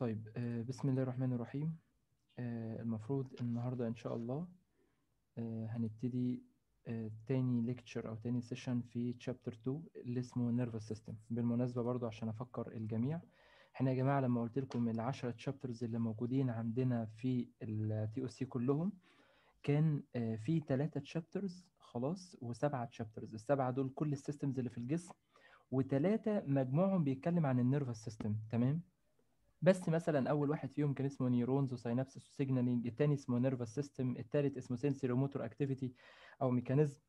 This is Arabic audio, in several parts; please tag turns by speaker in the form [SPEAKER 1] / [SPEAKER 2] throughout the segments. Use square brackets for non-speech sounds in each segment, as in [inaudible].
[SPEAKER 1] طيب آه، بسم الله الرحمن الرحيم آه، المفروض النهارده ان شاء الله آه، هنبتدي تاني ليكتشر او تاني سيشن في تشابتر 2 اللي اسمه نيرفس سيستم بالمناسبه برضو عشان افكر الجميع احنا يا جماعه لما قلت لكم ال10 تشابترز اللي موجودين عندنا في التي او سي كلهم كان في ثلاثة تشابترز خلاص وسبعه تشابترز السبعه دول كل السيستمز اللي في الجسم وثلاثه مجموعهم بيتكلم عن النيرفس سيستم تمام بس مثلا اول واحد فيهم كان اسمه نيرونز وساينابسس وسيجنالينج الثاني اسمه نيرفس سيستم الثالث اسمه سنسوري موتور اكتيفيتي او ميكانيزم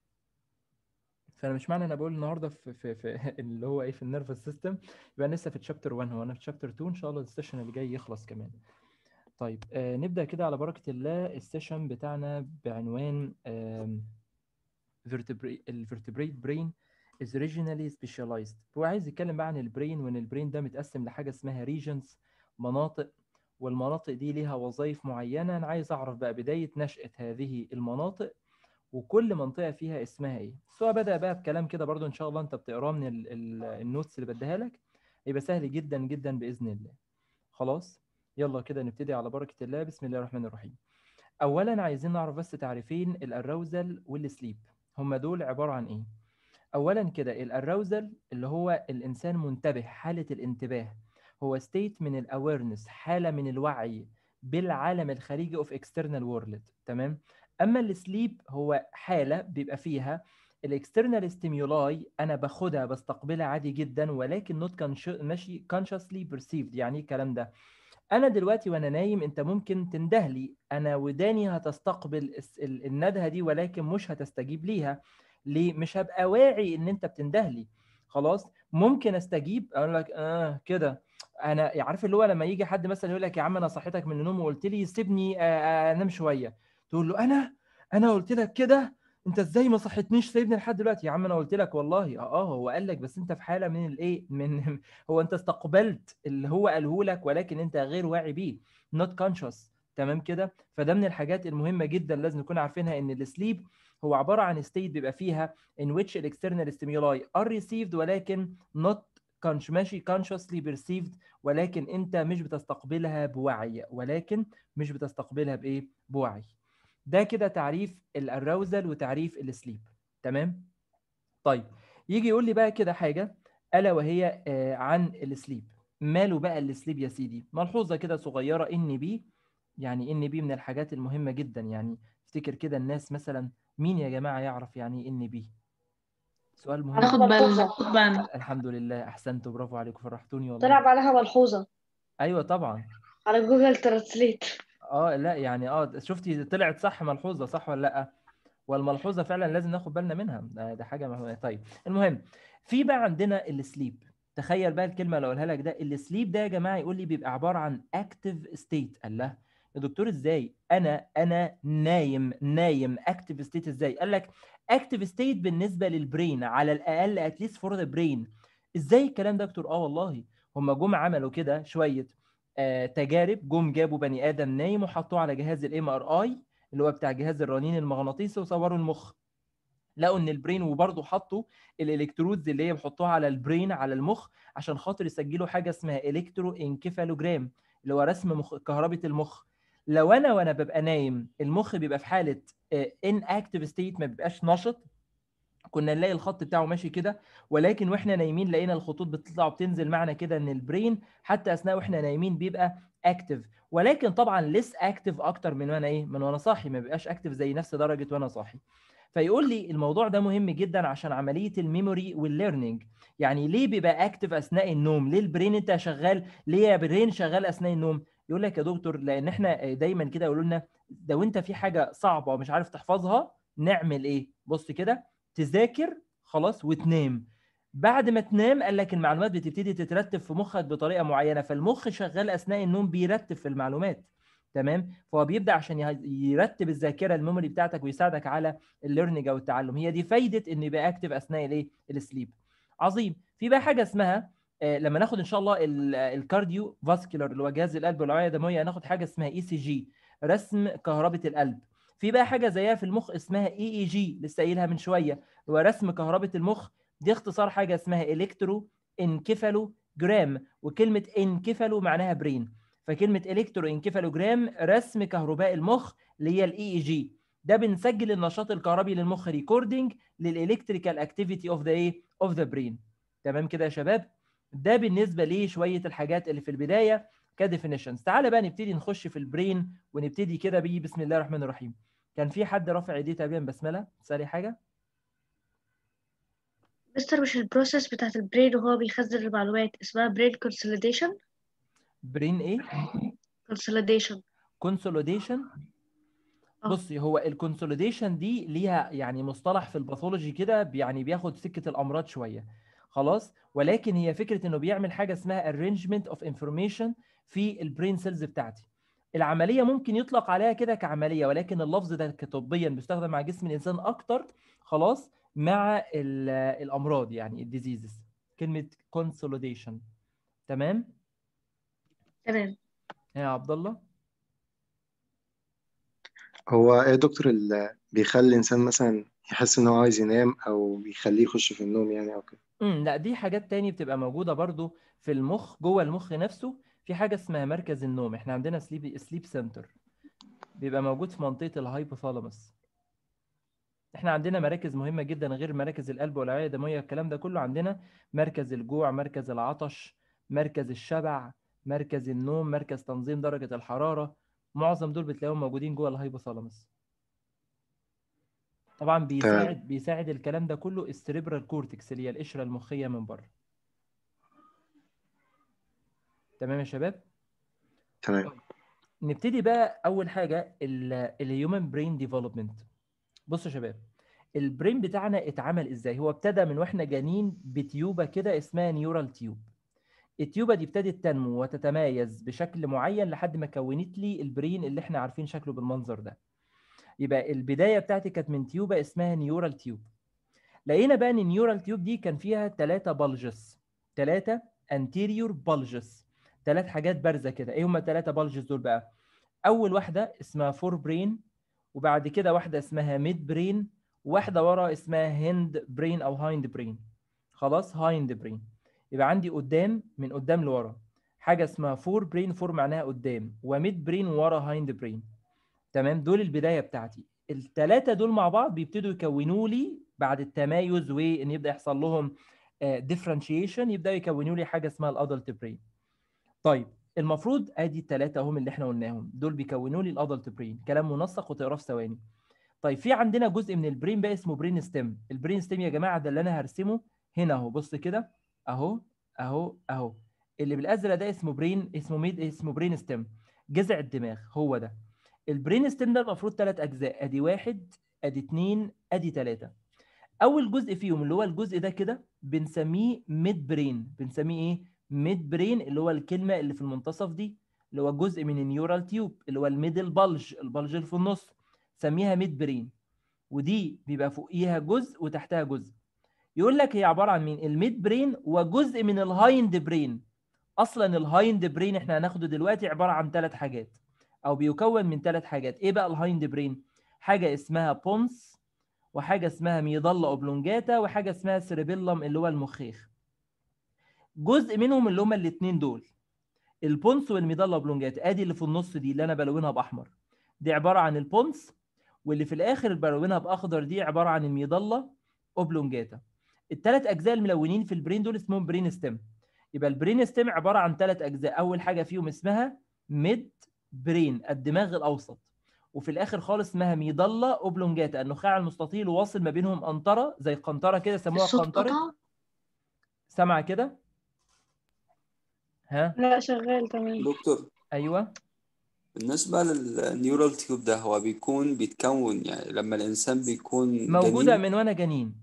[SPEAKER 1] فانا مش معنى انا بقول النهارده في, في, في [laughs] اللي هو ايه في النيرفس سيستم يبقى لسه في تشابتر 1 هو انا في تشابتر 2 ان شاء الله السيشن اللي جاي يخلص كمان طيب آه نبدا كده على بركه الله السيشن بتاعنا بعنوان آه الفيرتبريت برين is regionally specialized هو عايز يتكلم بقى عن البرين وان البرين ده متقسم لحاجه اسمها regions مناطق والمناطق دي ليها وظائف معينة أنا عايز أعرف بقى بداية نشأة هذه المناطق وكل منطقة فيها اسمها إيه سواء بدأ بقى بكلام كده برضو إن شاء الله أنت بتقراه من النوتس اللي بديها لك يبقى سهل جدا جدا بإذن الله خلاص يلا كده نبتدي على بركة الله بسم الله الرحمن الرحيم أولا عايزين نعرف بس تعريفين الأروزل والسليب هما دول عبارة عن إيه أولا كده الأروزل اللي هو الإنسان منتبه حالة الانتباه هو ستيت من الاويرنس حاله من الوعي بالعالم الخارجي اوف اكسترنال وورلد تمام اما السليب هو حاله بيبقى فيها الاكسترنال ستيمولاي انا باخدها بستقبلها عادي جدا ولكن نوت ماشي كونشسلي بيرسيفد يعني ايه الكلام ده انا دلوقتي وانا نايم انت ممكن تنده لي انا وداني هتستقبل الندهه دي ولكن مش هتستجيب ليها ليه مش هبقى واعي ان انت بتنده لي خلاص ممكن استجيب اقول لك اه كده انا عارف اللي هو لما يجي حد مثلا يقول لك يا عم انا صحيتك من النوم وقلت لي سيبني انام شويه تقول له انا انا قلت لك كده انت ازاي ما صحتنيش سيبني لحد دلوقتي يا عم انا قلت لك والله اه اه هو قال لك بس انت في حاله من الايه من [laughs] هو انت استقبلت اللي هو قاله لك ولكن انت غير واعي بيه نوت كونشس تمام كده فده من الحاجات المهمه جدا لازم نكون عارفينها ان السليب هو عباره عن ستيت بيبقى فيها ان ويتش الاكسترنال ستيمولاي ار ريسيفد ولكن نوت كانش ماشي كونشسلي بيرسيفد ولكن انت مش بتستقبلها بوعي ولكن مش بتستقبلها بايه بوعي ده كده تعريف الاروزل وتعريف السليب تمام طيب يجي يقول لي بقى كده حاجه الا وهي آه، عن السليب ماله بقى السليب يا سيدي ملحوظه كده صغيره ان بي يعني ان بي من الحاجات المهمه جدا يعني افتكر كده الناس مثلا مين يا جماعه يعرف يعني ان بي سؤال مهم هناخد بالنا بالنا الحمد لله احسنتوا برافو عليكم فرحتوني والله تلعب
[SPEAKER 2] عليها ملحوظه
[SPEAKER 1] ايوه طبعا على جوجل ترانسليت اه لا يعني اه شفتي طلعت صح ملحوظه صح ولا لا والملحوظه فعلا لازم ناخد بالنا منها ده حاجه مهمه طيب المهم في بقى عندنا السليب تخيل بقى الكلمه اللي اقولها لك ده السليب ده يا جماعه يقول لي بيبقى عباره عن اكتف ستيت الله يا دكتور ازاي انا انا نايم نايم اكتيف ستيت ازاي قال لك اكتيف ستيت بالنسبه للبرين على الاقل اتليست فور ذا برين ازاي الكلام ده دكتور اه والله هم جم عملوا كده شويه آه تجارب جم جابوا بني ادم نايم وحطوه على جهاز الام ار اي اللي هو بتاع جهاز الرنين المغناطيسي وصوروا المخ لقوا ان البرين وبرضه حطوا الالكترودز اللي هي بيحطوها على البرين على المخ عشان خاطر يسجلوا حاجه اسمها الكترو انكفالوجرام اللي هو رسم مخ... كهربه المخ لو انا وانا ببقى نايم المخ بيبقى في حاله ان اكتف ستيت ما بيبقاش نشط كنا نلاقي الخط بتاعه ماشي كده ولكن واحنا نايمين لقينا الخطوط بتطلع وبتنزل معنا كده ان البرين حتى اثناء واحنا نايمين بيبقى اكتف ولكن طبعا ليس اكتف اكتر من وانا ايه من وانا صاحي ما بيبقاش اكتف زي نفس درجه وانا صاحي فيقول لي الموضوع ده مهم جدا عشان عمليه الميموري والليرنينج يعني ليه بيبقى اكتف اثناء النوم ليه البرين انت شغال ليه يا برين شغال اثناء النوم يقول لك يا دكتور لان احنا دايما كده يقولوا لنا لو انت في حاجه صعبه ومش عارف تحفظها نعمل ايه بص كده تذاكر خلاص وتنام بعد ما تنام قال لك المعلومات بتبتدي تترتب في مخك بطريقه معينه فالمخ شغال اثناء النوم بيرتب في المعلومات تمام فهو بيبدا عشان يرتب الذاكره الميموري بتاعتك ويساعدك على الليرنينج او التعلم هي دي فايده ان يبقى اكتف اثناء الايه السليب عظيم في بقى حاجه اسمها آه، لما ناخد ان شاء الله الكارديو فاسكولار اللي هو جهاز القلب والاوعيه الدمويه هناخد حاجه اسمها اي سي جي رسم كهربه القلب في بقى حاجه زيها في المخ اسمها اي اي جي لسه قايلها من شويه هو رسم كهربه المخ دي اختصار حاجه اسمها الكترو انكفالو جرام وكلمه انكفالو معناها برين فكلمه الكترو انكفالو جرام رسم كهرباء المخ اللي هي الاي اي e جي e ده بنسجل النشاط الكهربي للمخ ريكوردنج للالكتريكال اكتيفيتي اوف ذا ايه اوف ذا برين تمام كده يا شباب ده بالنسبه لشويه الحاجات اللي في البدايه كديفينيشنز تعالى بقى نبتدي نخش في البرين ونبتدي كده بيه بسم الله الرحمن الرحيم كان في حد رافع ايديه تقريبا بسمله سالي حاجه
[SPEAKER 2] مستر مش البروسيس بتاعت البرين وهو بيخزن المعلومات اسمها برين
[SPEAKER 1] كونسوليديشن برين ايه كونسوليديشن كونسوليديشن آه. بصي هو الكونسوليديشن دي ليها يعني مصطلح في الباثولوجي كده يعني بياخد سكه الامراض شويه خلاص ولكن هي فكره انه بيعمل حاجه اسمها arrangement of information في البرين سيلز بتاعتي العمليه ممكن يطلق عليها كده كعمليه ولكن اللفظ ده كطبيا بيستخدم مع جسم الانسان اكتر خلاص مع الامراض يعني الديزيزز كلمه consolidation تمام تمام يا عبد الله
[SPEAKER 2] هو ايه دكتور اللي بيخلي الانسان مثلا يحس ان هو عايز ينام او
[SPEAKER 1] بيخليه يخش في النوم يعني او كده امم لا دي حاجات تاني بتبقى موجودة برضو في المخ جوه المخ نفسه في حاجة اسمها مركز النوم احنا عندنا سليب سليب سنتر بيبقى موجود في منطقة الهايبوثالاموس احنا عندنا مراكز مهمة جدا غير مراكز القلب والأوعية الدموية الكلام ده كله عندنا مركز الجوع مركز العطش مركز الشبع مركز النوم مركز تنظيم درجة الحرارة معظم دول بتلاقيهم موجودين جوه الهايبوثالاموس طبعا بيساعد طيب. بيساعد الكلام ده كله السريبرال كورتكس اللي هي القشره المخيه من بره تمام يا شباب تمام طيب. نبتدي بقى اول حاجه الهيومن برين ديفلوبمنت بصوا يا شباب البرين بتاعنا اتعمل ازاي هو ابتدى من واحنا جانين بتيوبه كده اسمها نيورال تيوب التيوبه دي ابتدت تنمو وتتميز بشكل معين لحد ما كونت لي البرين اللي احنا عارفين شكله بالمنظر ده يبقى البدايه بتاعتي كانت من تيوبه اسمها نيورال تيوب لقينا بقى ان النيورال تيوب دي كان فيها ثلاثه بلجس ثلاثه انتيريور بلجس ثلاث حاجات بارزه كده ايه هما الثلاثه بلجس دول بقى اول واحده اسمها فور برين وبعد كده واحده اسمها ميد برين واحده ورا اسمها هند برين او هايند برين خلاص هايند برين يبقى عندي قدام من قدام لورا حاجه اسمها فور برين فور معناها قدام وميد برين ورا هايند برين تمام دول البدايه بتاعتي الثلاثه دول مع بعض بيبتدوا يكونوا لي بعد التمايز وان يبدا يحصل لهم ديفرنشيشن آه، يبداوا يكونوا لي حاجه اسمها الادلت برين طيب المفروض ادي الثلاثه هم اللي احنا قلناهم دول بيكونوا لي الادلت برين كلام منسق وتقراه في ثواني طيب في عندنا جزء من البرين بقى اسمه برين ستيم البرين ستيم يا جماعه ده اللي انا هرسمه هنا اهو بص كده اهو اهو اهو اللي بالازرق ده اسمه برين اسمه ميد اسمه برين ستيم جذع الدماغ هو ده البرين ستيم ده المفروض ثلاث اجزاء ادي واحد ادي اتنين ادي ثلاثه اول جزء فيهم اللي هو الجزء ده كده بنسميه ميد برين بنسميه ايه ميد برين اللي هو الكلمه اللي في المنتصف دي اللي هو جزء من النيورال تيوب اللي هو الميدل بلج البلج اللي في النص سميها ميد برين ودي بيبقى فوقيها جزء وتحتها جزء يقول لك هي عباره عن مين الميد برين وجزء من الهايند برين اصلا الهايند برين احنا هناخده دلوقتي عباره عن ثلاث حاجات او بيكون من ثلاث حاجات ايه بقى الهايند برين حاجه اسمها بونس وحاجه اسمها ميضله اوبلونجاتا وحاجه اسمها سيربيلم اللي هو المخيخ جزء منهم اللي هما الاثنين دول البونس والميضله اوبلونجاتا ادي اللي في النص دي اللي انا بلونها باحمر دي عباره عن البونس واللي في الاخر بلونها باخضر دي عباره عن الميضله اوبلونجاتا الثلاث اجزاء الملونين في البرين دول اسمهم برين ستيم يبقى البرين ستيم عباره عن ثلاث اجزاء اول حاجه فيهم اسمها ميد برين الدماغ الاوسط وفي الاخر خالص اسمها ميضله اوبلونجاتا النخاع المستطيل واصل ما بينهم قنطره زي قنطره كده سموها قنطره سمع كده ها لا شغال تمام دكتور ايوه بالنسبة للنيورال تيوب ده هو بيكون بيتكون يعني لما الإنسان بيكون موجودة جنين. من وأنا جنين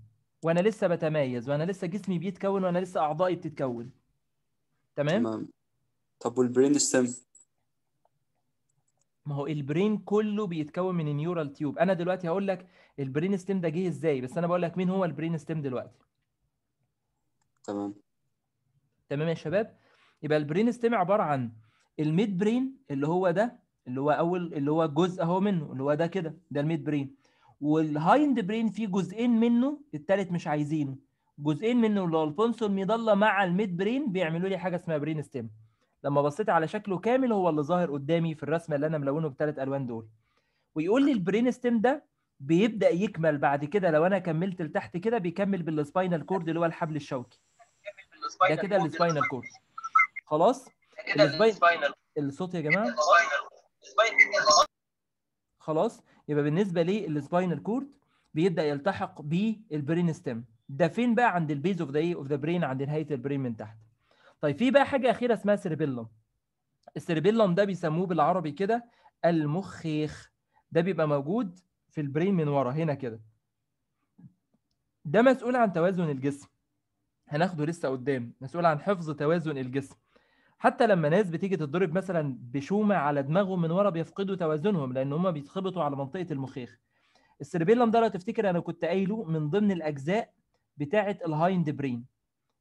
[SPEAKER 1] وأنا لسه بتميز وأنا لسه جسمي بيتكون وأنا لسه أعضائي بتتكون تمام؟ تمام طب والبرين ستيم ما هو البرين كله بيتكون من النيورال تيوب انا دلوقتي هقول لك البرين ستيم ده جه ازاي بس انا بقول لك مين هو البرين ستيم دلوقتي تمام تمام يا شباب يبقى البرين ستيم عباره عن الميد برين اللي هو ده اللي هو اول اللي هو جزء اهو منه اللي هو ده كده ده الميد برين والهايند برين فيه جزئين منه التالت مش عايزينه جزئين منه اللي هو البونسول ميدالا مع الميد برين بيعملوا لي حاجه اسمها برين ستيم لما بصيت على شكله كامل هو اللي ظاهر قدامي في الرسمه اللي انا ملونه بالثلاث الوان دول ويقول لي البرين ستيم ده بيبدا يكمل بعد كده لو انا كملت لتحت كده بيكمل بالسباينال كورد اللي هو الحبل الشوكي ده كده السباينال كورد خلاص السباينال الصوت يا جماعه خلاص يبقى بالنسبه لي السباينال كورد بيبدا يلتحق بالبرين ستيم ده فين بقى عند البيز اوف ذا ايه اوف ذا برين عند نهايه البرين من تحت طيب في بقى حاجه اخيره اسمها سيربيلوم السيربيلوم ده بيسموه بالعربي كده المخيخ ده بيبقى موجود في البرين من ورا هنا كده ده مسؤول عن توازن الجسم هناخده لسه قدام مسؤول عن حفظ توازن الجسم حتى لما ناس بتيجي تتضرب مثلا بشومه على دماغهم من ورا بيفقدوا توازنهم لان هم بيتخبطوا على منطقه المخيخ السيربيلم ده لو تفتكر انا كنت قايله من ضمن الاجزاء بتاعه الهايند برين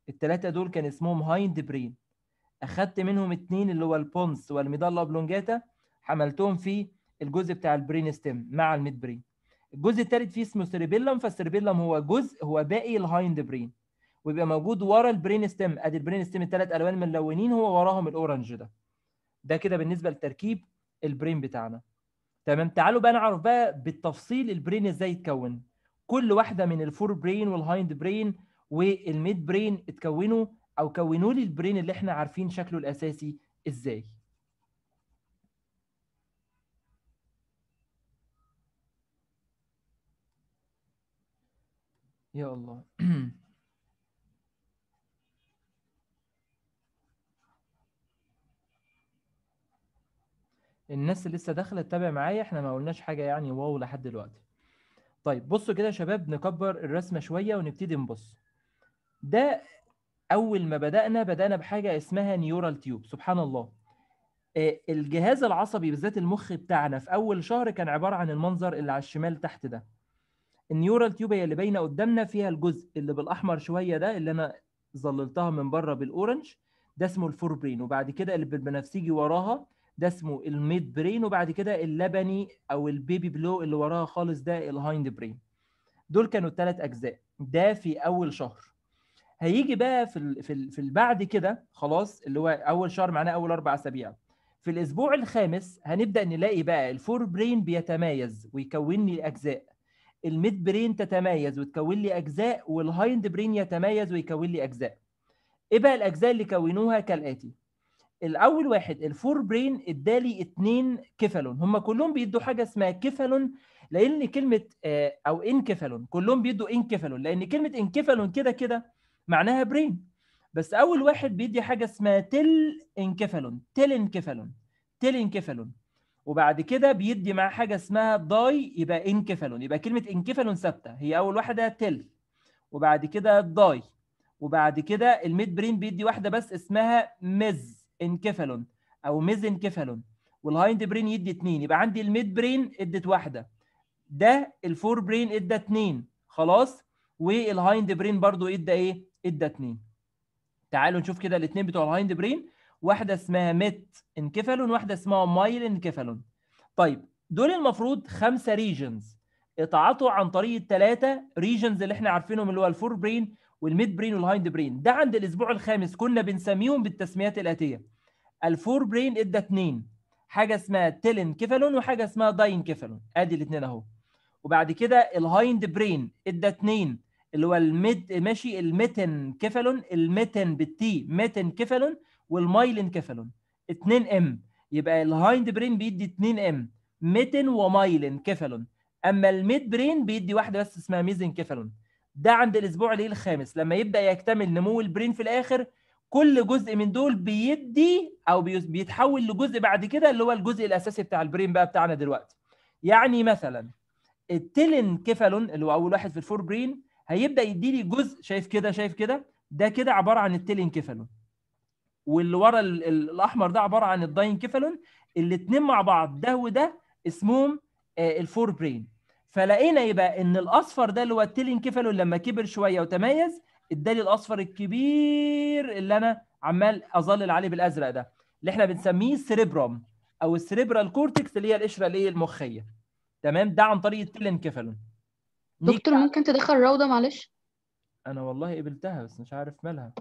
[SPEAKER 1] الثلاثه دول كان اسمهم هايند برين اخدت منهم اتنين اللي هو البونس والميدالا بلونجاتا حملتهم في الجزء بتاع البرين ستيم مع الميد برين الجزء الثالث فيه اسمه سيربيلم فالسيربيلم هو جزء هو باقي الهايند برين ويبقى موجود ورا البرين ستيم ادي البرين ستيم الثلاث الوان ملونين هو وراهم الاورنج ده ده كده بالنسبه لتركيب البرين بتاعنا تمام تعالوا بقى نعرف بقى بالتفصيل البرين ازاي يتكون كل واحده من الفور برين والهايند برين والميد برين اتكونوا او كونوا لي البرين اللي احنا عارفين شكله الاساسي ازاي يا الله [clears throat] الناس اللي لسه داخله تتابع معايا احنا ما قلناش حاجه يعني واو لحد دلوقتي طيب بصوا كده يا شباب نكبر الرسمه شويه ونبتدي نبص ده اول ما بدانا بدانا بحاجه اسمها نيورال تيوب سبحان الله آه، الجهاز العصبي بالذات المخ بتاعنا في اول شهر كان عباره عن المنظر اللي على الشمال تحت ده النيورال تيوب هي اللي باينه قدامنا فيها الجزء اللي بالاحمر شويه ده اللي انا ظللتها من بره بالاورنج ده اسمه الفور برين وبعد كده اللي بالبنفسجي وراها ده اسمه الميد برين وبعد كده اللبني او البيبي بلو اللي وراها خالص ده الهايند برين دول كانوا الثلاث اجزاء ده في اول شهر هيجي بقى في الـ في الـ في بعد كده خلاص اللي هو اول شهر معناه اول اربع اسابيع في الاسبوع الخامس هنبدا نلاقي بقى الفور برين بيتميز ويكون لي اجزاء الميد برين تتميز وتكون لي اجزاء والهايند برين يتميز ويكون لي اجزاء ايه بقى الاجزاء اللي كونوها كالاتي الاول واحد الفور برين ادالي اتنين كفلون هم كلهم بيدوا حاجه اسمها كفلون لان كلمه آه، او انكفلون كلهم بيدوا انكفلون لان كلمه انكفلون كده كده معناها برين بس اول واحد بيدي حاجه اسمها تل انكفالون تل انكفالون تل انكفالون وبعد كده بيدي معاه حاجه اسمها داي يبقى انكفالون يبقى كلمه انكفالون ثابته هي اول واحده تل وبعد كده داي وبعد كده الميد برين بيدي واحده بس اسمها ميز انكفالون او ميز انكفالون والهايند برين يدي اثنين يبقى عندي الميد برين ادت واحده ده الفور برين ادى اثنين خلاص والهايند برين برضو ادى ايه ادى 2 تعالوا نشوف كده الاثنين بتوع الهايند برين واحده اسمها ميت انكفالون واحده اسمها مايل انكفالون طيب دول المفروض خمسه ريجنز اتعاطوا عن طريق الثلاثه ريجنز اللي احنا عارفينهم اللي هو الفور برين والميد برين والهايند برين ده عند الاسبوع الخامس كنا بنسميهم بالتسميات الاتيه الفور برين ادى اثنين حاجه اسمها تيل كيفالون وحاجه اسمها داين كيفالون ادي الاثنين اهو وبعد كده الهايند برين ادى اثنين اللي هو الميد ماشي الميتن كيفالون الميتن بالتي ميتن كيفالون والمايلين كيفالون 2 ام يبقى الهايند برين بيدي 2 ام ميتن ومايلين كيفالون اما الميد برين بيدي واحده بس اسمها ميزن كيفالون ده عند الاسبوع الليل الخامس لما يبدا يكتمل نمو البرين في الاخر كل جزء من دول بيدي او بيتحول لجزء بعد كده اللي هو الجزء الاساسي بتاع البرين بقى بتاعنا دلوقتي يعني مثلا التلن كيفالون اللي هو اول واحد في الفور برين هيبدا يديني جزء شايف كده شايف كده ده كده عباره عن كيفالون واللي ورا الاحمر ده عباره عن كيفالون الاثنين مع بعض ده وده اسمهم آه، الفور برين فلقينا يبقى ان الاصفر ده اللي هو كيفالون لما كبر شويه وتميز ادالي الاصفر الكبير اللي انا عمال اظلل عليه بالازرق ده اللي احنا بنسميه السريبرام او السريبرال كورتكس اللي هي القشره الايه المخيه تمام ده عن طريق كيفالون دكتور
[SPEAKER 2] ممكن تدخل روضه معلش
[SPEAKER 1] انا والله قبلتها بس مش عارف مالها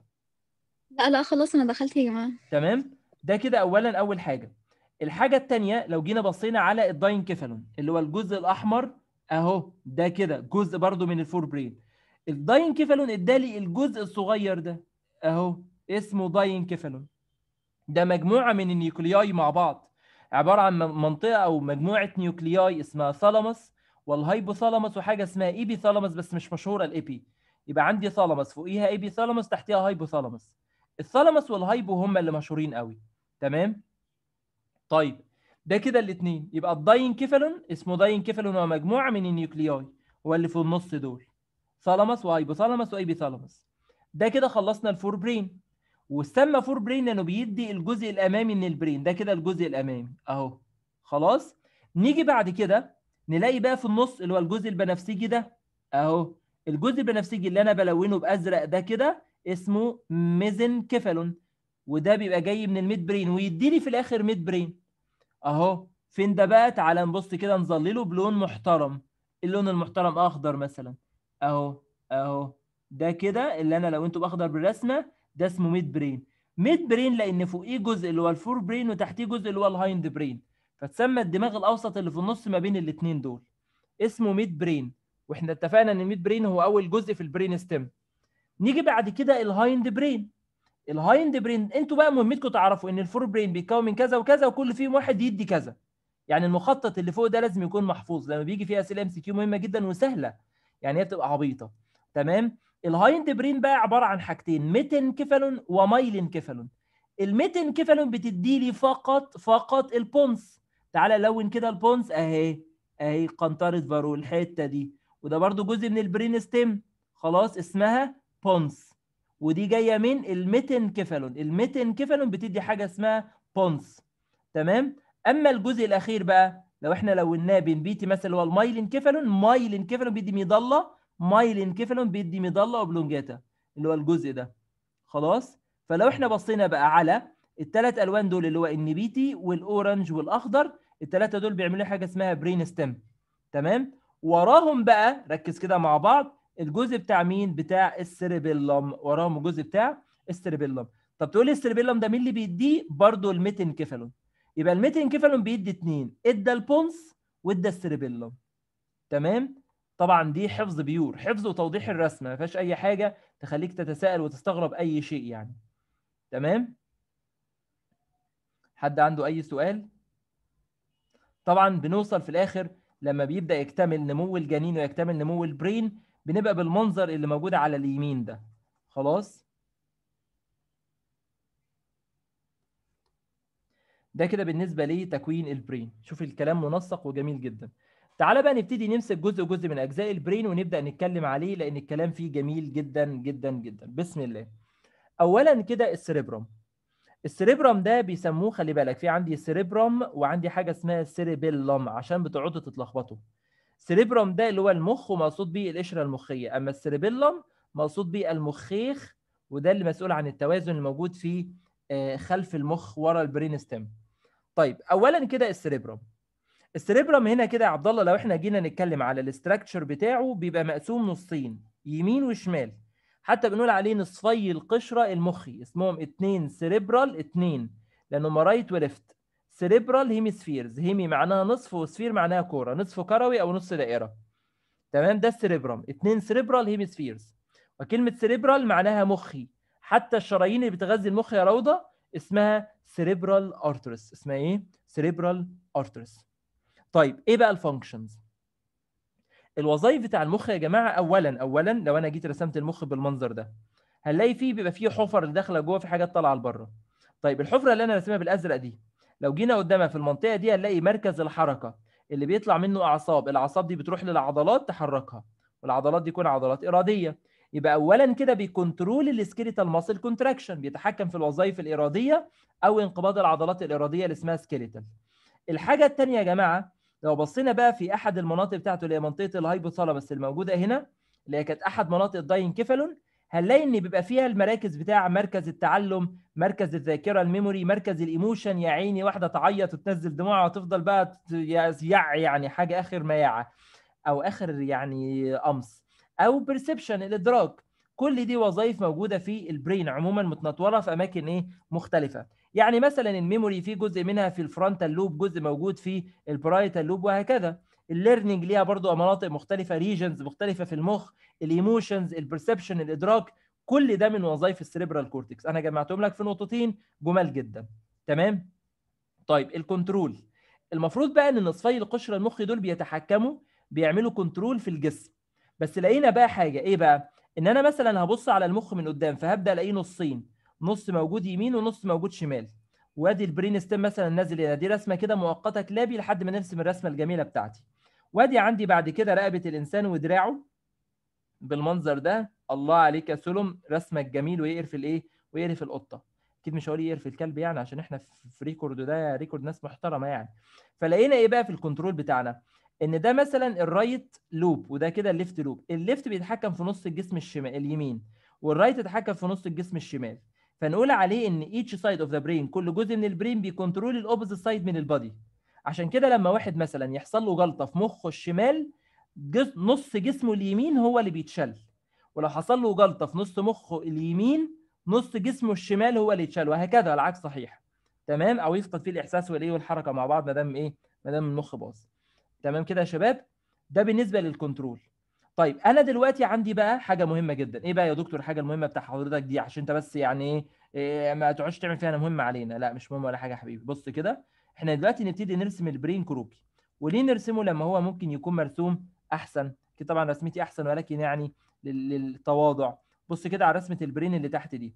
[SPEAKER 2] لا لا خلاص انا دخلت يا جماعه
[SPEAKER 1] تمام ده كده اولا اول حاجه الحاجه الثانيه لو جينا بصينا على كيفالون اللي هو الجزء الاحمر اهو ده كده جزء برضو من الفور برين كيفالون ادالي الجزء الصغير ده اهو اسمه كيفالون ده مجموعه من النيوكلياي مع بعض عباره عن منطقه او مجموعه نيوكلياي اسمها ثالاموس والهايبوثالامس وحاجه اسمها ايبي بس مش مشهوره الايبي يبقى عندي ثالامس فوقيها ايبي ثالاموس تحتيها هايبوثالاموس الثالاموس والهايبو هم اللي مشهورين قوي تمام طيب ده كده الاثنين يبقى كيفالون اسمه كيفالون هو مجموعه من النيوكلياي هو اللي في النص دول ثالامس وهايبوثالامس وايبي ده كده خلصنا الفور برين وسمى فور برين لانه بيدي الجزء الامامي من البرين ده كده الجزء الامامي اهو خلاص نيجي بعد كده نلاقي بقى في النص اللي هو الجزء البنفسجي ده اهو الجزء البنفسجي اللي انا بلونه بازرق ده كده اسمه كيفالون وده بيبقى جاي من الميد برين ويديني في الاخر ميد برين اهو فين ده بقى تعالى نبص كده نظلله بلون محترم اللون المحترم اخضر مثلا اهو اهو ده كده اللي انا لو انتوا باخضر بالرسمه ده اسمه ميد برين ميد برين لان فوقيه جزء اللي هو الفور برين وتحتيه جزء اللي هو الهايند برين فتسمى الدماغ الاوسط اللي في النص ما بين الاثنين دول اسمه ميد برين واحنا اتفقنا ان الميد برين هو اول جزء في البرين ستيم نيجي بعد كده الهايند برين الهايند برين انتوا بقى مهمتكم تعرفوا ان الفور برين بيتكون من كذا وكذا وكل فيهم واحد يدي كذا يعني المخطط اللي فوق ده لازم يكون محفوظ لما بيجي فيها اسئله ام سي كيو مهمه جدا وسهله يعني هي بتبقى عبيطه تمام الهايند برين بقى عباره عن حاجتين كيفالون الميتن كيفالون بتدي لي فقط فقط البونس تعالى لون كده البونز اهي اهي قنطره فارو الحته دي وده برضو جزء من البرين ستيم خلاص اسمها بونز ودي جايه من الميتن كيفالون بتدي حاجه اسمها بونز تمام اما الجزء الاخير بقى لو احنا لوناه بين بيتي مثلا اللي هو مايلين كيفالون بيدي مايلين كيفالون بيدي ميضله اوبلونجاتا اللي هو الجزء ده خلاص فلو احنا بصينا بقى على الثلاث الوان دول اللي هو النبيتي والاورنج والاخضر التلاتة دول بيعملوا حاجه اسمها برين ستيم تمام وراهم بقى ركز كده مع بعض الجزء بتاع مين بتاع السيربيلم وراهم الجزء بتاع السيربيلم طب تقول لي السيربيلم ده مين اللي بيديه برضه الميتنكيفالون يبقى الميتنكيفالون بيدي اتنين ادى البونس وادى السيربيلم تمام طبعا دي حفظ بيور حفظ وتوضيح الرسمه ما فيهاش اي حاجه تخليك تتساءل وتستغرب اي شيء يعني تمام حد عنده اي سؤال طبعا بنوصل في الاخر لما بيبدا يكتمل نمو الجنين ويكتمل نمو البرين بنبقى بالمنظر اللي موجود على اليمين ده خلاص ده كده بالنسبه لتكوين البرين شوف الكلام منسق وجميل جدا تعالى بقى نبتدي نمسك جزء جزء من اجزاء البرين ونبدا نتكلم عليه لان الكلام فيه جميل جدا جدا جدا بسم الله اولا كده السريبرم السريبرم ده بيسموه خلي بالك في عندي سريبرم وعندي حاجه اسمها سيريبيلم عشان بتقعدوا تتلخبطوا السريبرام ده اللي هو المخ ومقصود بيه القشره المخيه اما السيريبيلم مقصود بيه المخيخ وده اللي مسؤول عن التوازن الموجود في آه، خلف المخ ورا البرين ستيم طيب اولا كده السريبرم السريبرم هنا كده يا عبد الله لو احنا جينا نتكلم على الاستراكشر بتاعه بيبقى مقسوم نصين يمين وشمال حتى بنقول عليه نصفي القشره المخي اسمهم اثنين سيريبرال اثنين لانه رايت وليفت سيريبرال هيمسفيرز هيمي معناها نصف وسفير معناها كوره نصف كروي او نص دائره تمام ده السيريبرام اثنين سيريبرال هيمسفيرز وكلمه سيريبرال معناها مخي حتى الشرايين اللي بتغذي المخ يا روضه اسمها سيريبرال ارترس اسمها ايه سيريبرال ارترس طيب ايه بقى الفانكشنز الوظائف بتاع المخ يا جماعه اولا اولا لو انا جيت رسمت المخ بالمنظر ده هنلاقي فيه بيبقى فيه حفر داخله جوه في حاجات طالعه لبره طيب الحفره اللي انا رسمها بالازرق دي لو جينا قدامها في المنطقه دي هنلاقي مركز الحركه اللي بيطلع منه اعصاب الاعصاب دي بتروح للعضلات تحركها والعضلات دي تكون عضلات اراديه يبقى اولا كده بيكنترول السكيليتال ماسل كونتراكشن بيتحكم في الوظائف الاراديه او انقباض العضلات الاراديه اللي اسمها سكيليتال الحاجه الثانيه يا جماعه لو بصينا بقى في احد المناطق بتاعته اللي هي منطقه الهايبوثالامس الموجوده هنا اللي هي كانت احد مناطق كيفالون هنلاقي ان بيبقى فيها المراكز بتاع مركز التعلم مركز الذاكره الميموري مركز الايموشن يا عيني واحده تعيط وتنزل دموعها وتفضل بقى يع يعني حاجه اخر مياعه او اخر يعني قمص او بيرسبشن الادراك كل دي وظائف موجوده في البرين عموما متنطوره في اماكن ايه مختلفه يعني مثلا الميموري في جزء منها في الفرونتال لوب جزء موجود في البرايتال لوب وهكذا الليرنينج ليها برضو مناطق مختلفه ريجنز مختلفه في المخ الايموشنز البرسبشن الادراك كل ده من وظائف السريبرال كورتكس انا جمعتهم لك في نقطتين جمال جدا تمام طيب الكنترول المفروض بقى ان نصفي القشره المخ دول بيتحكموا بيعملوا كنترول في الجسم بس لقينا بقى حاجه ايه بقى ان انا مثلا هبص على المخ من قدام فهبدا الاقيه نصين نص موجود يمين ونص موجود شمال وادي البرين ستيم مثلا نازل هنا دي رسمه كده مؤقته كلابي لحد ما نرسم الرسمه الجميله بتاعتي وادي عندي بعد كده رقبه الانسان ودراعه بالمنظر ده الله عليك يا سلم رسمك جميل ويقرف الايه ويقرف القطه اكيد مش هقول يقرف الكلب يعني عشان احنا في ريكورد ده ريكورد ناس محترمه يعني فلقينا ايه بقى في الكنترول بتاعنا ان ده مثلا الرايت لوب وده كده الليفت لوب الليفت بيتحكم في نص الجسم الشمال اليمين والرايت يتحكم في نص الجسم الشمال فنقول عليه ان each side of the brain كل جزء من البرين بيكونترول الاوبوزيت سايد من البادي عشان كده لما واحد مثلا يحصل له جلطه في مخه الشمال جز... نص جسمه اليمين هو اللي بيتشل ولو حصل له جلطه في نص مخه اليمين نص جسمه الشمال هو اللي يتشال وهكذا العكس صحيح تمام او يفقد فيه الاحساس والايه والحركه مع بعض ما دام ايه ما دام المخ باظ تمام كده يا شباب ده بالنسبه للكنترول طيب انا دلوقتي عندي بقى حاجه مهمه جدا ايه بقى يا دكتور الحاجه المهمه بتاع حضرتك دي عشان انت بس يعني ايه ما تقعدش تعمل فيها انا مهم علينا لا مش مهم ولا حاجه يا حبيبي بص كده احنا دلوقتي نبتدي نرسم البرين كروكي وليه نرسمه لما هو ممكن يكون مرسوم احسن كي طبعا رسمتي احسن ولكن يعني للتواضع بص كده على رسمه البرين اللي تحت دي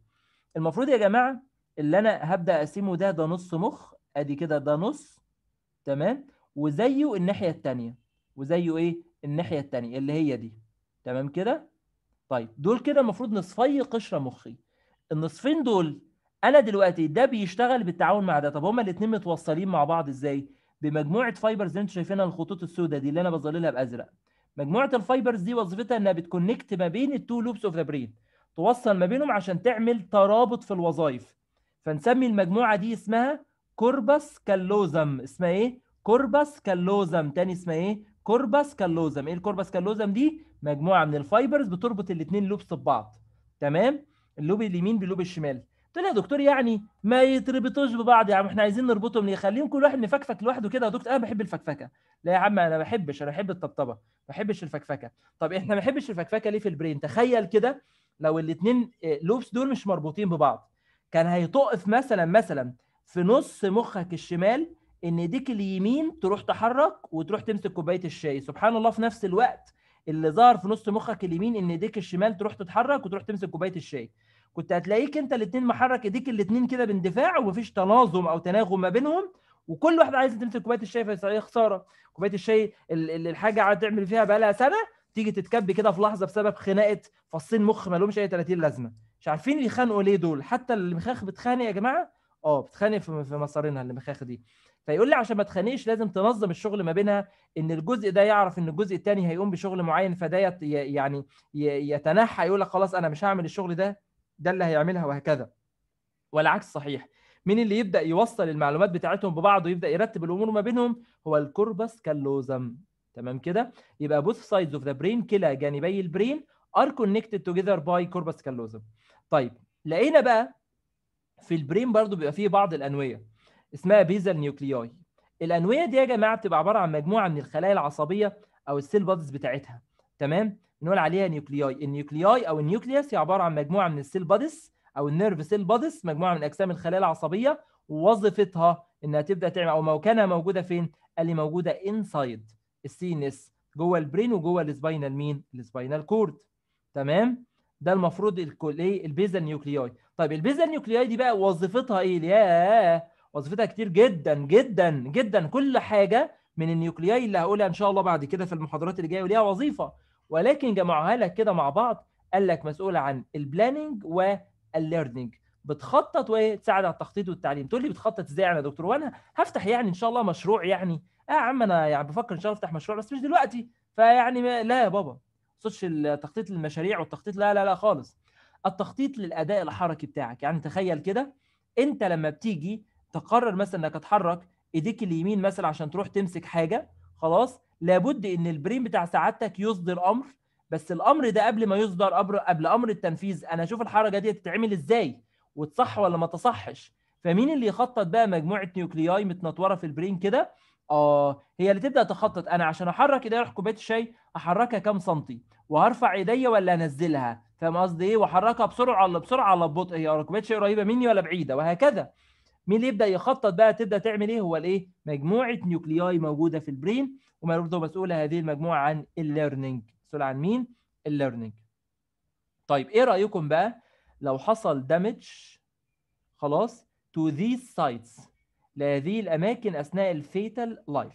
[SPEAKER 1] المفروض يا جماعه اللي انا هبدا اقسمه ده ده نص مخ ادي كده ده نص تمام وزيه الناحيه الثانيه وزيه ايه الناحيه التانية اللي هي دي تمام كده طيب دول كده المفروض نصفي قشره مخي النصفين دول انا دلوقتي ده بيشتغل بالتعاون مع ده طب هما الاتنين متوصلين مع بعض ازاي بمجموعه فايبرز اللي انتوا شايفينها الخطوط السوداء دي اللي انا بظللها بازرق مجموعه الفايبرز دي وظيفتها انها بتكونكت ما بين التو لوبس اوف ذا برين توصل ما بينهم عشان تعمل ترابط في الوظائف فنسمي المجموعه دي اسمها كوربس كالوزم اسمها ايه كوربس كالوزم تاني اسمها ايه كوربس كالوزم ايه الكوربس كالوزم دي مجموعه من الفايبرز بتربط الاثنين لوبس ببعض تمام اللوب اليمين باللوب الشمال قلت له يا دكتور يعني ما يتربطوش ببعض يا عم احنا عايزين نربطهم ليه خليهم كل واحد مفكفك لوحده كده يا دكتور انا بحب الفكفكه لا يا عم انا ما بحبش انا بحب الطبطبه ما بحبش الفكفكه طب احنا ما بنحبش الفكفكه ليه في البرين تخيل كده لو الاثنين آه، لوبس دول مش مربوطين ببعض كان هيتقف مثلا مثلا في نص مخك الشمال ان ايديك اليمين تروح تحرك وتروح تمسك كوبايه الشاي سبحان الله في نفس الوقت اللي ظهر في نص مخك اليمين ان ايديك الشمال تروح تتحرك وتروح تمسك كوبايه الشاي كنت هتلاقيك انت الاثنين محرك ايديك الاثنين كده باندفاع ومفيش تناظم او تناغم ما بينهم وكل واحد عايز تمسك كوبايه الشاي فهي خساره كوبايه الشاي اللي الحاجه قاعده تعمل فيها بقالها سنه تيجي تتكب كده في لحظه بسبب خناقه فصين مخ ما لهمش اي 30 لازمه مش عارفين يخانقوا ليه دول حتى المخاخ بتخانق يا جماعه اه بتخانق في مصارينها المخاخ دي فيقول لي عشان ما تخانقش لازم تنظم الشغل ما بينها ان الجزء ده يعرف ان الجزء الثاني هيقوم بشغل معين فده يعني يتنحى يقول لك خلاص انا مش هعمل الشغل ده ده اللي هيعملها وهكذا والعكس صحيح مين اللي يبدا يوصل المعلومات بتاعتهم ببعض ويبدا يرتب الامور ما بينهم هو الكوربس كاللوزم تمام كده يبقى both sides of the brain كلا جانبي البرين are connected together by corpus callosum طيب لقينا بقى في البرين برضو بيبقى فيه بعض الانويه اسمها بيزل نيوكليوي الانويه دي يا جماعه بتبقى عباره عن مجموعه من الخلايا العصبيه او السيل بادز بتاعتها تمام نقول عليها نيوكليوي النيوكليوي او النيوكليوس هي عباره عن مجموعه من السيل بادز او النيرف سيل بادز مجموعه من اجسام الخلايا العصبيه ووظيفتها انها تبدا تعمل او مكانها موجوده فين قال لي موجوده انسايد السي ان اس جوه البرين وجوه السباينال مين السباينال كورد تمام ده المفروض ايه البيزا نيوكليوي طيب البيزا نيوكليوي دي بقى وظيفتها ايه ياه وظيفتها كتير جدا جدا جدا كل حاجه من النيوكلياي اللي هقولها ان شاء الله بعد كده في المحاضرات اللي جايه وليها وظيفه ولكن جمعوها لك كده مع بعض قال لك مسؤوله عن البلاننج والليرنينج بتخطط وتساعد على التخطيط والتعليم تقول لي بتخطط ازاي انا يا دكتور وانا هفتح يعني ان شاء الله مشروع يعني اه يا عم انا يعني بفكر ان شاء الله افتح مشروع بس مش دلوقتي فيعني لا يا بابا تقصدش التخطيط للمشاريع والتخطيط لا لا لا خالص التخطيط للاداء الحركي بتاعك يعني تخيل كده انت لما بتيجي تقرر مثلا انك تحرك ايديك اليمين مثلا عشان تروح تمسك حاجه خلاص لابد ان البرين بتاع سعادتك يصدر امر بس الامر ده قبل ما يصدر امر قبل امر التنفيذ انا اشوف الحركه دي تتعمل ازاي وتصح ولا ما تصحش فمين اللي يخطط بقى مجموعه نيوكلياي متنطوره في البرين كده اه هي اللي تبدا تخطط انا عشان احرك ايدي اروح كوبايه الشاي احركها كام سنتي وهرفع ايديا ولا انزلها فاهم قصدي ايه واحركها بسرعه ولا بسرعه ولا ببطء هي كوبايه الشاي قريبه مني ولا بعيده وهكذا مين اللي يبدا يخطط بقى تبدا تعمل ايه هو الايه مجموعه نيوكلياي موجوده في البرين ومربوطه مسؤوله هذه المجموعه عن الليرنينج مسؤوله عن مين الليرنينج طيب ايه رايكم بقى لو حصل دامج خلاص to these sites لهذه الاماكن اثناء الفيتال لايف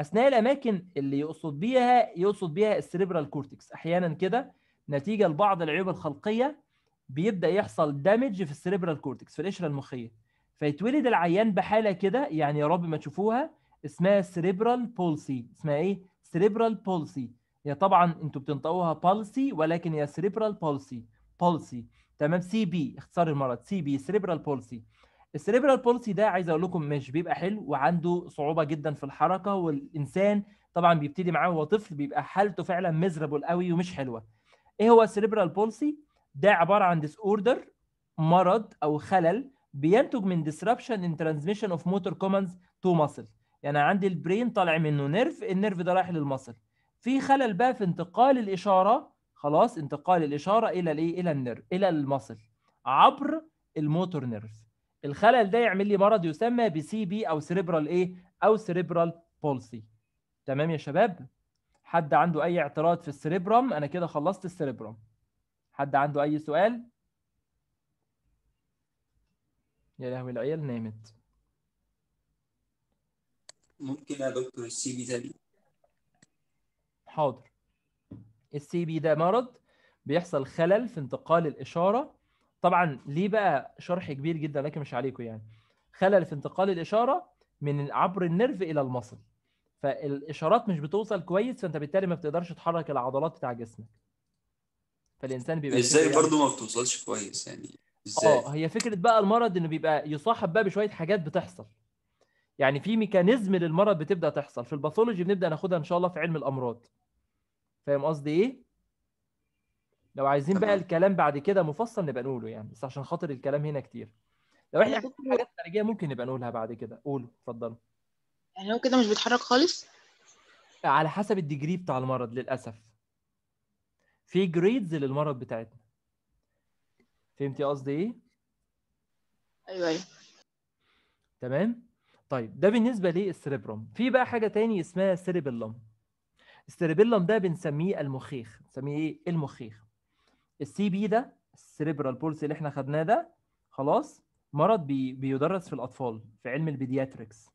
[SPEAKER 1] اثناء الاماكن اللي يقصد بيها يقصد بيها السريبرال كورتكس احيانا كده نتيجه لبعض العيوب الخلقيه بيبدا يحصل دامج في السريبرال كورتكس في القشره المخيه فيتولد العيان بحاله كده يعني يا رب ما تشوفوها اسمها سريبرال بولسي اسمها ايه سريبرال بولسي هي طبعا انتوا بتنطقوها بالسي ولكن هي سريبرال بولسي بولسي تمام سي بي اختصار المرض سي بي سريبرال بولسي السريبرال بولسي ده عايز اقول لكم مش بيبقى حلو وعنده صعوبه جدا في الحركه والانسان طبعا بيبتدي معاه وهو طفل بيبقى حالته فعلا ميزربل قوي ومش حلوه ايه هو السريبرال بولسي ده عباره عن ديس اوردر مرض او خلل بينتج من disruption in transmission of motor commands to muscle يعني عندي البرين طالع منه نيرف النيرف ده رايح للمصل في خلل بقى في انتقال الاشاره خلاص انتقال الاشاره الى الايه الى النير الى المصل عبر الموتور نيرف الخلل ده يعمل لي مرض يسمى بسي بي او سريبرال ايه او سريبرال بولسي تمام يا شباب حد عنده اي اعتراض في السريبرام انا كده خلصت السريبرام حد عنده اي سؤال يا لهوي العيال نامت ممكن يا دكتور السي بي ده حاضر السي بي ده مرض بيحصل خلل في انتقال الاشاره طبعا ليه بقى شرح كبير جدا لكن مش عليكم يعني خلل في انتقال الاشاره من عبر النرف الى المصل فالاشارات مش بتوصل كويس فانت بالتالي ما بتقدرش تحرك العضلات بتاع جسمك فالانسان بيبقى ازاي برضه
[SPEAKER 2] ما بتوصلش كويس يعني
[SPEAKER 1] ازاي؟ اه هي فكره بقى المرض انه بيبقى يصاحب بقى بشويه حاجات بتحصل يعني في ميكانيزم للمرض بتبدا تحصل في الباثولوجي بنبدا ناخدها ان شاء الله في علم الامراض فاهم قصدي ايه لو عايزين بقى الكلام بعد كده مفصل نبقى نقوله يعني بس عشان خاطر الكلام هنا كتير لو احنا حاجات خارجيه ممكن نبقى نقولها بعد كده قولوا اتفضلوا يعني هو كده مش بيتحرك خالص على حسب الديجري بتاع المرض للاسف في جريدز للمرض بتاعتنا فهمتي قصدي ايه؟ ايوه ايوه تمام؟ طيب ده بالنسبه للسريبروم في بقى حاجه تاني اسمها سيريبيلوم السيريبيلوم ده بنسميه المخيخ بنسميه ايه المخيخ السي بي ده السريبرال بولس اللي احنا خدناه ده خلاص مرض بي بيدرس في الاطفال في علم البيدياتريكس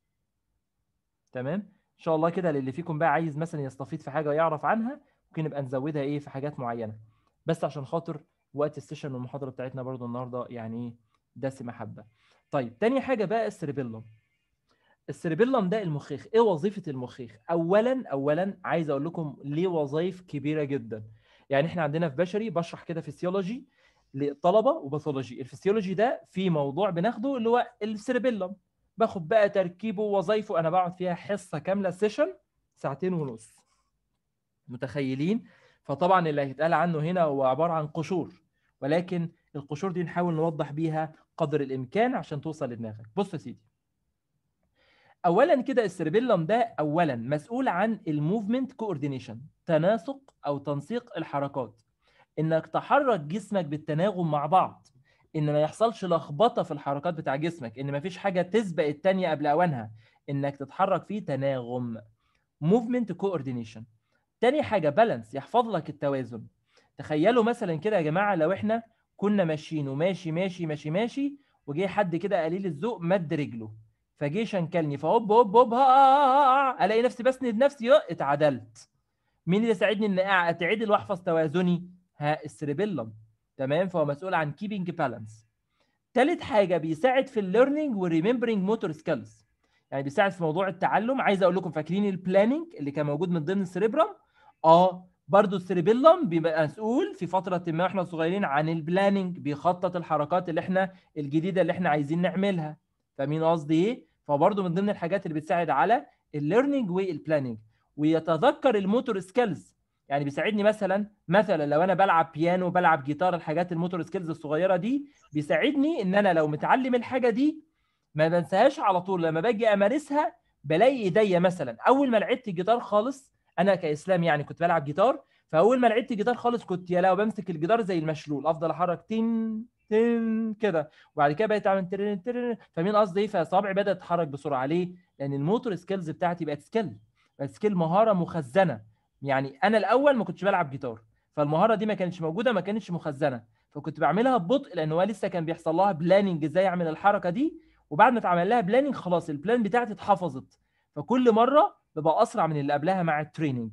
[SPEAKER 1] تمام ان شاء الله كده للي فيكم بقى عايز مثلا يستفيد في حاجه ويعرف عنها ممكن نبقى نزودها ايه في حاجات معينه بس عشان خاطر وقت السيشن والمحاضره بتاعتنا برضو النهارده يعني إيه، دسمه حبه طيب تاني حاجه بقى السربيلوم السربيلوم ده المخيخ ايه وظيفه المخيخ اولا اولا عايز اقول لكم ليه وظائف كبيره جدا يعني احنا عندنا في بشري بشرح كده فيسيولوجي للطلبه وباثولوجي الفسيولوجي ده في موضوع بناخده اللي هو السربيلوم باخد بقى تركيبه ووظايفه انا بقعد فيها حصه كامله سيشن ساعتين ونص متخيلين فطبعا اللي هيتقال عنه هنا هو عباره عن قشور ولكن القشور دي نحاول نوضح بيها قدر الامكان عشان توصل لدماغك بص يا سيدي اولا كده السربيلم ده اولا مسؤول عن الموفمنت كوردينيشن تناسق او تنسيق الحركات انك تحرك جسمك بالتناغم مع بعض ان ما يحصلش لخبطه في الحركات بتاع جسمك ان ما فيش حاجه تسبق الثانيه قبل اوانها انك تتحرك في تناغم موفمنت كوردينيشن تاني حاجه بالانس يحفظ لك التوازن تخيلوا مثلا كده يا جماعه لو احنا كنا ماشيين وماشي ماشي ماشي ماشي وجه حد كده قليل الذوق مد رجله فجه شنكلني فهوب هوب هوب الاقي نفسي بسند نفسي اتعدلت مين اللي ساعدني ان اتعدل واحفظ توازني ها السريبيلم تمام فهو مسؤول عن كيبنج بالانس تالت حاجه بيساعد في الليرنينج وريمبرنج موتور سكيلز يعني بيساعد في موضوع التعلم عايز اقول لكم فاكرين البلاننج اللي كان موجود من ضمن السريبرم اه برضه السريبيلم بيبقى مسؤول في فتره ما احنا صغيرين عن البلاننج بيخطط الحركات اللي احنا الجديده اللي احنا عايزين نعملها فاهمين قصدي ايه فبرضه من ضمن الحاجات اللي بتساعد على الليرنينج والبلاننج ويتذكر الموتور سكيلز يعني بيساعدني مثلا مثلا لو انا بلعب بيانو بلعب جيتار الحاجات الموتور سكيلز الصغيره دي بيساعدني ان انا لو متعلم الحاجه دي ما بنساهاش على طول لما باجي امارسها بلاقي ايديا مثلا اول ما لعبت الجيتار خالص انا كاسلام يعني كنت بلعب جيتار فاول ما لعبت جيتار خالص كنت يا لو بمسك الجيتار زي المشلول افضل احرك تن تن كده وبعد كده بقيت اعمل ترن ترن فمين قصدي ايه فصابعي بدات تتحرك بسرعه ليه؟ لان الموتور سكيلز بتاعتي بقت سكيل بقت سكيل مهاره مخزنه يعني انا الاول ما كنتش بلعب جيتار فالمهاره دي ما كانتش موجوده ما كانتش مخزنه فكنت بعملها ببطء لان هو لسه كان بيحصل لها بلاننج ازاي اعمل الحركه دي وبعد ما اتعمل لها بلاننج خلاص البلان بتاعتي اتحفظت فكل مره ببقى اسرع من اللي قبلها مع التريننج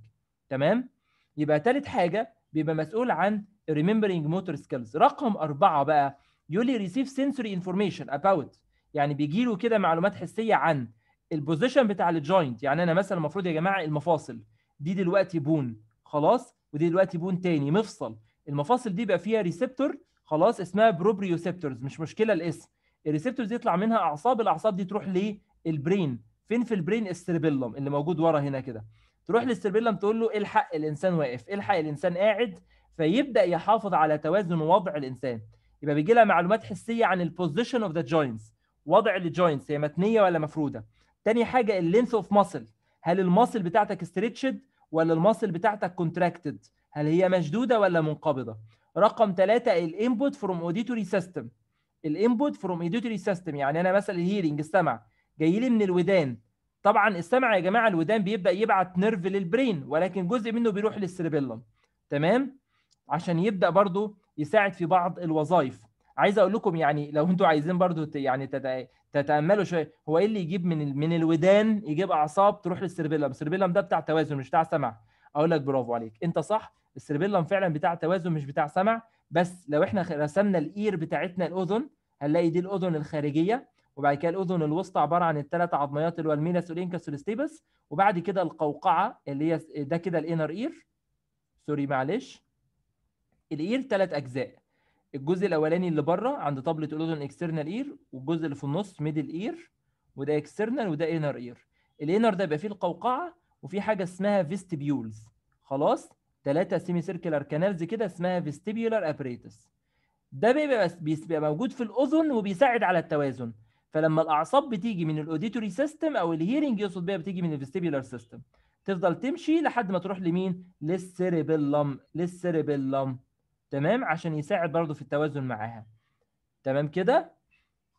[SPEAKER 1] تمام يبقى ثالث حاجه بيبقى مسؤول عن ريمبرنج موتور سكيلز رقم أربعة بقى يولي ريسيف سنسوري انفورميشن اباوت يعني بيجي له كده معلومات حسية عن البوزيشن بتاع الجوينت يعني أنا مثلا المفروض يا جماعة المفاصل دي دلوقتي بون خلاص ودي دلوقتي بون تاني مفصل المفاصل دي بقى فيها ريسبتور خلاص اسمها بروبريوسبتورز مش مشكلة الاسم الريسبتورز يطلع منها أعصاب الأعصاب دي تروح للبرين فين في البرين استربيلم اللي موجود ورا هنا كده تروح للستربيلم تقول له الحق الانسان واقف الحق الانسان قاعد فيبدا يحافظ على توازن وضع الانسان يبقى بيجي لها معلومات حسيه عن البوزيشن اوف ذا جوينتس وضع الجوينتس هي متنيه ولا مفروده تاني حاجه اللينث اوف ماسل هل الماسل بتاعتك استريتشد ولا الماسل بتاعتك كونتراكتد هل هي مشدوده ولا منقبضه رقم ثلاثة الانبوت فروم اوديتوري سيستم الانبوت فروم اوديتوري سيستم يعني انا مثلا الهيرنج السمع جاي لي من الودان طبعا السمع يا جماعه الودان بيبدا يبعت نيرف للبرين ولكن جزء منه بيروح للسيربيلم تمام عشان يبدا برضو يساعد في بعض الوظائف عايز اقول لكم يعني لو انتوا عايزين برضو يعني تتاملوا شويه هو ايه اللي يجيب من من الودان يجيب اعصاب تروح للسيربيلم السيربيلم ده بتاع توازن مش بتاع سمع اقول لك برافو عليك انت صح السيربيلم فعلا بتاع توازن مش بتاع سمع بس لو احنا رسمنا الاير بتاعتنا الاذن هنلاقي دي الاذن الخارجيه وبعد كده الاذن الوسطى عباره عن الثلاث عظميات اللي هو المينس والانكس والستيبس وبعد كده القوقعه اللي هي ده كده الانر اير سوري معلش الاير ثلاث اجزاء الجزء الاولاني اللي بره عند طبله الاذن اكسترنال اير والجزء اللي في النص ميدل اير وده اكسترنال وده انر اير الانر ده يبقى فيه القوقعه وفي حاجه اسمها فيستبيولز خلاص ثلاثه سيمي سيركلر كانالز كده اسمها فيستبيولر ابريتس ده بيبقى بيبقى موجود في الاذن وبيساعد على التوازن فلما الاعصاب بتيجي من الاوديتوري سيستم او الهيرنج يقصد بيها بتيجي من الفيستيبيولار سيستم تفضل تمشي لحد ما تروح لمين للسيربيلم للسيربيلم تمام عشان يساعد برضه في التوازن معاها تمام كده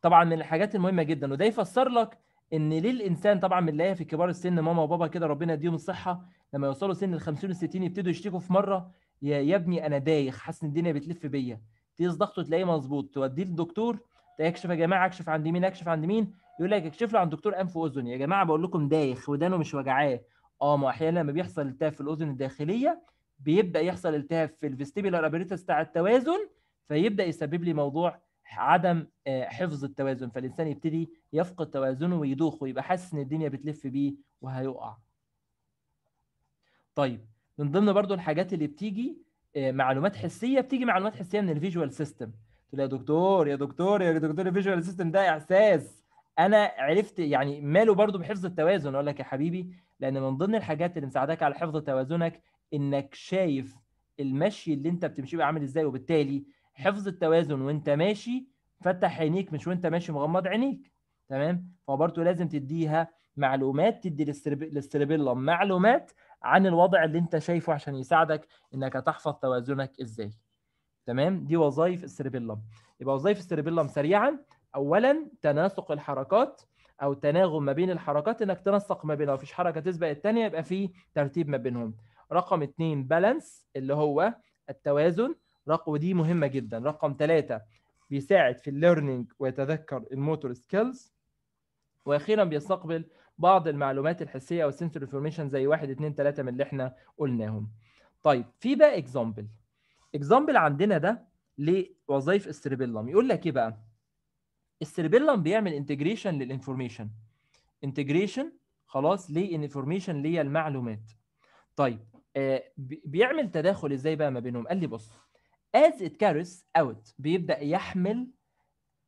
[SPEAKER 1] طبعا من الحاجات المهمه جدا وده يفسر لك ان ليه الانسان طبعا بنلاقيها في كبار السن ماما وبابا كده ربنا يديهم الصحه لما يوصلوا سن ال 50 وال 60 يبتدوا يشتكوا في مره يا ابني انا دايخ حاسس ان الدنيا بتلف بيا تقيس ضغطه تلاقيه مظبوط توديه للدكتور يكشف يا جماعه اكشف عند مين اكشف عند مين يقول لك اكشف له عند دكتور انف واذن يا جماعه بقول لكم دايخ ودانه مش وجعاه اه ما احيانا لما بيحصل التهاب في الاذن الداخليه بيبدا يحصل التهاب في الفيستيبولار ابريتس بتاع التوازن فيبدا يسبب لي موضوع عدم آه، حفظ التوازن فالانسان يبتدي يفقد توازنه ويدوخ ويبقى حاسس ان الدنيا بتلف بيه وهيقع طيب من ضمن برضو الحاجات اللي بتيجي آه، معلومات حسيه بتيجي معلومات حسيه من الفيجوال سيستم له يا دكتور يا دكتور يا دكتور الفيجوال سيستم ده احساس انا عرفت يعني ماله برضو بحفظ التوازن اقول لك يا حبيبي لان من ضمن الحاجات اللي مساعداك على حفظ توازنك انك شايف المشي اللي انت بتمشي بيه عامل ازاي وبالتالي حفظ التوازن وانت ماشي فتح عينيك مش وانت ماشي مغمض عينيك تمام فبرضه لازم تديها معلومات تدي للسيربيلا معلومات عن الوضع اللي انت شايفه عشان يساعدك انك تحفظ توازنك ازاي تمام دي وظائف السيربيلم يبقى وظائف السيربيلم سريعا اولا تناسق الحركات او تناغم ما بين الحركات انك تنسق ما بينها مفيش حركه تسبق الثانيه يبقى في ترتيب ما بينهم رقم اثنين بالانس اللي هو التوازن رقم ودي مهمه جدا رقم ثلاثة بيساعد في الليرنينج ويتذكر الموتور سكيلز واخيرا بيستقبل بعض المعلومات الحسيه والسنسور انفورميشن زي واحد اثنين ثلاثة من اللي احنا قلناهم طيب في بقى اكزامبل اكزامبل عندنا ده لوظائف السيربيلم يقول لك ايه بقى السيربيلم بيعمل انتجريشن للانفورميشن انتجريشن خلاص للانفورميشن اللي هي المعلومات طيب آه، بيعمل تداخل ازاي بقى ما بينهم قال لي بص as it carries out بيبدا يحمل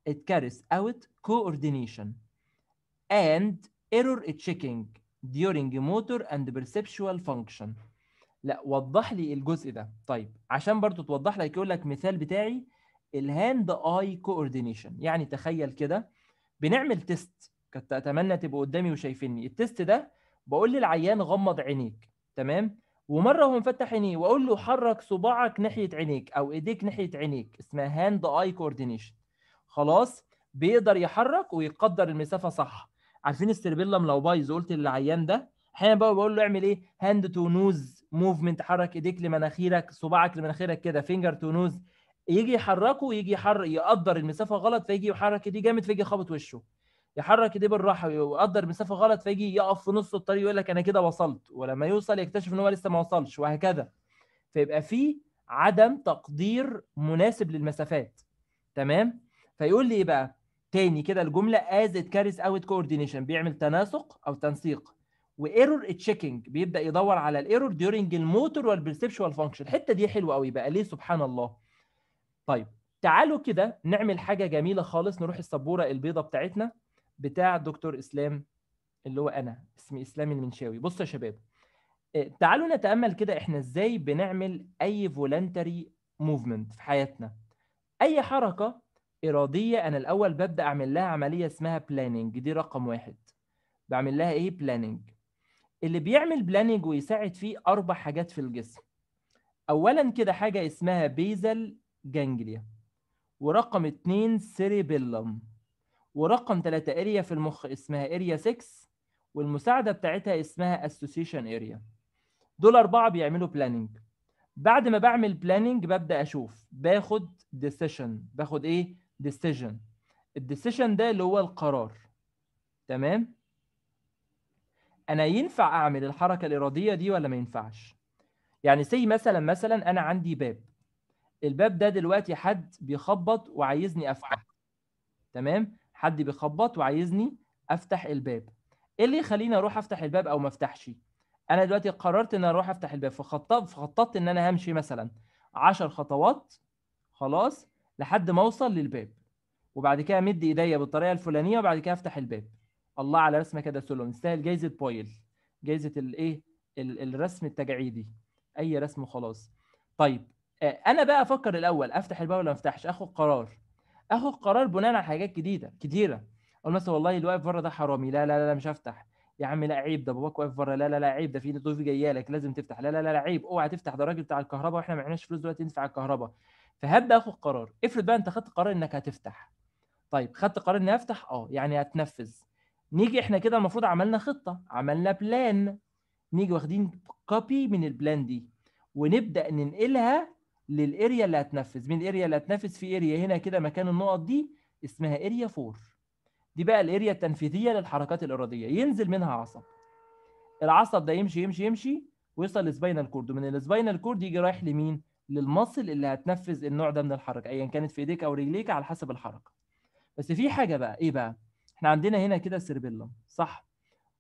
[SPEAKER 1] it carries out coordination and error checking during motor and perceptual function لا وضح لي الجزء ده طيب عشان برضو توضح لك يقول لك مثال بتاعي الهاند اي كوردينيشن يعني تخيل كده بنعمل تيست كنت اتمنى تبقوا قدامي وشايفيني التيست ده بقول للعيان غمض عينيك تمام ومره هو مفتح عينيه واقول له حرك صباعك ناحيه عينيك او ايديك ناحيه عينيك اسمها هاند اي كوردينيشن خلاص بيقدر يحرك ويقدر المسافه صح عارفين السيربيلم لو بايظ قلت للعيان ده احيانا بقى بقول له اعمل ايه هاند تو نوز موفمنت حرك ايديك لمناخيرك صباعك لمناخيرك كده فينجر تو نوز يجي يحركه يجي يحر يقدر المسافه غلط فيجي يحرك دي جامد فيجي يخبط وشه يحرك دي بالراحه ويقدر المسافه غلط فيجي يقف في نص الطريق يقول لك انا كده وصلت ولما يوصل يكتشف ان هو لسه ما وصلش وهكذا فيبقى في عدم تقدير مناسب للمسافات تمام فيقول لي ايه بقى تاني كده الجمله از ات كاريز اوت كوردينيشن بيعمل تناسق او تنسيق وايرور تشيكينج بيبدا يدور على الايرور ديورنج الموتور والبرسبشوال فانكشن الحته دي حلوه قوي بقى ليه سبحان الله طيب تعالوا كده نعمل حاجه جميله خالص نروح السبوره البيضه بتاعتنا بتاع دكتور اسلام اللي هو انا اسمي اسلام المنشاوي بصوا يا شباب آه، تعالوا نتامل كده احنا ازاي بنعمل اي فولنتري موفمنت في حياتنا اي حركه اراديه انا الاول ببدا اعمل لها عمليه اسمها بلاننج دي رقم واحد بعمل لها ايه بلاننج اللي بيعمل بلانينج ويساعد فيه اربع حاجات في الجسم اولا كده حاجه اسمها بيزل جانجليا ورقم اتنين سيريبيلم ورقم ثلاثة اريا في المخ اسمها اريا 6 والمساعده بتاعتها اسمها اسوسيشن اريا دول اربعه بيعملوا بلانينج بعد ما بعمل بلانينج ببدا اشوف باخد ديسيشن باخد ايه ديسيشن الديسيشن ده اللي هو القرار تمام انا ينفع اعمل الحركه الاراديه دي ولا ما ينفعش يعني سي مثلا مثلا انا عندي باب الباب ده دلوقتي حد بيخبط وعايزني افتح تمام حد بيخبط وعايزني افتح الباب ايه اللي يخليني اروح افتح الباب او ما افتحش انا دلوقتي قررت ان اروح افتح الباب فخططت فخططت ان انا همشي مثلا 10 خطوات خلاص لحد ما اوصل للباب وبعد كده امد ايديا بالطريقه الفلانيه وبعد كده افتح الباب الله على رسمك ده سلم يستاهل جايزه بويل جايزه الايه الرسم التجعيدي اي رسم وخلاص طيب آه، انا بقى افكر الاول افتح الباب ولا ما افتحش اخد قرار اخد قرار بناء على حاجات جديده كتيره اقول مثلا والله اللي واقف بره ده حرامي لا لا لا مش هفتح يا عم لا عيب ده باباك واقف بره لا لا لا عيب ده في ضيوف جايه لك لازم تفتح لا لا لا عيب اوعى تفتح ده راجل بتاع الكهرباء واحنا ما معناش فلوس دلوقتي ندفع الكهرباء فهبدا اخد قرار افرض بقى انت خدت قرار انك هتفتح طيب خدت قرار اني افتح اه يعني هتنفذ نيجي احنا كده المفروض عملنا خطه عملنا بلان نيجي واخدين كوبي من البلان دي ونبدا ننقلها للاريا اللي هتنفذ من الاريا اللي هتنفذ في اريا هنا كده مكان النقط دي اسمها اريا 4 دي بقى الاريا التنفيذيه للحركات الاراديه ينزل منها عصب العصب ده يمشي يمشي يمشي ويصل لسباينال كورد ومن السباينال كورد يجي رايح لمين للمصل اللي هتنفذ النوع ده من الحركه ايا كانت في ايديك او رجليك على حسب الحركه بس في حاجه بقى ايه بقى احنا عندنا هنا كده سيربيلوم صح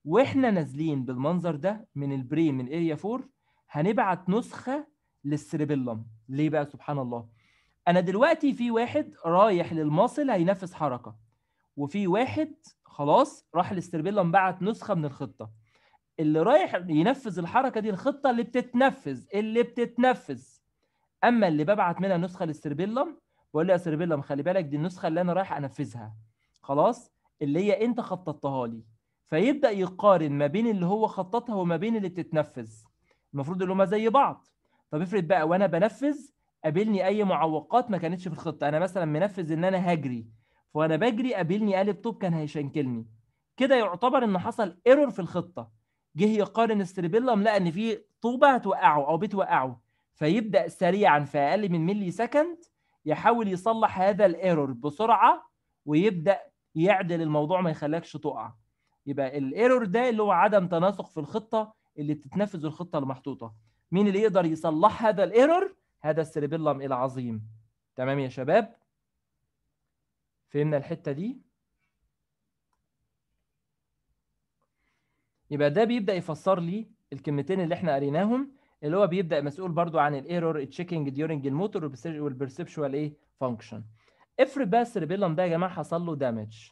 [SPEAKER 1] واحنا نازلين بالمنظر ده من البرين من اريا 4 هنبعت نسخه للسيربيلوم ليه بقى سبحان الله انا دلوقتي في واحد رايح للمصل هينفذ حركه وفي واحد خلاص راح للسيربيلوم بعت نسخه من الخطه اللي رايح ينفذ الحركه دي الخطه اللي بتتنفذ اللي بتتنفذ اما اللي ببعت منها نسخه للسيربيلوم بقول له يا سيربيلوم خلي بالك دي النسخه اللي انا رايح انفذها خلاص اللي هي انت خططتها لي فيبدا يقارن ما بين اللي هو خططها وما بين اللي بتتنفذ المفروض اللي هما زي بعض طب افرض بقى وانا بنفذ قابلني اي معوقات ما كانتش في الخطه انا مثلا منفذ ان انا هجري فانا بجري قابلني قالب طوب كان هيشنكلني كده يعتبر ان حصل ايرور في الخطه جه يقارن السربيلم لقى ان في طوبه هتوقعه او بتوقعه فيبدا سريعا في اقل من ملي سكند يحاول يصلح هذا الايرور بسرعه ويبدا يعدل الموضوع ما يخليكش تقع يبقى الايرور ده اللي هو عدم تناسق في الخطه اللي بتتنفذ الخطه المحطوطه مين اللي يقدر يصلح هذا الايرور هذا السيربيلم العظيم تمام يا شباب فهمنا الحته دي يبقى ده بيبدا يفسر لي الكلمتين اللي احنا قريناهم اللي هو بيبدا مسؤول برضو عن الايرور تشيكينج ديورنج الموتور والبرسبشوال ايه فانكشن افرض بقى السيربيلم ده يا جماعه حصل له دامج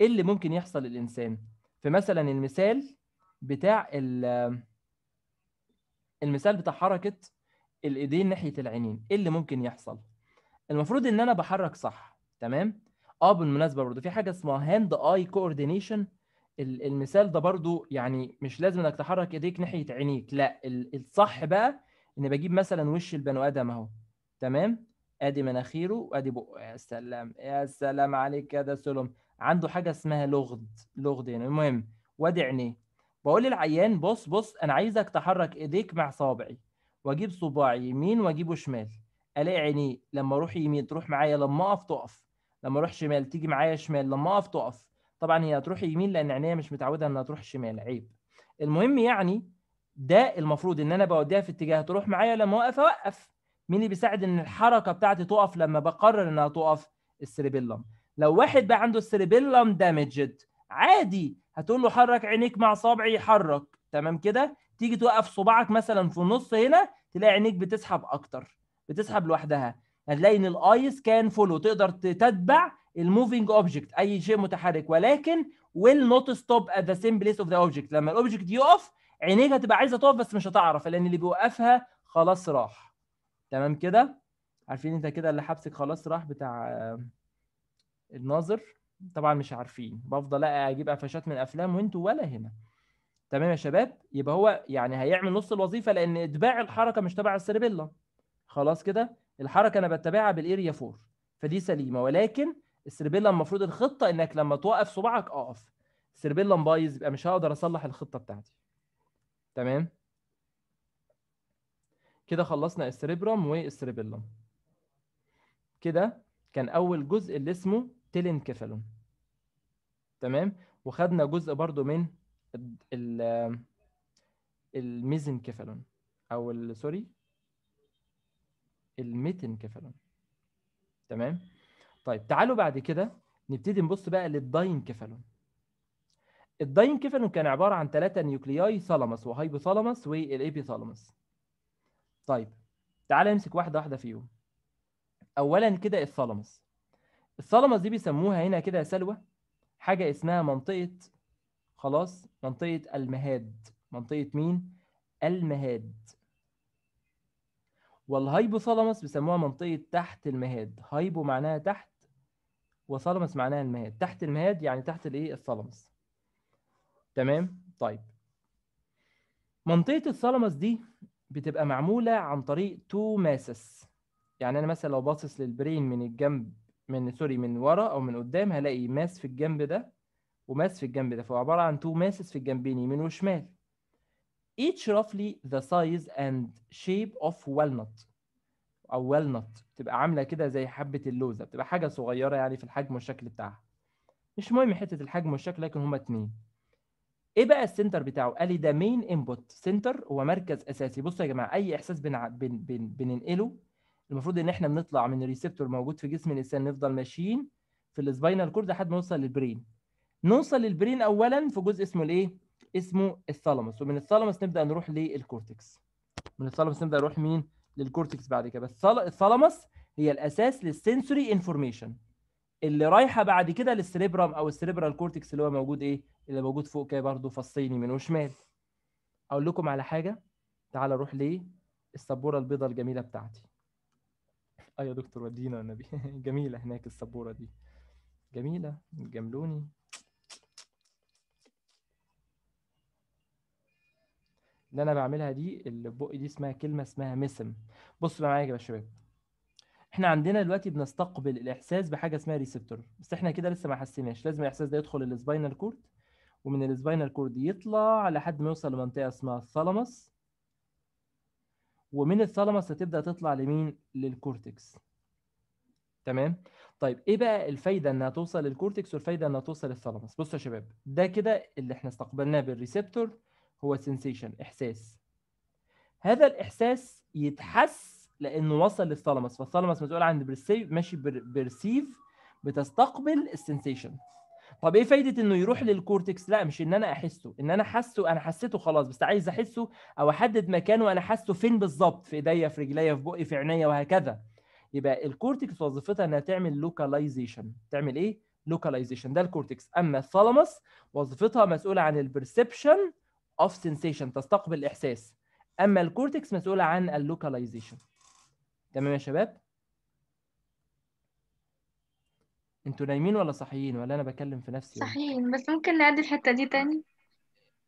[SPEAKER 1] ايه اللي ممكن يحصل للانسان في مثلا المثال بتاع المثال بتاع حركه الايدين ناحيه العينين ايه اللي ممكن يحصل المفروض ان انا بحرك صح تمام اه بالمناسبه برضو في حاجه اسمها هاند اي كوردينيشن المثال ده برضو يعني مش لازم انك تحرك ايديك ناحيه عينيك لا الصح بقى ان بجيب مثلا وش البني ادم اهو تمام ادي مناخيره وادي بقه يا سلام يا سلام عليك يا ده سلم عنده حاجه اسمها لغد لغد يعني المهم وادي عينيه بقول للعيان بص بص انا عايزك تحرك ايديك مع صابعي واجيب صباعي يمين واجيبه شمال الاقي عينيه لما اروح يمين تروح معايا لما اقف تقف لما اروح شمال تيجي معايا شمال لما اقف تقف طبعا هي هتروح يمين لان عينيها مش متعوده انها تروح شمال عيب المهم يعني ده المفروض ان انا بوديها في اتجاه تروح معايا لما اوقف اوقف مين اللي بيساعد ان الحركه بتاعتي تقف لما بقرر انها تقف السيربيلم لو واحد بقى عنده السيربيلم دامجد عادي هتقول له حرك عينيك مع صابعي يحرك تمام كده تيجي توقف صباعك مثلا في النص هنا تلاقي عينيك بتسحب اكتر بتسحب لوحدها هتلاقي ان الايس كان فولو تقدر تتبع الموفينج اوبجكت اي شيء متحرك ولكن ويل نوت ستوب ات ذا سيم بليس اوف ذا اوبجكت لما الاوبجكت يقف عينيك هتبقى عايزه تقف بس مش هتعرف لان اللي بيوقفها خلاص راح تمام كده عارفين انت كده اللي حبسك خلاص راح بتاع آه، الناظر طبعا مش عارفين بفضل اجيب قفشات من افلام وانتوا ولا هنا تمام يا شباب يبقى هو يعني هيعمل نص الوظيفه لان اتباع الحركه مش تبع السيربيلا خلاص كده الحركه انا بتبعها بالاريا 4 فدي سليمه ولكن السيربيلا المفروض الخطه انك لما توقف صباعك اقف السيربيلا بايظ يبقى مش هقدر اصلح الخطه بتاعتي تمام كده خلصنا السريبرام والسريبيلم كده كان اول جزء اللي اسمه تيلينكفالون تمام وخدنا جزء برضو من ال الميزنكفالون او سوري الميتنكفالون تمام طيب تعالوا بعد كده نبتدي نبص بقى للداينكفالون الداينكفالون كان عباره عن ثلاثه نيوكلياي ثالاموس وهايبوثالاموس والابيثالاموس طيب تعال نمسك واحده واحده فيهم اولا كده الثالاموس الثالاموس دي بيسموها هنا كده يا سلوى حاجه اسمها منطقه خلاص منطقه المهاد منطقه مين المهاد والهايبوثالامس بيسموها منطقه تحت المهاد هايبو معناها تحت وثالمس معناها المهاد تحت المهاد يعني تحت الايه الثالمس تمام طيب منطقه الثالمس دي بتبقى معموله عن طريق تو ماسس يعني انا مثلا لو باصص للبرين من الجنب من سوري من ورا او من قدام هلاقي ماس في الجنب ده وماس في الجنب ده فهو عباره عن تو ماسس في الجنبين يمين وشمال each roughly the size and shape of walnut او walnut بتبقى عامله كده زي حبه اللوزه بتبقى حاجه صغيره يعني في الحجم والشكل بتاعها مش مهم حته الحجم والشكل لكن هما اتنين ايه بقى السنتر بتاعه؟ قال لي ده مين انبوت سنتر هو مركز اساسي بصوا يا جماعه اي احساس بنع... بن... بن... بننقله المفروض ان احنا بنطلع من الريسبتور موجود في جسم الانسان نفضل ماشيين في السباينال كورد لحد ما نوصل للبرين نوصل للبرين اولا في جزء اسمه الايه اسمه الثالاموس ومن الثالاموس نبدا نروح للكورتكس من الثالاموس نبدا نروح مين للكورتكس بعد كده بس الثالاموس هي الاساس للسنسوري انفورميشن اللي رايحه بعد كده للسريبرام او السريبرال كورتكس اللي هو موجود ايه اللي موجود فوق كده برضو فصيني من وشمال اقول لكم على حاجه تعالى اروح للسبوره البيضاء الجميله بتاعتي [laughs] اه أيوة يا دكتور ودينا النبي [laughs] جميله هناك السبوره دي جميله جملوني اللي انا بعملها دي البق دي اسمها كلمه اسمها مسم بصوا معايا يا شباب احنا عندنا دلوقتي بنستقبل الاحساس بحاجه اسمها ريسبتور بس احنا كده لسه ما حسيناش لازم الاحساس ده يدخل السباينال كورد ومن السباينال كورد يطلع لحد ما يوصل لمنطقه اسمها الثالاموس ومن الثالاموس هتبدا تطلع لمين للكورتكس تمام طيب ايه بقى الفايده انها توصل للكورتكس والفايده انها توصل للثالاموس بصوا يا شباب ده كده اللي احنا استقبلناه بالريسبتور هو سنسيشن احساس هذا الاحساس يتحس لانه وصل للثالاموس فالثالاموس مسؤول عن برسيف ماشي برسيف بتستقبل السنسيشن طب ايه فايده انه يروح للكورتكس لا مش ان انا احسه ان انا حاسه انا حسيته خلاص بس عايز احسه او احدد مكانه انا حاسه فين بالظبط في ايديا في رجليا في بقي في عينيا وهكذا يبقى الكورتكس وظيفتها انها تعمل لوكاليزيشن تعمل ايه لوكاليزيشن ده الكورتكس اما الثالاموس وظيفتها مسؤوله عن البرسبشن اوف سنسيشن تستقبل احساس اما الكورتكس مسؤوله عن اللوكاليزيشن تمام يا شباب انتوا نايمين ولا صاحيين ولا انا بكلم في نفسي ولا؟
[SPEAKER 2] صحيح بس ممكن نعدي الحتة دي تاني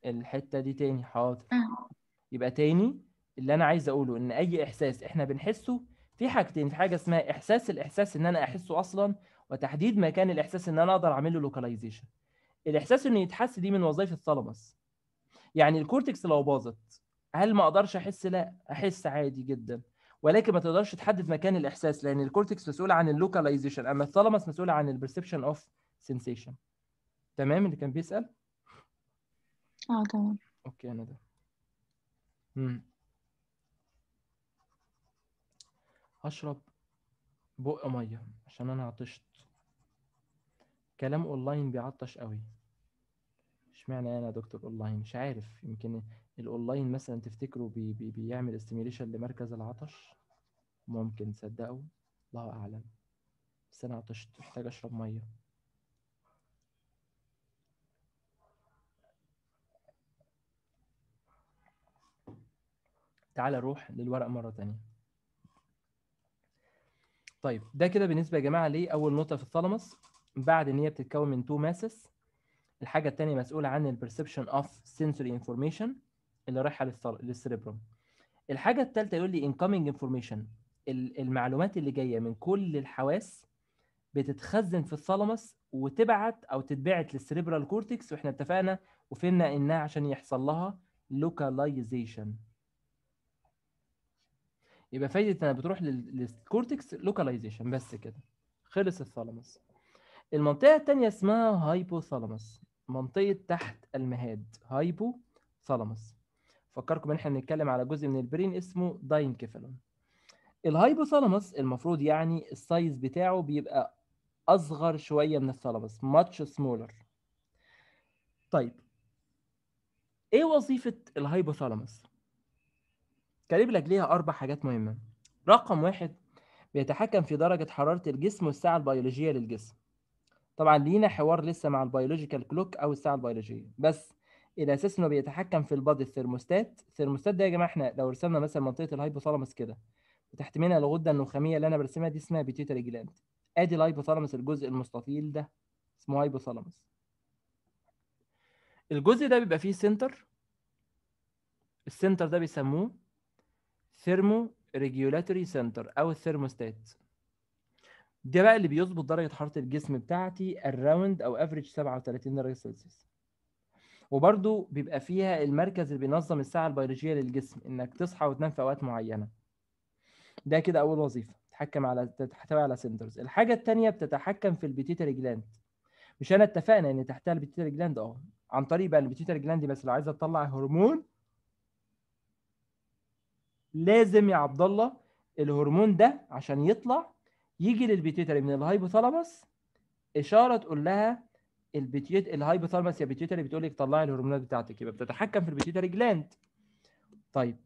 [SPEAKER 1] الحتة دي تاني حاضر اه يبقى تاني اللي انا عايز اقوله ان اي احساس احنا بنحسه في حاجتين في حاجه اسمها احساس الاحساس ان انا احسه اصلا وتحديد مكان الاحساس ان انا اقدر اعمل له لوكاليزيشن الاحساس انه يتحس دي من وظائف الثالاموس يعني الكورتكس لو باظت هل ما اقدرش احس لا احس عادي جدا ولكن ما تقدرش تحدد مكان الاحساس لان الكورتكس مسؤوله عن اللوكاليزيشن اما الثالامس مسؤوله عن البرسبشن اوف سنسيشن تمام اللي كان بيسال اه تمام اوكي انا ده امم هشرب بق ميه عشان انا عطشت كلام اونلاين بيعطش قوي اشمعنى انا يا دكتور اونلاين مش عارف يمكن الاونلاين مثلا تفتكروا بي بي بيعمل استيميليشن لمركز العطش ممكن تصدقوا الله اعلم بس انا عطشت محتاج اشرب ميه تعال اروح للورق مره تانية طيب ده كده بالنسبه يا جماعه لاول نقطه في الثالاموس بعد ان هي بتتكون من تو ماسس الحاجه الثانيه مسؤوله عن البرسبشن اوف سنسوري انفورميشن اللي رايحه للسيريبروم الحاجه الثالثه يقول لي incoming انفورميشن المعلومات اللي جايه من كل الحواس بتتخزن في الثالاموس وتبعت او تتبعت للسريبرال كورتكس واحنا اتفقنا وفهمنا انها عشان يحصل لها لوكاليزيشن يبقى فايده انها بتروح للكورتكس لوكاليزيشن بس كده خلص الثالاموس المنطقه الثانيه اسمها hypothalamus منطقه تحت المهاد هايبو ثالاموس فكركم ان احنا بنتكلم على جزء من البرين اسمه داينكيفالون الهايبوثالاموس المفروض يعني السايز بتاعه بيبقى اصغر شويه من الثالاموس ماتش سمولر طيب ايه وظيفه الهايبوثالاموس كاتب لك ليها اربع حاجات مهمه رقم واحد بيتحكم في درجه حراره الجسم والساعه البيولوجيه للجسم طبعا لينا حوار لسه مع البيولوجيكال كلوك او الساعه البيولوجيه بس الى اساس انه بيتحكم في البادي الثرموستات الثرموستات ده يا جماعه احنا لو رسمنا مثلا منطقه الهايبوثالامس كده وتحت منها الغده النخاميه اللي انا برسمها دي اسمها بيتيوتري جلاند ادي الهايبوثالامس الجزء المستطيل ده اسمه هايبوثالامس الجزء ده بيبقى فيه سنتر السنتر ده بيسموه ثيرمو ريجيولاتوري سنتر او الثيرموستات ده بقى اللي بيظبط درجه حراره الجسم بتاعتي الراوند او افريج 37 درجه سلسيوس وبرده بيبقى فيها المركز اللي بينظم الساعه البيولوجيه للجسم انك تصحى وتنام في اوقات معينه ده كده اول وظيفه تتحكم على تحتوي على سنترز الحاجه الثانيه بتتحكم في البيتيتري جلاند مش انا اتفقنا ان تحتها البيتيتري جلاند اه عن طريق بقى البيتيتري جلاند بس لو عايزه تطلع هرمون لازم يا عبد الله الهرمون ده عشان يطلع يجي للبيتيتري من الهايبوثالاموس اشاره تقول لها البيتيوت الهايبوثالاموس يا بيتيوتري بتقول لك طلعي الهرمونات بتاعتك يبقى بتتحكم في البيتيوتري جلاند طيب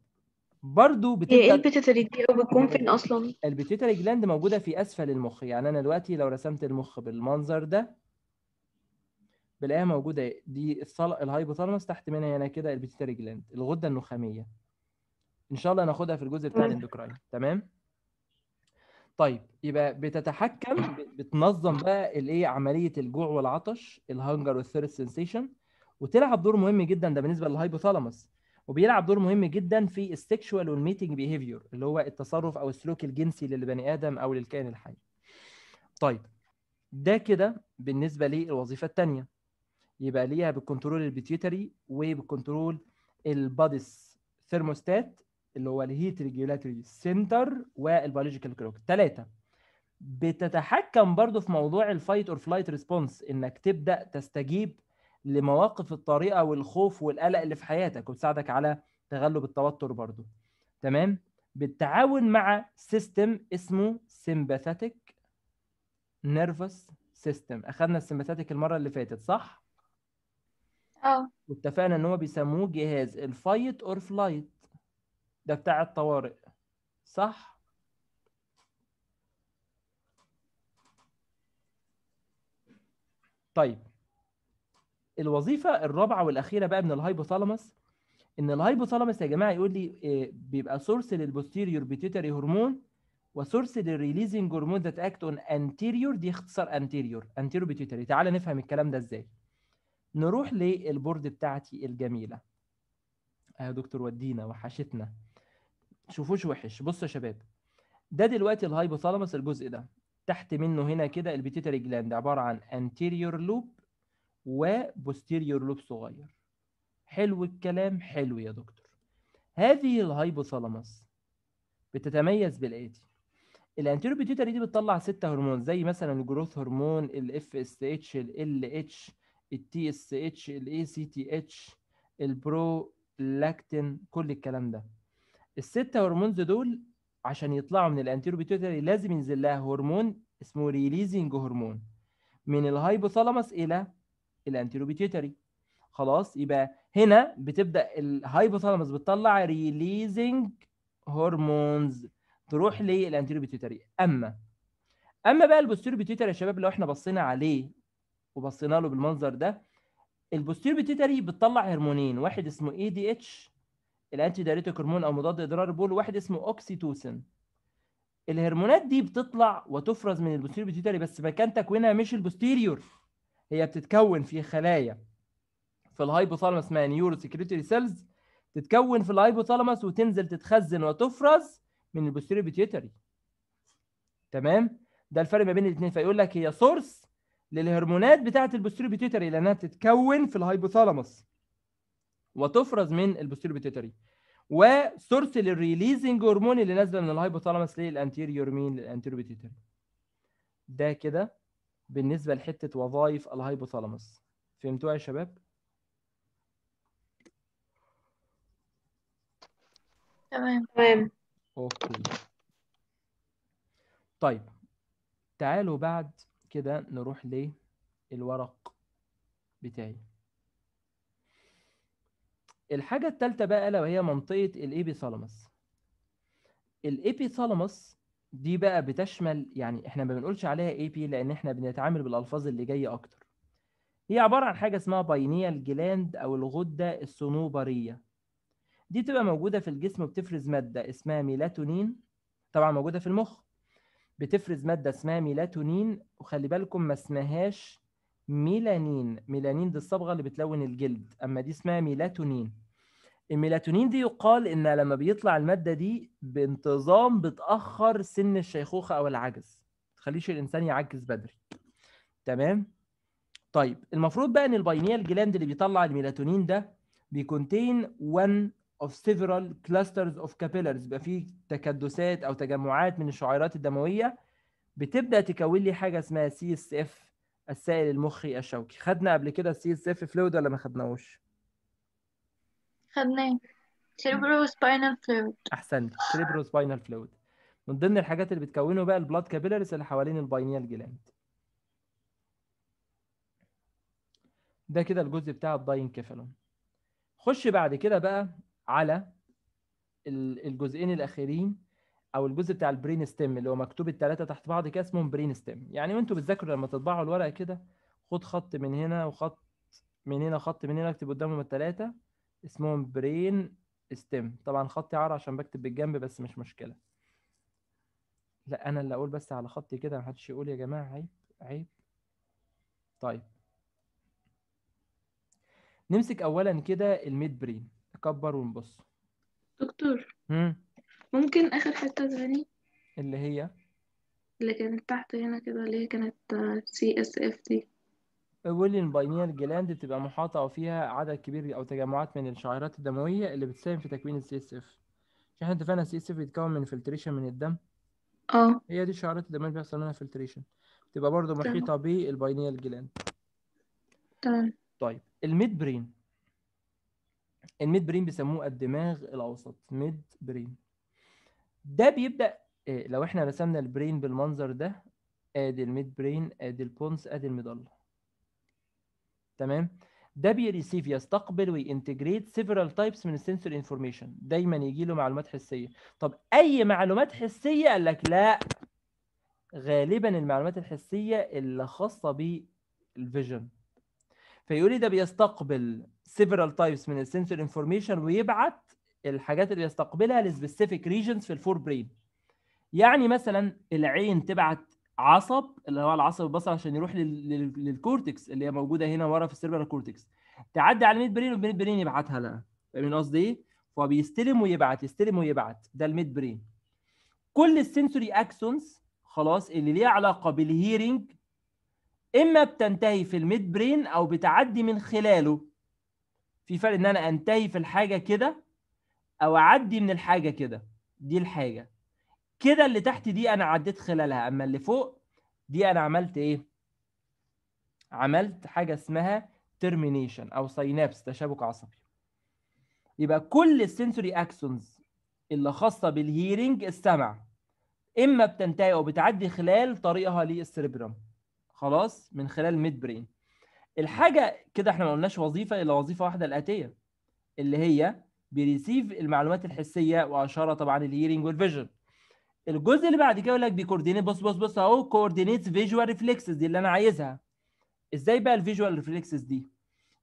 [SPEAKER 1] برضو إيه، إيه بتبدا ايه
[SPEAKER 2] البيتيوتري دي
[SPEAKER 1] او بتكون فين اصلا البيتيوتري جلاند موجوده في اسفل المخ يعني انا دلوقتي لو رسمت المخ بالمنظر ده بلاقيها موجوده دي الهايبوثالاموس تحت منها هنا كده البيتيوتري جلاند الغده النخاميه ان شاء الله ناخدها في الجزء بتاع الاندوكراين تمام طيب يبقى بتتحكم بتنظم بقى الايه عمليه الجوع والعطش الهنجر والثيرست سنسيشن وتلعب دور مهم جدا ده بالنسبه للهايبوثالاموس وبيلعب دور مهم جدا في السكشوال والميتنج بيهيفيور اللي هو التصرف او السلوك الجنسي للبني ادم او للكائن الحي. طيب ده كده بالنسبه للوظيفه الثانيه يبقى ليها بالكنترول البيتيوتري وبالكنترول الباديس ثيرموستات اللي هو الهيت ريجيولاتوري سنتر والبيولوجيكال كلوك ثلاثه بتتحكم برضو في موضوع الفايت اور فلايت ريسبونس انك تبدا تستجيب لمواقف الطريقه والخوف والقلق اللي في حياتك وتساعدك على تغلب التوتر برضو تمام بالتعاون مع سيستم اسمه سيمباثيك نيرفس سيستم اخذنا السيمباثيك المره اللي فاتت صح اه واتفقنا ان هو بيسموه جهاز الفايت اور فلايت ده بتاع الطوارئ صح طيب الوظيفه الرابعه والاخيره بقى من الهايبوثالاموس ان الهايبوثالاموس يا جماعه يقول لي آه، بيبقى سورس للبوستيريور بيتيتري هرمون وسورس للريليزنج هرمون ذات اكت اون انتيريور دي اختصار انتيريور انتيريور بيتيتري تعال نفهم الكلام ده ازاي نروح للبورد بتاعتي الجميله آه، يا دكتور ودينا وحشتنا شوفوش وحش بصوا يا شباب ده دلوقتي الهايبوثالامس الجزء ده تحت منه هنا كده البيتيتري جلاند عباره عن انتيريور لوب وبوستيريور لوب صغير حلو الكلام حلو يا دكتور هذه الهايبوثالامس بتتميز بالاتي الانتيريور بيتيتري دي بتطلع ستة هرمون زي مثلا الجروث هرمون الاف اس اتش ال اتش التي اس اتش الاي سي تي اتش البرو لاكتين كل الكلام ده الستة هرمونز دول عشان يطلعوا من الانتيرو لازم ينزل لها هرمون اسمه ريليزنج هرمون من الهايبوثالاموس الى الانتيرو خلاص يبقى هنا بتبدا الهايبوثالاموس بتطلع ريليزنج هرمونز تروح للانتيرو اما اما بقى البوستيرو يا شباب لو احنا بصينا عليه وبصينا له بالمنظر ده البوستيرو بتطلع هرمونين واحد اسمه اي دي اتش الانتي دايريتيك هرمون او مضاد اضرار البول واحد اسمه اوكسيتوسين الهرمونات دي بتطلع وتفرز من البوستيريور بيتيوتري بس مكان تكوينها مش البوستيريور هي بتتكون في خلايا في الهايبوثالامس اسمها نيورو سكريتري سيلز تتكون في الهايبوثالامس وتنزل تتخزن وتفرز من البوستيريور بيتيوتري تمام ده الفرق ما بين الاثنين فيقول لك هي سورس للهرمونات بتاعه البوستيريور بيتيوتري لانها بتتكون في الهايبوثالامس وتفرز من البوستيريور بيتيتري وسورس للريليزنج هرمون اللي نازله من الهايبوثالامس للانتيريور مين للانتيريور بيتيتري ده كده بالنسبه لحته وظائف الهايبوثالامس فهمتوها يا شباب
[SPEAKER 2] تمام تمام
[SPEAKER 1] اوكي طيب تعالوا بعد كده نروح للورق بتاعي الحاجة الثالثة بقى لو هي منطقة الإيبيثالاموس الإيبيثالاموس دي بقى بتشمل يعني احنا ما بنقولش عليها اي بي لان احنا بنتعامل بالالفاظ اللي جايه اكتر هي عباره عن حاجه اسمها باينيال جلاند او الغده الصنوبريه دي بتبقى موجوده في الجسم وبتفرز ماده اسمها ميلاتونين طبعا موجوده في المخ بتفرز ماده اسمها ميلاتونين وخلي بالكم ما اسمهاش ميلانين ميلانين دي الصبغه اللي بتلون الجلد اما دي اسمها ميلاتونين الميلاتونين دي يقال ان لما بيطلع الماده دي بانتظام بتاخر سن الشيخوخه او العجز تخليش الانسان يعجز بدري تمام طيب المفروض بقى ان الباينيال جلاند اللي بيطلع الميلاتونين ده بيكونتين وان of several clusters of capillaries يبقى فيه تكدسات او تجمعات من الشعيرات الدمويه بتبدا تكون لي حاجه اسمها سي اس اف السائل المخي الشوكي خدنا قبل كده السي اس اف فلويد ولا ما خدناهوش
[SPEAKER 2] خدناه سيربرو سباينال فلويد
[SPEAKER 1] احسنت سيربرو سباينال فلويد من ضمن الحاجات اللي بتكونه بقى البلاد كابيلاريز اللي حوالين الباينيال جلاند ده كده الجزء بتاع كيفالون خش بعد كده بقى على الجزئين الاخيرين او الجزء بتاع البرين ستيم اللي هو مكتوب الثلاثه تحت بعض كده اسمهم برين ستيم يعني وانتوا بتذاكروا لما تطبعوا الورقه كده خد خط من هنا وخط من هنا خط من هنا اكتب قدامهم الثلاثه اسمهم برين ستيم طبعا خطي عار عشان بكتب بالجنب بس مش مشكله لا انا اللي اقول بس على خطي كده محدش يقول يا جماعه عيب عيب طيب نمسك اولا كده الميد برين نكبر ونبص دكتور امم
[SPEAKER 2] ممكن آخر حتة تاني اللي هي اللي كانت تحت هنا كده اللي هي كانت سي اس اف دي
[SPEAKER 1] ويليام باينير جلاند بتبقى محاطة أو فيها عدد كبير أو تجمعات من الشعيرات الدموية اللي بتساهم في تكوين السي اس اف احنا اتفقنا السي اس اف بيتكون من فلتريشن من الدم اه هي دي الشعيرات الدموية اللي بيحصل منها فلتريشن بتبقى برضه محيطة بالباينير جلاند تمام طيب الميد برين الميد برين بيسموه الدماغ الأوسط ميد برين ده بيبدا آه، لو احنا رسمنا البرين بالمنظر ده ادي الميد برين ادي البونس ادي الميدل تمام ده بيريسيف يستقبل وينتجريت سيفرال تايبس من السنسور انفورميشن دايما يجي له معلومات حسيه طب اي معلومات حسيه قال لك لا غالبا المعلومات الحسيه اللي خاصه بالفيجن فيقول لي ده بيستقبل سيفرال تايبس من السنسور انفورميشن ويبعت الحاجات اللي بيستقبلها لسبيسيفيك ريجنز في الفور برين يعني مثلا العين تبعت عصب اللي هو العصب البصري عشان يروح للكورتكس اللي هي موجوده هنا ورا في السيربرال كورتكس تعدي على الميد برين والميد برين يبعتها لها فاهمين قصدي ايه؟ فبيستلم ويبعت يستلم ويبعت ده الميد برين كل السنسوري اكسونز خلاص اللي ليها علاقه بالهيرنج اما بتنتهي في الميد برين او بتعدي من خلاله في فرق ان انا انتهي في الحاجه كده او اعدي من الحاجه كده دي الحاجه كده اللي تحت دي انا عديت خلالها اما اللي فوق دي انا عملت ايه عملت حاجه اسمها ترمينيشن او سينابس تشابك عصبي يبقى كل السنسوري اكسونز اللي خاصه بالهيرنج السمع اما بتنتهي او بتعدي خلال طريقها للسيربرم خلاص من خلال ميد برين الحاجه كده احنا ما قلناش وظيفه الا وظيفه واحده الاتيه اللي هي بيريسيف المعلومات الحسيه واشاره طبعا الهيرنج والفيجن الجزء اللي بعد كده يقول لك بيكوردينيت بص بص بص اهو كوردينيت فيجوال ريفلكسز دي اللي انا عايزها ازاي بقى الفيجوال ريفلكسز دي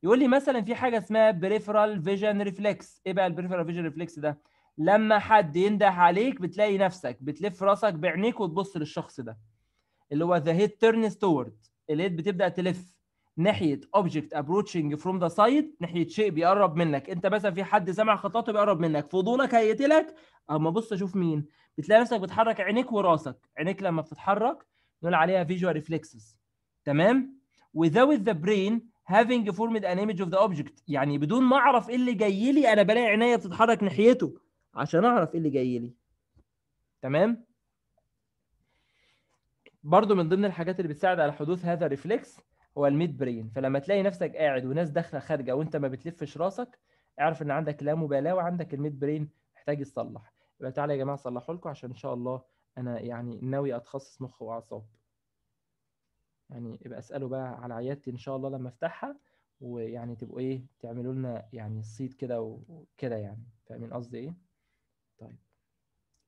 [SPEAKER 1] يقول لي مثلا في حاجه اسمها بريفرال فيجن ريفلكس ايه بقى البريفرال فيجن ريفلكس ده لما حد ينده عليك بتلاقي نفسك بتلف راسك بعينيك وتبص للشخص ده اللي هو ذا هيد تيرنز توورد اليد بتبدا تلف ناحيه اوبجكت ابروتشنج فروم ذا سايد ناحيه شيء بيقرب منك انت مثلا في حد سامع خطواته بيقرب منك فضولك هيقتلك اما بص اشوف مين بتلاقي نفسك بتحرك عينيك وراسك عينيك لما بتتحرك نقول عليها فيجوال ريفلكسز تمام without the brain having formed an image of the object يعني بدون ما اعرف ايه اللي جاي لي انا بلاقي عينيا بتتحرك ناحيته عشان اعرف ايه اللي جاي لي تمام برضو من ضمن الحاجات اللي بتساعد على حدوث هذا الريفلكس هو الميد برين فلما تلاقي نفسك قاعد وناس داخله خارجه وانت ما بتلفش راسك اعرف ان عندك لا مبالاه وعندك الميد برين محتاج يتصلح يبقى تعالى يا جماعه صلحوا لكم عشان ان شاء الله انا يعني ناوي اتخصص مخ واعصاب يعني يبقى اساله بقى على عيادتي ان شاء الله لما افتحها ويعني تبقوا ايه تعملوا لنا يعني صيد كده وكده يعني فاهمين قصدي ايه طيب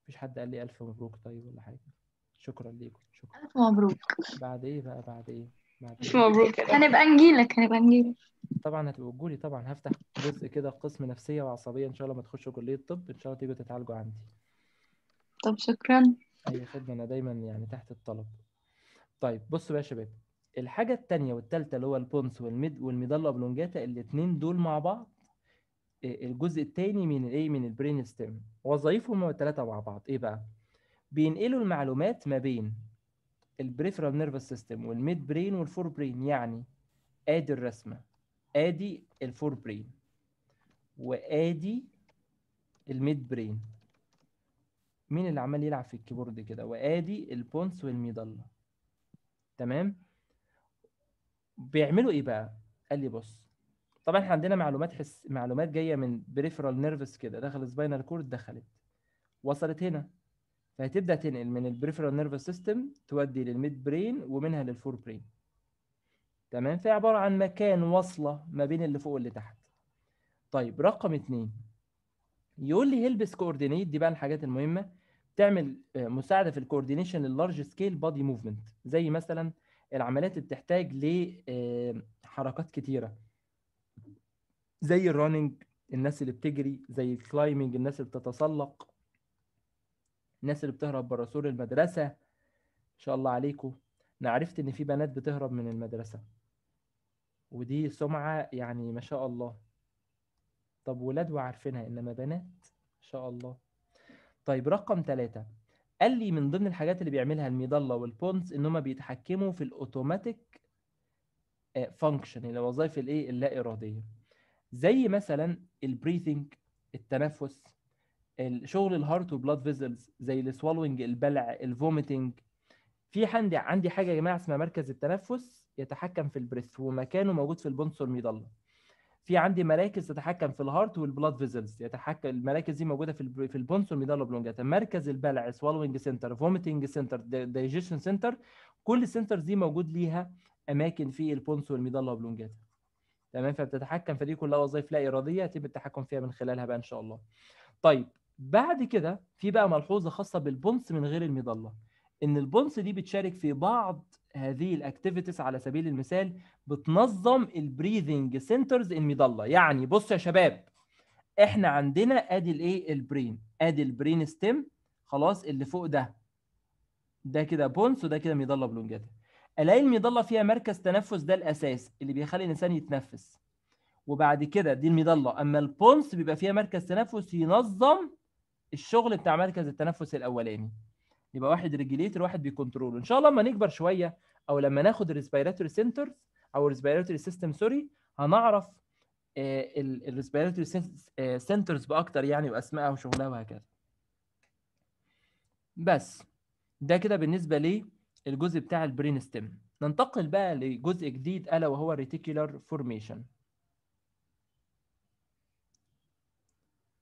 [SPEAKER 1] مفيش حد قال لي الف مبروك طيب ولا حاجه شكرا ليكم شكرا الف مبروك بعد ايه بقى بعد ايه مش مبروك هنبقى نجيلك هنبقى نجيلك طبعا هتبقوا تجولي طبعا هفتح جزء كده قسم نفسيه وعصبيه ان شاء الله ما تخشوا كليه الطب ان شاء الله تيجوا تتعالجوا عندي طب شكرا اي خدمه انا دايما يعني تحت الطلب طيب بصوا بقى يا شباب الحاجه الثانيه والثالثه اللي هو البونس والميد والميدالا بلونجاتا الاثنين دول مع بعض آه، الجزء الثاني من الايه من البرين ستيم وظائفهم الثلاثه مع بعض ايه بقى بينقلوا المعلومات ما بين البريفرال نيرفس سيستم والميد برين والفور برين يعني ادي الرسمه ادي الفور برين وادي الميد برين مين اللي عمال يلعب في الكيبورد كده وادي البونس والميدلا تمام بيعملوا ايه بقى قال لي بص طبعا احنا عندنا معلومات حس معلومات جايه من بريفرال نيرفس كده دخل سباينال كورد دخلت وصلت هنا فهتبدا تنقل من البريفرال نيرفس سيستم تودي للميد برين ومنها للفور برين تمام فهي عباره عن مكان وصله ما بين اللي فوق واللي تحت طيب رقم اتنين يقول لي هيلبس كوردينيت دي بقى الحاجات المهمه تعمل آه، مساعده في الكوردينيشن للارج سكيل بادي موفمنت زي مثلا العمليات اللي بتحتاج لحركات آه، كتيره زي الرننج الناس اللي بتجري زي الكلايمنج الناس اللي بتتسلق الناس اللي بتهرب بره سور المدرسه ان شاء الله عليكم انا عرفت ان في بنات بتهرب من المدرسه ودي سمعه يعني ما شاء الله طب ولاد وعارفينها انما بنات ان شاء الله طيب رقم ثلاثة قال لي من ضمن الحاجات اللي بيعملها الميضلة والبونز ان هم بيتحكموا في الاوتوماتيك فانكشن آه، الوظائف الايه اللا اراديه زي مثلا البريثنج التنفس شغل الهارت وبلاد فيزلز زي السوالوينج البلع الفوميتنج في عندي عندي حاجه يا جماعه اسمها مركز التنفس يتحكم في البريث ومكانه موجود في البونص والميضله في عندي مراكز تتحكم في الهارت والبلاد فيزلز يتحكم المراكز دي موجوده في في البونس والميدالا بلونجاتا مركز البلع سوالوينج سنتر فوميتنج سنتر دايجيشن سنتر كل السنترز دي موجود ليها اماكن في البونس والميدالا بلونجاتا تمام فبتتحكم فدي كلها وظائف لا اراديه يتم التحكم فيها من خلالها بقى ان شاء الله طيب بعد كده في بقى ملحوظه خاصه بالبونص من غير المظله ان البونص دي بتشارك في بعض هذه الاكتيفيتيز على سبيل المثال بتنظم البريذنج سنترز المظله يعني بص يا شباب احنا عندنا ادي الايه البرين ادي البرين ستيم خلاص اللي فوق ده ده كده بونس وده كده مظله بلونجاتا الاقي المظله فيها مركز تنفس ده الاساس اللي بيخلي الانسان يتنفس وبعد كده دي المظله اما البونس بيبقى فيها مركز تنفس ينظم الشغل بتاع مركز التنفس الاولاني يبقى واحد ريجليتور واحد بيكنترول ان شاء الله لما نكبر شويه او لما ناخد الريسبيراتوري سنترز او الريسبيراتوري سيستم سوري هنعرف آه، الريسبيراتوري سنترز آه، باكتر يعني واسمائها وشغلها وهكذا بس ده كده بالنسبه للجزء بتاع البرين ستيم ننتقل بقى لجزء جديد الا وهو الريتيكولار فورميشن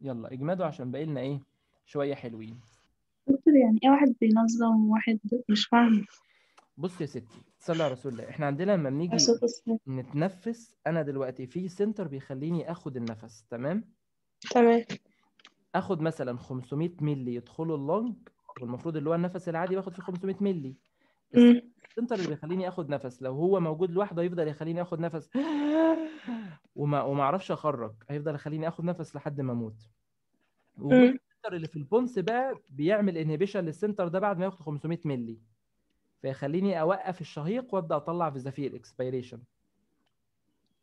[SPEAKER 1] يلا اجمدوا عشان باقي لنا ايه شويه حلوين
[SPEAKER 2] يعني ايه واحد بينظم واحد مش فاهم
[SPEAKER 1] بص يا ستي صلي على رسول الله احنا عندنا لما بنيجي نتنفس انا دلوقتي في سنتر بيخليني اخد النفس تمام تمام اخد مثلا 500 مللي يدخلوا اللنج والمفروض اللي هو النفس العادي باخد فيه 500 مللي السنتر اللي بيخليني اخد نفس لو هو موجود لوحده هيفضل يخليني اخد نفس [gasps] وما وما اعرفش اخرج هيفضل يخليني اخد نفس لحد ما اموت السنتر اللي في البونس بقى بيعمل انهبيشن للسنتر ده بعد ما ياخد 500 مللي فيخليني اوقف الشهيق وابدا اطلع في زفير اكسبيريشن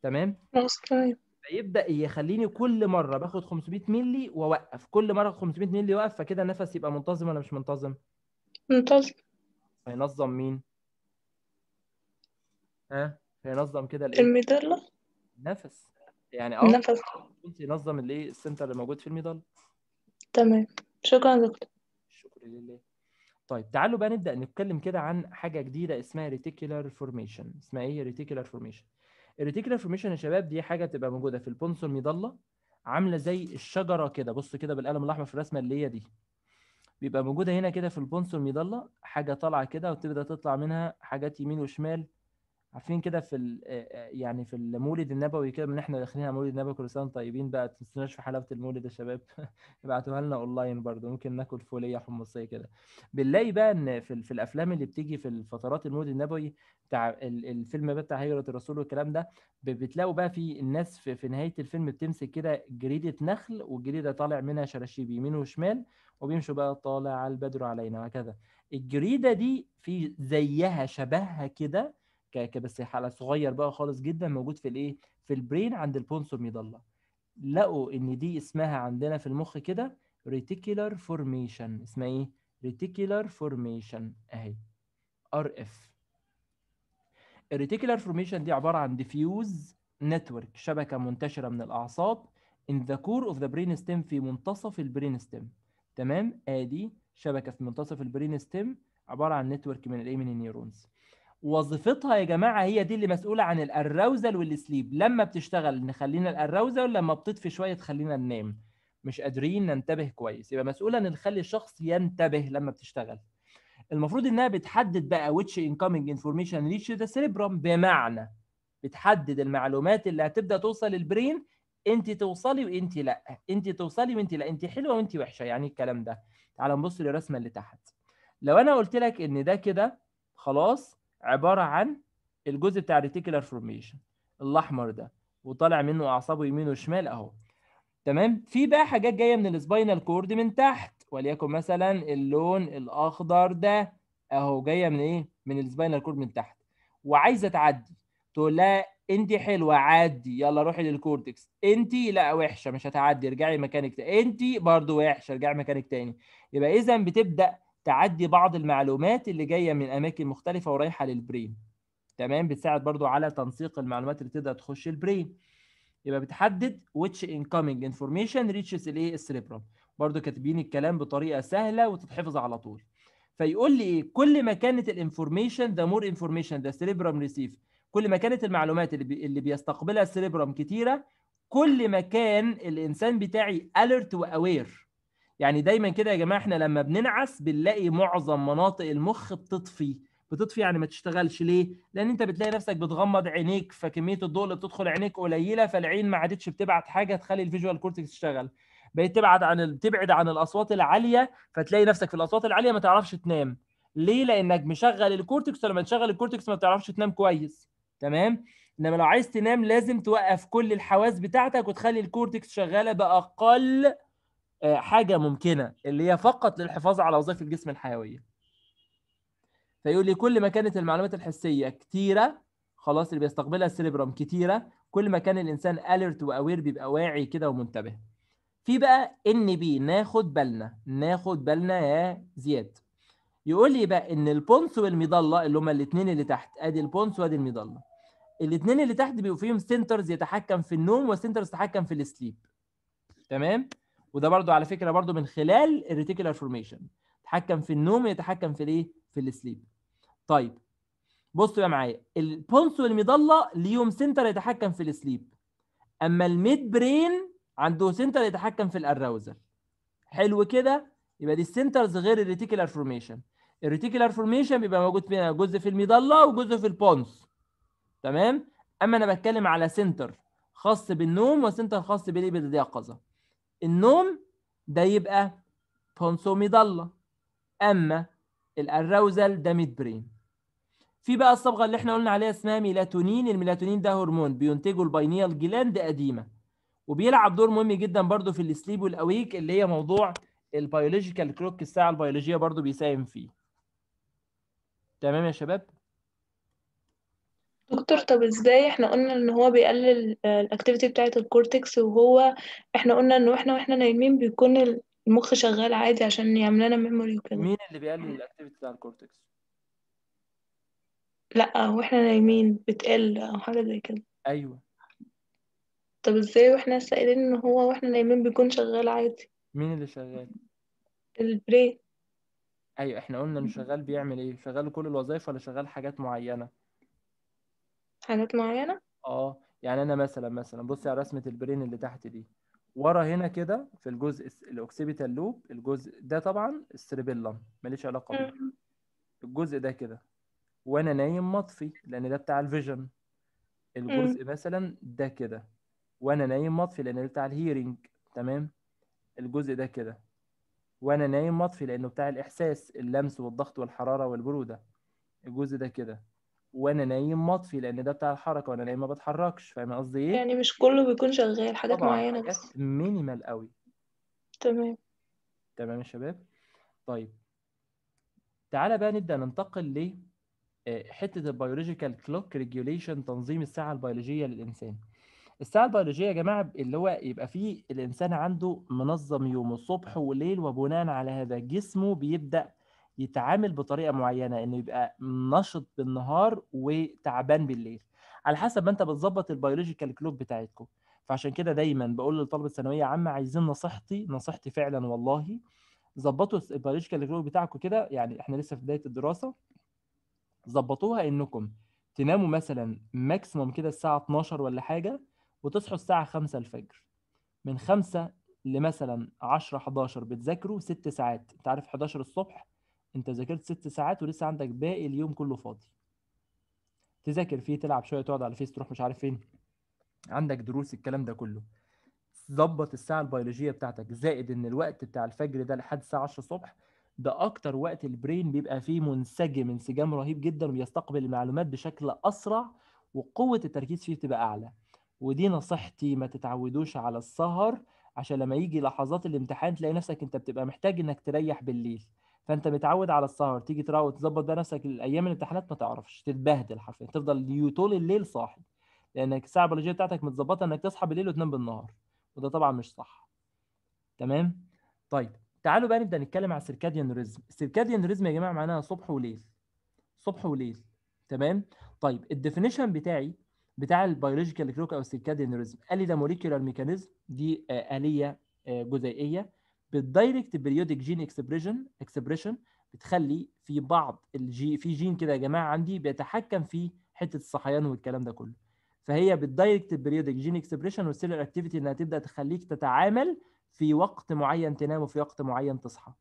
[SPEAKER 1] تمام فيبدا يخليني كل مره باخد 500 مللي واوقف كل مره 500 مللي واقف فكده النفس يبقى منتظم ولا مش منتظم منتظم هينظم مين ها هينظم كده الايه الميدالة النفس يعني اه النفس ينظم الايه السنتر اللي موجود في الميدالة
[SPEAKER 2] تمام شكرا دكتور
[SPEAKER 1] شكرا لله طيب تعالوا بقى نبدا نتكلم كده عن حاجه جديده اسمها ريتيكولار فورميشن اسمها ايه ريتيكولار فورميشن الريتيكولار فورميشن يا شباب دي حاجه بتبقى موجوده في البونسول المضله عامله زي الشجره كده بص كده بالقلم الاحمر في الرسمه اللي هي دي بيبقى موجوده هنا كده في البونسول المضله حاجه طالعه كده وتبدا تطلع منها حاجات يمين وشمال عارفين كده في ال يعني في المولد النبوي كده من احنا داخلين على مولد النبوي كل سنه طيبين بقى تنسوناش في حلاوه المولد يا شباب [laughs] ابعتوها لنا اونلاين برده ممكن ناكل فوليه حمصيه كده بنلاقي بقى ان في, في الافلام اللي بتيجي في الفترات المولد النبوي بتاع الفيلم بتاع هجره الرسول والكلام ده بتلاقوا بقى في الناس في, في نهايه الفيلم بتمسك كده جريده نخل والجريده طالع منها شراشيب يمين وشمال وبيمشوا بقى طالع البدر علينا وهكذا الجريده دي في زيها شبهها كده بس على صغير بقى خالص جدا موجود في الايه في البرين عند البونسور ميدالا لقوا ان دي اسمها عندنا في المخ كده ريتيكولار فورميشن اسمها ايه ريتيكولار فورميشن اهي ار اف الريتيكولار فورميشن دي عباره عن ديفيوز نتورك شبكه منتشره من الاعصاب in the core of the brain stem في منتصف البرين ستيم تمام ادي شبكه في منتصف البرين ستيم عباره عن نتورك من الايه من النيورونز وظيفتها يا جماعه هي دي اللي مسؤوله عن الارزل والسليب لما بتشتغل نخلينا الارزل لما بتطفي شويه تخلينا ننام مش قادرين ننتبه كويس يبقى مسؤوله ان نخلي الشخص ينتبه لما بتشتغل المفروض انها بتحدد بقى which incoming information reaches the cerebrum بمعنى بتحدد المعلومات اللي هتبدا توصل للبرين انت توصلي وانت لا انت توصلي وانت لا انت حلوه وانت وحشه يعني الكلام ده تعال نبص للرسمه اللي تحت لو انا قلت لك ان ده كده خلاص عباره عن الجزء بتاع الريتيكولار فورميشن الاحمر ده وطالع منه اعصابه يمين وشمال اهو تمام في بقى حاجات جايه من السباينال كورد من تحت وليكن مثلا اللون الاخضر ده اهو جايه من ايه من السباينال كورد من تحت وعايزه تعدي تقول لها انت حلوه عدي يلا روحي للكورتكس انت لا وحشه مش هتعدي ارجعي مكانك انت برضو وحشه ارجعي مكانك تاني يبقى اذا بتبدا تعدي بعض المعلومات اللي جايه من اماكن مختلفه ورايحه للبرين تمام بتساعد برضو على تنسيق المعلومات اللي تقدر تخش البرين يبقى بتحدد which incoming information reaches الايه السريبرم برضو كاتبين الكلام بطريقه سهله وتتحفظ على طول فيقول لي ايه كل ما كانت الانفورميشن ده مور انفورميشن ده سريبرم ريسيف كل ما كانت المعلومات اللي, بي... اللي بيستقبلها السريبرم كتيره كل ما كان الانسان بتاعي alert واوير يعني دايما كده يا جماعه احنا لما بننعس بنلاقي معظم مناطق المخ بتطفي بتطفي يعني ما تشتغلش ليه لان انت بتلاقي نفسك بتغمض عينيك فكميه الضوء اللي بتدخل عينيك قليله فالعين ما عادتش بتبعت حاجه تخلي الفيجوال كورتكس تشتغل بقيت تبعد عن تبعد عن الاصوات العاليه فتلاقي نفسك في الاصوات العاليه ما تعرفش تنام ليه لانك مشغل الكورتكس لما تشغل الكورتكس ما بتعرفش تنام كويس تمام انما لو عايز تنام لازم توقف كل الحواس بتاعتك وتخلي الكورتكس شغاله باقل آه، حاجه ممكنه اللي هي فقط للحفاظ على وظائف الجسم الحيويه فيقول لي كل ما كانت المعلومات الحسيه كتيره خلاص اللي بيستقبلها السيربرم كتيره كل ما كان الانسان اليرت واوير بيبقى واعي كده ومنتبه في بقى ان بي ناخد بالنا ناخد بالنا يا زياد يقول لي بقى ان البونس والمظله اللي هما الاثنين اللي تحت ادي البونس وادي المظله الاثنين اللي تحت بيبقوا فيهم سنترز يتحكم في النوم وسنترز يتحكم في السليب تمام وده برضه على فكره برضه من خلال الريتيكولار فورميشن يتحكم في النوم يتحكم في الايه في السليب طيب بصوا بقى معايا البونس والمظله ليهم سنتر يتحكم في السليب اما الميد برين عنده سنتر يتحكم في الاراوزل حلو كده يبقى دي السنترز غير الريتيكولار فورميشن الريتيكولار فورميشن بيبقى موجود فينا جزء في المظله وجزء في البونس تمام اما انا بتكلم على سنتر خاص بالنوم وسنتر خاص بالايه باليقظه النوم ده يبقى تونسوميضلة أما الأراوزل ده ميد برين في بقى الصبغة اللي احنا قلنا عليها اسمها ميلاتونين الميلاتونين ده هرمون بينتجه الباينيال جلاند قديمة وبيلعب دور مهم جدا برضو في السليب والأويك اللي هي موضوع البيولوجيكال كلوك الساعة البيولوجية برضو بيساهم فيه تمام يا شباب؟
[SPEAKER 2] دكتور طب ازاي احنا قلنا ان هو بيقلل الاكتيفيتي بتاعه الكورتكس وهو احنا قلنا ان احنا واحنا نايمين بيكون المخ شغال عادي عشان يعمل لنا
[SPEAKER 1] ميموري وكده مين اللي بيقلل الاكتيفيتي بتاع الكورتكس
[SPEAKER 2] لا واحنا نايمين بتقل او حاجه زي كده ايوه طب ازاي واحنا سائلين ان هو واحنا نايمين بيكون شغال عادي
[SPEAKER 1] مين اللي شغال
[SPEAKER 2] البري
[SPEAKER 1] ايوه احنا قلنا انه شغال بيعمل ايه شغال كل الوظائف ولا شغال حاجات معينه
[SPEAKER 2] حاجات معينة
[SPEAKER 1] اه يعني انا مثلا مثلا بصي على رسمه البرين اللي تحت دي ورا هنا كده في الجزء الاوكسيبيتال لوب الجزء ده طبعا السربيلم ماليش علاقه بيه الجزء ده كده وانا نايم مطفي لان ده بتاع الفيجن الجزء مثلا ده كده وانا نايم مطفي لان ده بتاع الهيرنج تمام الجزء ده كده وانا نايم مطفي لانه بتاع الاحساس اللمس والضغط والحراره والبروده الجزء ده كده وانا نايم مطفي لان ده بتاع الحركه وانا نايم ما بتحركش فاهم قصدي ايه يعني مش كله بيكون شغال حاجات طبعا معينه حاجات بس مينيمال قوي تمام تمام يا شباب طيب تعالى بقى نبدا ننتقل ل آه، حته البيولوجيكال كلوك ريجيوليشن تنظيم الساعه البيولوجيه للانسان الساعه البيولوجيه يا جماعه اللي هو يبقى فيه الانسان عنده منظم يومه صبح وليل وبناء على هذا جسمه بيبدا يتعامل بطريقه معينه انه يبقى نشط بالنهار وتعبان بالليل على حسب ما انت بتظبط البيولوجيكال كلوب بتاعتكم فعشان كده دايما بقول لطلبه ثانويه عامه عايزين نصيحتي نصيحتي فعلا والله ظبطوا البيولوجيكال كلوب بتاعكم كده يعني احنا لسه في بدايه الدراسه ظبطوها انكم تناموا مثلا ماكسيموم كده الساعه 12 ولا حاجه وتصحوا الساعه 5 الفجر من 5 لمثلا 10 11 بتذاكروا 6 ساعات انت عارف 11 الصبح انت ذاكرت ست ساعات ولسه عندك باقي اليوم كله فاضي تذاكر فيه تلعب شويه تقعد على فيس تروح مش عارف فين عندك دروس الكلام ده كله ظبط الساعه البيولوجيه بتاعتك زائد ان الوقت بتاع الفجر ده لحد الساعه 10 الصبح ده اكتر وقت البرين بيبقى فيه منسجم انسجام رهيب جدا وبيستقبل المعلومات بشكل اسرع وقوه التركيز فيه بتبقى اعلى ودي نصيحتي ما تتعودوش على السهر عشان لما يجي لحظات الامتحان تلاقي نفسك انت بتبقى محتاج انك تريح بالليل فانت متعود على السهر تيجي تروق وتظبط بقى نفسك الايام الامتحانات ما تعرفش تتبهدل حرفيا تفضل طول الليل صاحي لانك الساعه البيولوجيه بتاعتك متظبطه انك تصحى بالليل وتنام بالنهار وده طبعا مش صح تمام طيب تعالوا بقى نبدا نتكلم على السيركاديان ريزم السيركاديان ريزم يا جماعه معناها صبح وليل صبح وليل تمام طيب الديفينيشن بتاعي بتاع البيولوجيكال كلوك او السيركاديان ريزم قال لي ده موليكيولار ميكانيزم دي آه، آلية آه، جزيئية بالدايركت بيريودك جين اكسبريشن اكسبريشن بتخلي في بعض الجي في جين كده يا جماعه عندي بيتحكم في حته الصحيان والكلام ده كله فهي بالدايركت بيريودك جين اكسبريشن والسيلر اكتيفيتي انها تبدا تخليك تتعامل في وقت معين تنام وفي وقت معين تصحى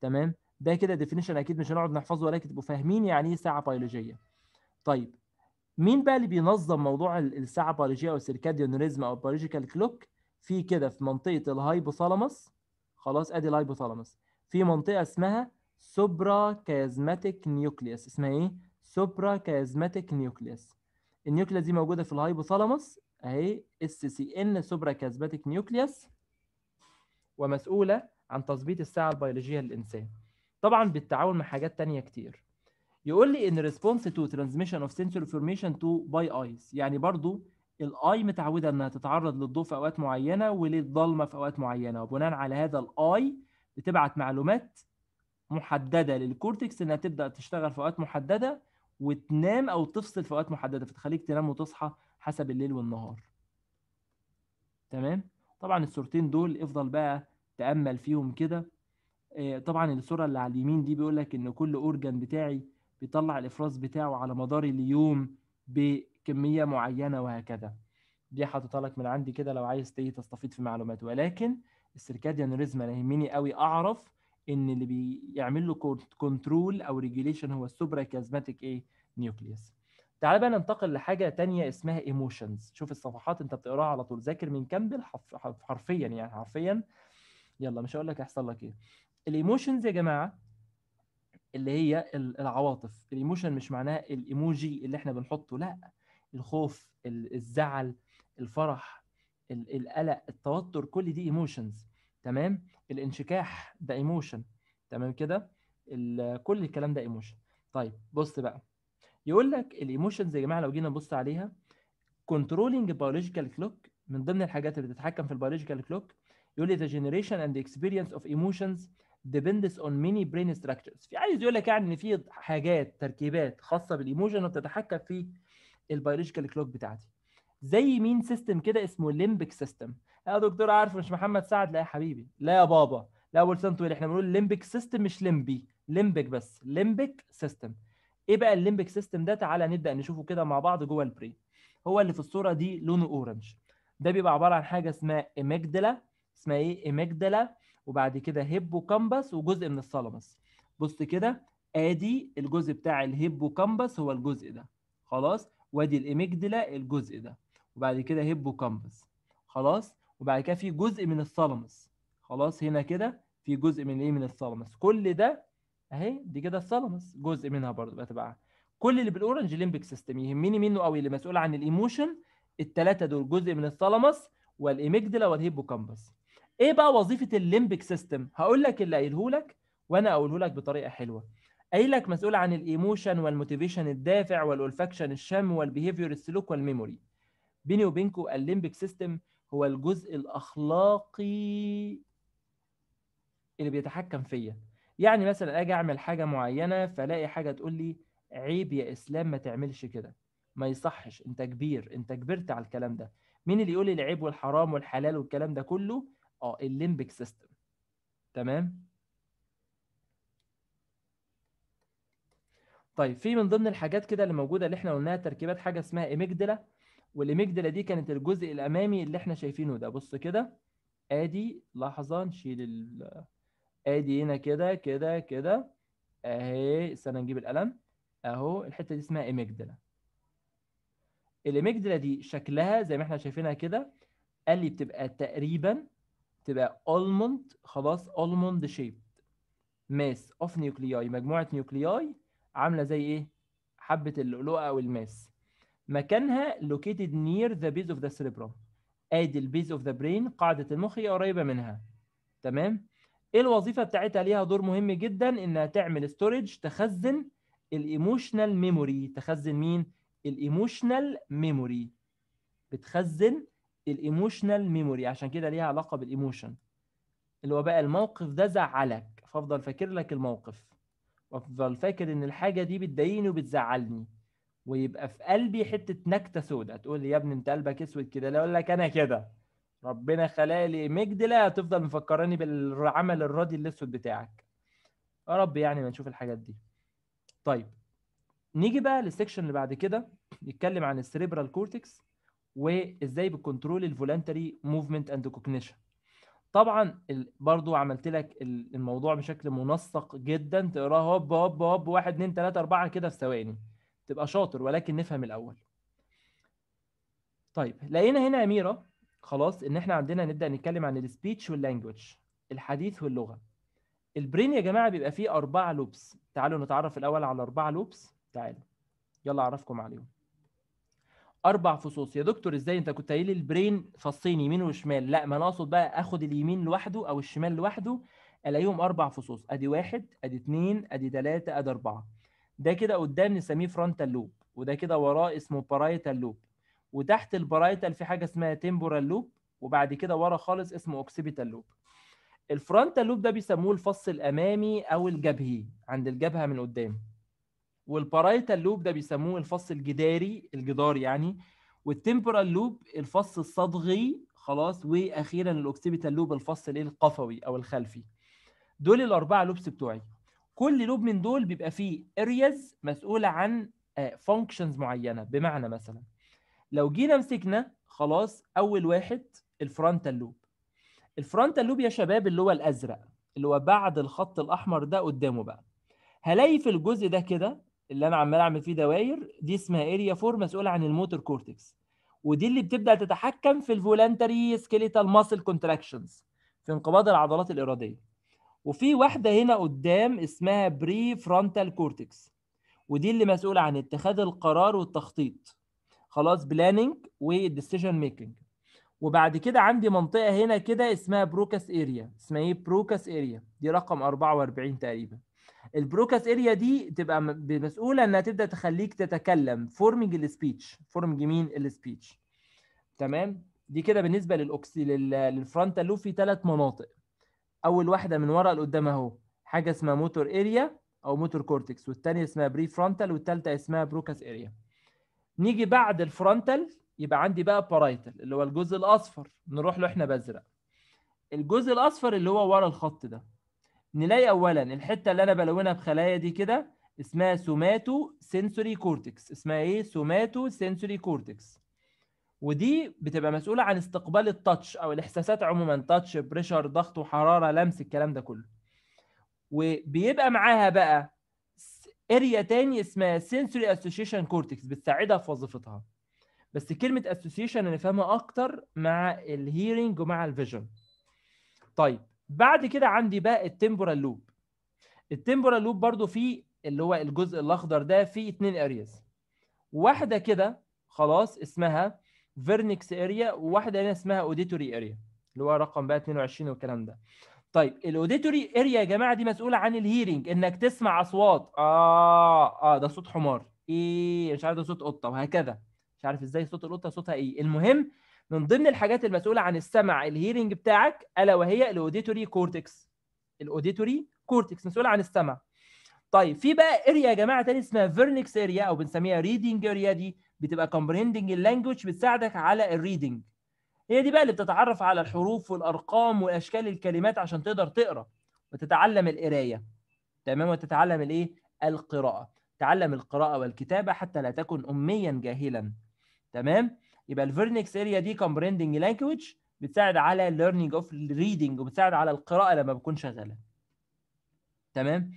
[SPEAKER 1] تمام ده كده ديفينيشن اكيد مش هنقعد نحفظه ولكن تبقوا فاهمين يعني ايه ساعه بيولوجيه طيب مين بقى اللي بينظم موضوع الساعه البيولوجيه او السيركاديان ريزم او البيولوجيكال كلوك في كده في منطقه الهايبوثالاموس خلاص ادي الهايبوثالاموس في منطقه اسمها سوبرا كازماتيك نيوكليوس اسمها ايه سوبرا كازماتيك نيوكليوس النيوكليوس دي موجوده في الهايبوثالامس اهي اس سي ان سوبرا كازماتيك نيوكليوس ومسؤوله عن تظبيط الساعه البيولوجيه للانسان طبعا بالتعاون مع حاجات تانية كتير يقول لي ان ريسبونس تو ترانزميشن اوف سنسور انفورميشن تو باي ايز يعني برضو الاي متعوده انها تتعرض للضوء في اوقات معينه وللضلمه في اوقات معينه وبناء على هذا الاي بتبعت معلومات محدده للكورتكس انها تبدا تشتغل في اوقات محدده وتنام او تفصل في اوقات محدده فتخليك تنام وتصحى حسب الليل والنهار تمام طبعا الصورتين دول افضل بقى تامل فيهم كده آه، طبعا الصوره اللي على اليمين دي بيقول لك ان كل اورجان بتاعي بيطلع الافراز بتاعه على مدار اليوم ب كميه معينه وهكذا دي حاططها لك من عندي كده لو عايز تيجي تستفيد في معلومات ولكن السيركاديان ريزم انا يهمني قوي اعرف ان اللي بيعمل له كنترول او ريجيليشن هو كازماتيك ايه نيوكليوس تعال بقى ننتقل لحاجه تانية اسمها ايموشنز شوف الصفحات انت بتقراها على طول ذاكر من كامبل حرفيا يعني حرفيا يلا مش هقول لك هيحصل لك ايه الايموشنز يا جماعه اللي هي العواطف الايموشن مش معناها الايموجي اللي احنا بنحطه لا الخوف الزعل الفرح القلق التوتر كل دي ايموشنز تمام الانشكاح ده ايموشن تمام كده كل الكلام ده ايموشن طيب بص بقى يقول لك الايموشنز يا جماعه لو جينا نبص عليها كنترولينج بايولوجيكال كلوك من ضمن الحاجات اللي بتتحكم في البايولوجيكال كلوك يقول لي ذا جنريشن اند اكسبيرينس اوف ايموشنز ديبندس اون ميني برين ستراكشرز في عايز يقول لك يعني ان في حاجات تركيبات خاصه بالايموشن وبتتحكم في البيولوجيكال كلوك بتاعتي زي مين سيستم كده اسمه ليمبك سيستم يا دكتور عارف مش محمد سعد لا يا حبيبي لا يا بابا لا اول سنه طويل احنا بنقول ليمبك سيستم مش ليمبي ليمبك بس ليمبك سيستم ايه بقى الليمبك سيستم ده تعالى نبدا نشوفه كده مع بعض جوه البرين هو اللي في الصوره دي لونه اورنج ده بيبقى عباره عن حاجه اسمها اميجدلا اسمها ايه اميجدلا وبعد كده هيبو كامبس وجزء من الثالاموس بص كده ادي الجزء بتاع الهيبو كامبس هو الجزء ده خلاص وادي الاميجدلا الجزء ده وبعد كده هيبو كامبس خلاص وبعد كده في جزء من الثالامس خلاص هنا كده في جزء من ايه من الثالامس كل ده اهي دي كده الثالامس جزء منها برضه تبعها كل اللي بالاورنج ليمبك سيستم يهمني منه قوي اللي مسؤول عن الايموشن الثلاثه دول جزء من الثالامس والاميجدلا كامبس ايه بقى وظيفه الليمبك سيستم هقول لك اللي قايله لك وانا اقوله لك بطريقه حلوه قايلك مسؤول عن الايموشن والموتيفيشن الدافع والولفاكشن الشم والبيهيفيور السلوك والميموري بيني وبينكم الليمبك سيستم هو الجزء الاخلاقي اللي بيتحكم فيا يعني مثلا اجي اعمل حاجه معينه فلاقي حاجه تقول لي عيب يا اسلام ما تعملش كده ما يصحش انت كبير انت كبرت على الكلام ده مين اللي يقول لي العيب والحرام والحلال والكلام ده كله اه الليمبك سيستم تمام طيب في من ضمن الحاجات كده اللي موجوده اللي احنا قلناها تركيبات حاجه اسمها اميجدلا والاميجدلا دي كانت الجزء الامامي اللي احنا شايفينه ده بص كده ادي لحظه نشيل ال... ادي هنا كده كده كده اهي استنى نجيب القلم اهو الحته دي اسمها اميجدلا الاميجدلا دي شكلها زي ما احنا شايفينها كده قال لي بتبقى تقريبا تبقى almond خلاص almond shaped mass of nuclei مجموعه نيوكلياي عامله زي ايه حبه اللؤلؤه او الماس مكانها لوكيتد نير ذا بيز اوف ذا cerebrum ادي البيز اوف ذا برين قاعده المخ هي قريبه منها تمام ايه الوظيفه بتاعتها ليها دور مهم جدا انها تعمل ستورج تخزن الايموشنال ميموري تخزن مين الايموشنال ميموري بتخزن الايموشنال ميموري عشان كده ليها علاقه بالايموشن اللي هو بقى الموقف ده زعلك فافضل فاكر لك الموقف وافضل فاكر ان الحاجه دي بتضايقني وبتزعلني ويبقى في قلبي حته نكته سودة تقول لي يا ابني انت قلبك اسود كده لا اقول لك انا كده ربنا خلق لي مجدله تفضل مفكراني بالعمل الراضي الاسود بتاعك يا رب يعني ما نشوف الحاجات دي طيب نيجي بقى للسكشن اللي بعد كده نتكلم عن السريبرال كورتكس وازاي بكنترول الفولنتري موفمنت اند كوجنيشن طبعا برضو عملت لك الموضوع بشكل منسق جدا تقراه هوب هوب هوب واحد اتنين تلاته اربعه كده في ثواني تبقى شاطر ولكن نفهم الاول طيب لقينا هنا اميره خلاص ان احنا عندنا نبدا نتكلم عن السبيتش واللانجوج الحديث واللغه البرين يا جماعه بيبقى فيه اربعه لوبس تعالوا نتعرف الاول على اربعه لوبس تعالوا يلا اعرفكم عليهم اربع فصوص يا دكتور ازاي انت كنت قايل لي البرين فصين يمين وشمال لا ما انا اقصد بقى اخد اليمين لوحده او الشمال لوحده الاقيهم اربع فصوص ادي واحد ادي اتنين ادي تلاته ادي اربعه ده كده قدام نسميه فرونتال لوب وده كده وراه اسمه بارايتال لوب وتحت البارايتال في حاجه اسمها تيمبورال لوب وبعد كده ورا خالص اسمه اوكسيبيتال لوب الفرونتال لوب ده بيسموه الفص الامامي او الجبهي عند الجبهه من قدام والبارايتال لوب ده بيسموه الفص الجداري الجدار يعني والتمبورال لوب الفص الصدغي خلاص واخيرا الاوكسيبيتال لوب الفص الايه القفوي او الخلفي دول الاربعه لوبس بتوعي كل لوب من دول بيبقى فيه ارياز مسؤوله عن فانكشنز آه، معينه بمعنى مثلا لو جينا مسكنا خلاص اول واحد الفرونتال لوب الفرونتال لوب يا شباب اللي هو الازرق اللي هو بعد الخط الاحمر ده قدامه بقى هلاقي في الجزء ده كده اللي انا عمال اعمل فيه دواير دي اسمها اريا 4 مسؤوله عن الموتور كورتكس ودي اللي بتبدا تتحكم في الفولنتري سكيليتال ماسل كونتراكشنز في انقباض العضلات الاراديه وفي واحده هنا قدام اسمها بري فرونتال كورتكس ودي اللي مسؤوله عن اتخاذ القرار والتخطيط خلاص بلاننج والديسيجن ميكنج وبعد كده عندي منطقه هنا كده اسمها بروكاس اريا اسمها ايه بروكاس اريا دي رقم 44 تقريبا البروكاس اريا دي تبقى مسؤوله انها تبدا تخليك تتكلم فورمنج السبيتش فورمنج مين السبيتش تمام دي كده بالنسبه للاوكس للفرونتال لوب في ثلاث مناطق اول واحده من ورا لقدام اهو حاجه اسمها موتور اريا او موتور كورتكس والثانيه اسمها بري فرونتال والثالثه اسمها بروكاس اريا نيجي بعد الفرونتال يبقى عندي بقى بارايتال اللي هو الجزء الاصفر نروح له احنا بازرق الجزء الاصفر اللي هو ورا الخط ده نلاقي اولا الحته اللي انا بلونها بخلايا دي كده اسمها سوماتو سنسوري كورتكس اسمها ايه سوماتو سنسوري كورتكس ودي بتبقى مسؤوله عن استقبال التاتش او الاحساسات عموما تاتش بريشر ضغط وحراره لمس الكلام ده كله وبيبقى معاها بقى اريا تاني اسمها سنسوري اسوشيشن كورتكس بتساعدها في وظيفتها بس كلمه اسوشيشن انا فاهمها اكتر مع الهيرنج ومع الفيجن طيب بعد كده عندي بقى التمبورال لوب التمبورال لوب برضو فيه اللي هو الجزء الاخضر ده فيه اتنين ارياز واحده كده خلاص اسمها فيرنكس اريا وواحده هنا اسمها اوديتوري اريا اللي هو رقم بقى 22 والكلام ده طيب الاوديتوري اريا يا جماعه دي مسؤوله عن الهيرنج انك تسمع اصوات اه اه ده صوت حمار ايه مش عارف ده صوت قطه وهكذا مش عارف ازاي صوت القطه صوتها ايه المهم من ضمن الحاجات المسؤوله عن السمع الهيرنج بتاعك الا وهي الاوديتوري كورتكس الاوديتوري كورتكس مسؤول عن السمع طيب في بقى اريا يا جماعه تاني اسمها فيرنكس اريا او بنسميها ريدنج اريا دي بتبقى كومبريندنج اللانجوج بتساعدك على الريدنج هي دي بقى اللي بتتعرف على الحروف والارقام واشكال الكلمات عشان تقدر تقرا وتتعلم القرايه تمام وتتعلم الايه القراءه تعلم القراءه والكتابه حتى لا تكن اميا جاهلا تمام يبقى الفيرنكس اريا دي كومبريندنج لانجويج بتساعد على ليرنينج اوف ريدنج وبتساعد على القراءه لما بكون شغاله تمام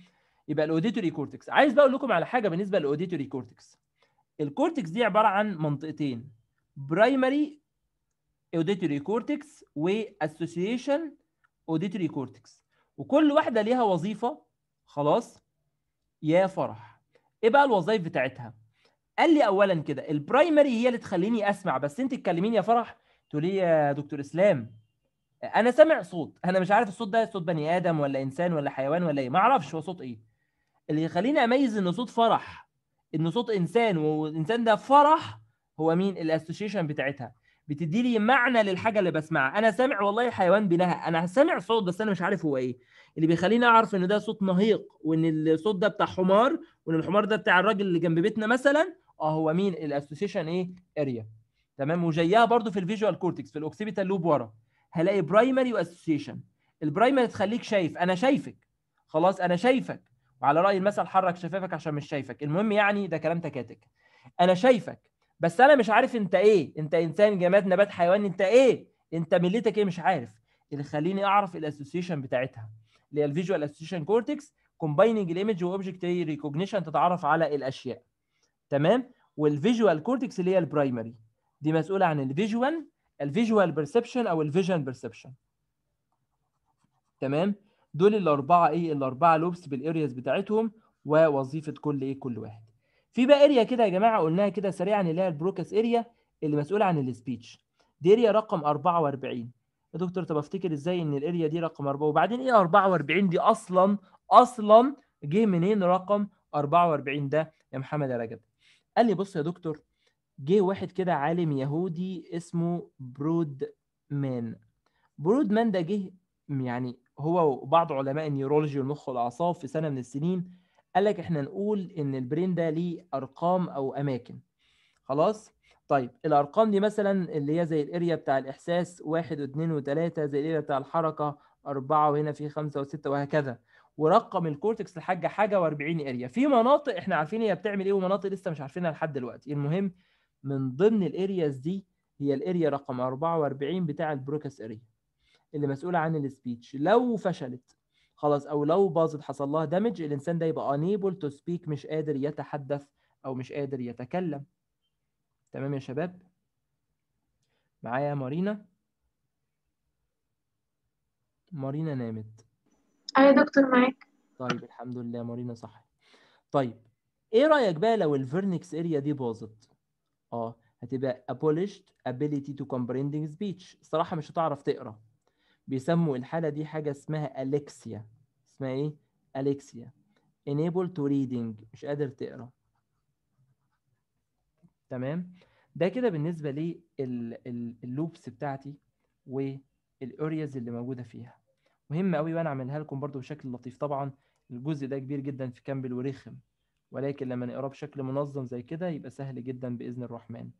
[SPEAKER 1] يبقى الاوديتوري كورتكس عايز بقى اقول لكم على حاجه بالنسبه للاوديتوري كورتكس الكورتكس دي عباره عن منطقتين برايمري اوديتوري كورتكس واسوسيشن اوديتوري كورتكس وكل واحده ليها وظيفه خلاص يا فرح ايه بقى الوظائف بتاعتها قال لي اولا كده البرايمري هي اللي تخليني اسمع بس انت تكلميني يا فرح تقولي يا دكتور اسلام انا سامع صوت انا مش عارف الصوت ده صوت بني ادم ولا انسان ولا حيوان ولا ايه ما اعرفش هو صوت ايه اللي يخليني اميز ان صوت فرح ان صوت انسان والانسان ده فرح هو مين الاسوشيشن بتاعتها بتدي لي معنى للحاجه اللي بسمعها انا سامع والله حيوان بنها انا سامع صوت بس انا مش عارف هو ايه اللي بيخليني اعرف ان ده صوت نهيق وان الصوت ده بتاع حمار وان الحمار ده بتاع الراجل اللي جنب بيتنا مثلا اه هو مين الاسوسيشن ايه اريا تمام وجايها برضو في الفيجوال كورتكس في الاوكسيبيتال لوب ورا هلاقي برايمري واسوسيشن البرايمري تخليك شايف انا شايفك خلاص انا شايفك وعلى راي المثل حرك شفافك عشان مش شايفك المهم يعني ده كلام تكاتك انا شايفك بس انا مش عارف انت ايه انت انسان جماد نبات حيوان انت ايه انت مليتك ايه مش عارف اللي خليني اعرف الاسوسيشن بتاعتها اللي هي الفيجوال اسوسيشن كورتكس كومبايننج الايمج واوبجكت ريكوجنيشن تتعرف على الاشياء تمام والفيجوال كورتكس اللي هي البرايمري دي مسؤوله عن الفيجوال الفيجوال بيرسبشن او الفيجن بيرسبشن تمام دول الاربعه ايه الاربعه لوبس بالارياز بتاعتهم ووظيفه كل ايه كل واحد في بقى اريا كده يا جماعه قلناها كده سريعا اللي هي البروكاس اريا اللي مسؤوله عن السبيتش دي اريا رقم 44 يا دكتور طب افتكر ازاي ان الاريا دي رقم 4 وبعدين ايه 44 دي اصلا اصلا جه منين رقم 44 ده يا محمد يا رجب قال لي بص يا دكتور جه واحد كده عالم يهودي اسمه برود مان برود مان ده جه يعني هو وبعض علماء النيورولوجي والمخ والاعصاب في سنه من السنين قال لك احنا نقول ان البرين ده ليه ارقام او اماكن خلاص طيب الارقام دي مثلا اللي هي زي الاريا بتاع الاحساس واحد واثنين وثلاثه زي الاريا بتاع الحركه اربعه وهنا في خمسه وسته وهكذا ورقم الكورتكس لحاجه حاجه و40 اريا في مناطق احنا عارفين هي بتعمل ايه ومناطق لسه مش عارفينها لحد دلوقتي المهم من ضمن الارياز دي هي الاريا رقم 44 بتاع البروكاس اريا اللي مسؤوله عن السبيتش لو فشلت خلاص او لو باظت حصل لها دامج الانسان ده يبقى unable تو سبيك مش قادر يتحدث او مش قادر يتكلم تمام يا شباب معايا مارينا مارينا نامت أيوة يا دكتور معاك طيب الحمد لله مارينا صح طيب ايه رأيك بقى لو الفيرنكس اريا دي باظت؟ اه هتبقى abolished ability to comprehending speech الصراحة مش هتعرف تقرا بيسموا الحالة دي حاجة اسمها أليكسيا اسمها ايه؟ أليكسيا enable to reading مش قادر تقرا تمام ده كده بالنسبة اللوبس بتاعتي والارياز اللي موجودة فيها مهمة قوي وانا اعملها لكم برضو بشكل لطيف طبعا الجزء ده كبير جدا في كامبل ورخم ولكن لما نقراه بشكل منظم زي كده يبقى سهل جدا باذن الرحمن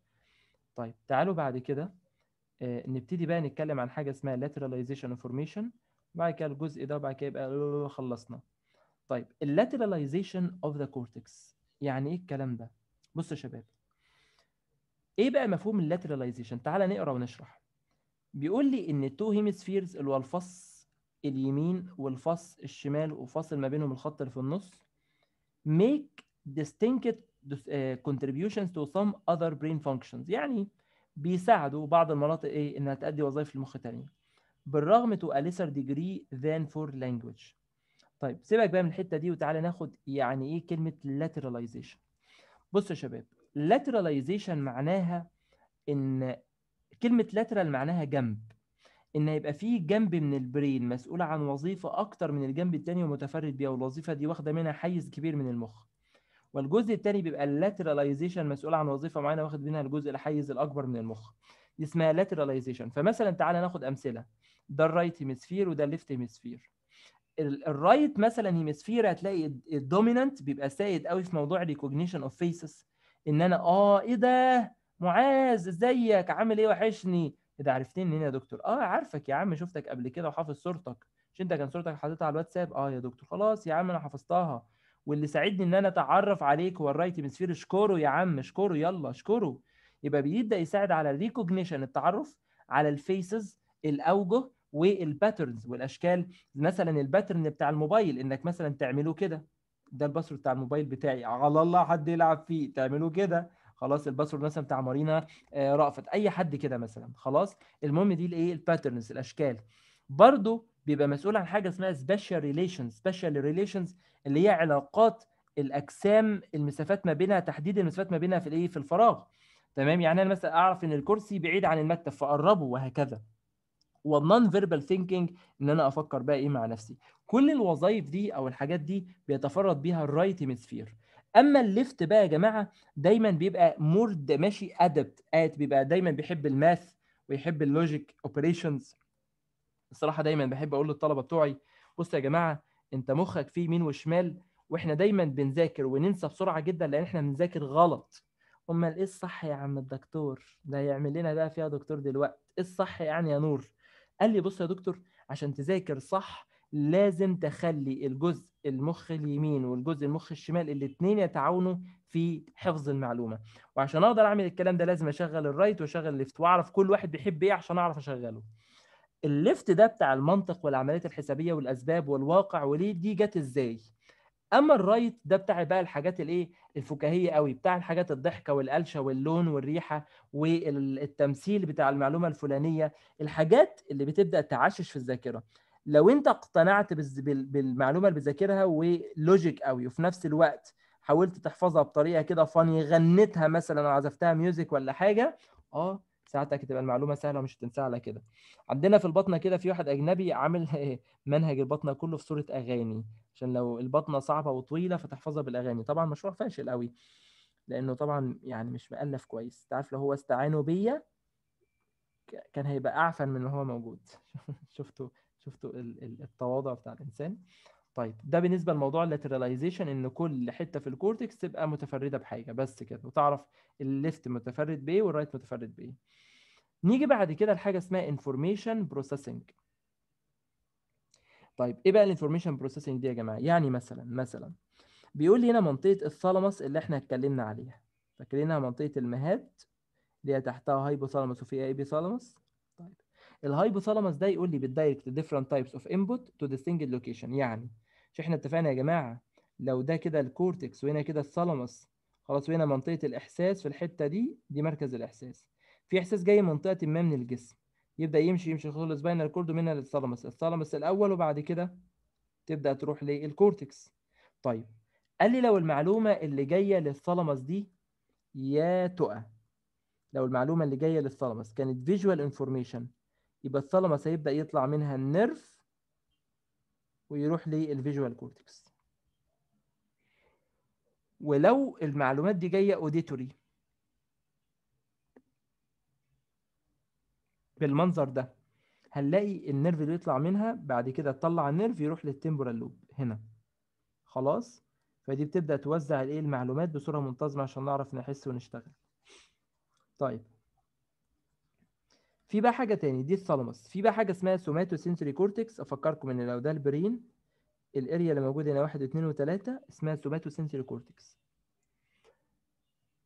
[SPEAKER 1] طيب تعالوا بعد كده آه، نبتدي بقى نتكلم عن حاجه اسمها lateralization information وبعد كده الجزء ده وبعد كده يبقى خلصنا طيب lateralization of the cortex يعني ايه الكلام ده بصوا يا شباب ايه بقى مفهوم lateralization تعال نقرا ونشرح بيقول لي ان التو هيمسفيرز اللي هو الفص اليمين والفص الشمال وفاصل ما بينهم الخط اللي في النص make distinct آه، contributions to some other brain functions يعني بيساعدوا بعض المناطق ايه انها تؤدي وظائف المخ تانية بالرغم to a lesser degree than for language طيب سيبك بقى من الحتة دي وتعالى ناخد يعني ايه كلمة lateralization بصوا يا شباب lateralization معناها ان كلمة lateral معناها جنب ان يبقى في جنب من البرين مسؤول عن وظيفه اكتر من الجنب التاني ومتفرد بيها والوظيفه دي واخده منها حيز كبير من المخ والجزء التاني بيبقى اللاتراليزيشن مسؤول عن وظيفه معينه واخد منها الجزء الحيز الاكبر من المخ دي اسمها لاتراليزيشن فمثلا تعالى ناخد امثله ده الرايت هيمسفير وده الليفت هيمسفير الرايت مثلا هيمسفير هتلاقي الدومينانت بيبقى سائد قوي في موضوع ريكوجنيشن اوف فيسز ان انا اه ايه ده معاذ ازيك عامل ايه وحشني انت عرفتني منين يا دكتور اه عارفك يا عم شفتك قبل كده وحافظ صورتك مش انت كان صورتك حاططها على الواتساب اه يا دكتور خلاص يا عم انا حفظتها واللي ساعدني ان انا اتعرف عليك ووريتي سفير اشكره يا عم اشكره يلا اشكره يبقى بيبدا يساعد على الريكوجنيشن التعرف على الفيسز الاوجه والباترنز والاشكال مثلا الباترن بتاع الموبايل انك مثلا تعمله كده ده الباسورد بتاع الموبايل بتاعي على الله حد يلعب فيه تعملوه كده خلاص الباسورد مثلا بتاع مارينا آه، رأفت اي حد كده مثلا خلاص المهم دي الايه الباترنز الاشكال برضو بيبقى مسؤول عن حاجه اسمها سبيشال ريليشنز سبيشال ريليشنز اللي هي علاقات الاجسام المسافات ما بينها تحديد المسافات ما بينها في الايه في الفراغ تمام يعني انا مثلا اعرف ان الكرسي بعيد عن المكتب فقربه وهكذا والنون فيربال ثينكينج ان انا افكر بقى ايه مع نفسي كل الوظائف دي او الحاجات دي بيتفرد بيها الرايت هيمسفير اما الليفت بقى يا جماعه دايما بيبقى مورد ماشي ادبت ات بيبقى دايما بيحب الماث ويحب اللوجيك اوبريشنز الصراحه دايما بحب اقول للطلبه بتوعي بص يا جماعه انت مخك فيه يمين وشمال واحنا دايما بنذاكر وننسى بسرعه جدا لان احنا بنذاكر غلط امال ايه الصح يا عم الدكتور ده يعمل لنا بقى فيها دكتور دلوقتي ايه الصح يعني يا نور قال لي بص يا دكتور عشان تذاكر صح لازم تخلي الجزء المخ اليمين والجزء المخ الشمال الاثنين يتعاونوا في حفظ المعلومه وعشان اقدر اعمل الكلام ده لازم اشغل الرايت واشغل الليفت واعرف كل واحد بيحب ايه عشان اعرف اشغله الليفت ده بتاع المنطق والعمليات الحسابيه والاسباب والواقع وليه دي جت ازاي اما الرايت ده بتاع بقى الحاجات الايه الفكاهيه قوي بتاع الحاجات الضحكه والقلشه واللون والريحه والتمثيل بتاع المعلومه الفلانيه الحاجات اللي بتبدا تعشش في الذاكره لو انت اقتنعت بالمعلومه اللي بتذاكرها ولوجيك قوي وفي نفس الوقت حاولت تحفظها بطريقه كده فاني غنيتها مثلا عزفتها ميوزك ولا حاجه اه ساعتها تبقى المعلومه سهله ومش هتنسى على كده عندنا في البطنه كده في واحد اجنبي عامل [laughs] منهج البطنه كله في صوره اغاني عشان لو البطنه صعبه وطويله فتحفظها بالاغاني طبعا مشروع فاشل قوي لانه طبعا يعني مش مؤلف كويس انت عارف لو هو استعانوا بيا كان هيبقى اعفن من اللي هو موجود [laughs] شفتوا شفتوا التواضع بتاع الانسان طيب ده بالنسبه لموضوع اللاتراليزيشن ان كل حته في الكورتكس تبقى متفرده بحاجه بس كده وتعرف الليفت متفرد بايه والرايت متفرد بايه نيجي بعد كده لحاجه اسمها انفورميشن بروسيسنج طيب ايه بقى الانفورميشن بروسيسنج دي يا جماعه يعني مثلا مثلا بيقول لي هنا منطقه الثالاموس اللي احنا اتكلمنا عليها فاكرينها منطقه المهاد اللي هي تحتها هايبوثالاموس وفيها ايبيثالاموس الهايبوثالامس ده يقول لي بالدايركت different types of input to the single location يعني مش احنا اتفقنا يا جماعه لو ده كده الكورتكس وهنا كده الثالامس خلاص وهنا منطقه الاحساس في الحته دي دي مركز الاحساس في احساس جاي منطقه ما من الجسم يبدا يمشي يمشي خلال السباينال كورد ومنها للثالامس الثالامس الاول وبعد كده تبدا تروح للكورتكس طيب قال لي لو المعلومه اللي جايه للثالامس دي يا تقى لو المعلومه اللي جايه للثالامس كانت فيجوال انفورميشن يبقى الثالاموس هيبدا يطلع منها النيرف ويروح للفيجوال كورتكس ولو المعلومات دي جايه اوديتوري بالمنظر ده هنلاقي النيرف اللي يطلع منها بعد كده تطلع النيرف يروح للتمبورال لوب هنا خلاص فدي بتبدا توزع الايه المعلومات بصوره منتظمه عشان نعرف نحس ونشتغل طيب في بقى حاجه تاني دي الثالاموس في بقى حاجه اسمها سوماتو سنسوري كورتكس افكركم ان لو ده البرين الاريا اللي موجوده هنا 1 2 و3 اسمها سوماتو سنسوري كورتكس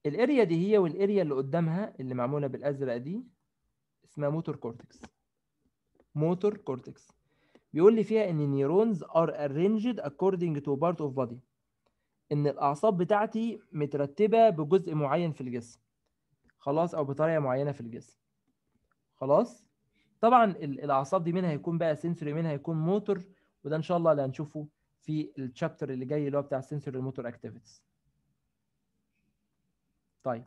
[SPEAKER 1] الاريا دي هي والاريا اللي قدامها اللي معموله بالازرق دي اسمها موتور كورتكس موتور كورتكس بيقول لي فيها ان النيورونز ار ارينجد اكوردنج تو بارت اوف بودي ان الاعصاب بتاعتي مترتبه بجزء معين في الجسم خلاص او بطريقه معينه في الجسم خلاص طبعا الاعصاب دي منها هيكون بقى سنسوري منها هيكون موتور وده ان شاء الله اللي هنشوفه في التشابتر اللي جاي اللي هو بتاع السنسوري موتور اكتيفيتيز طيب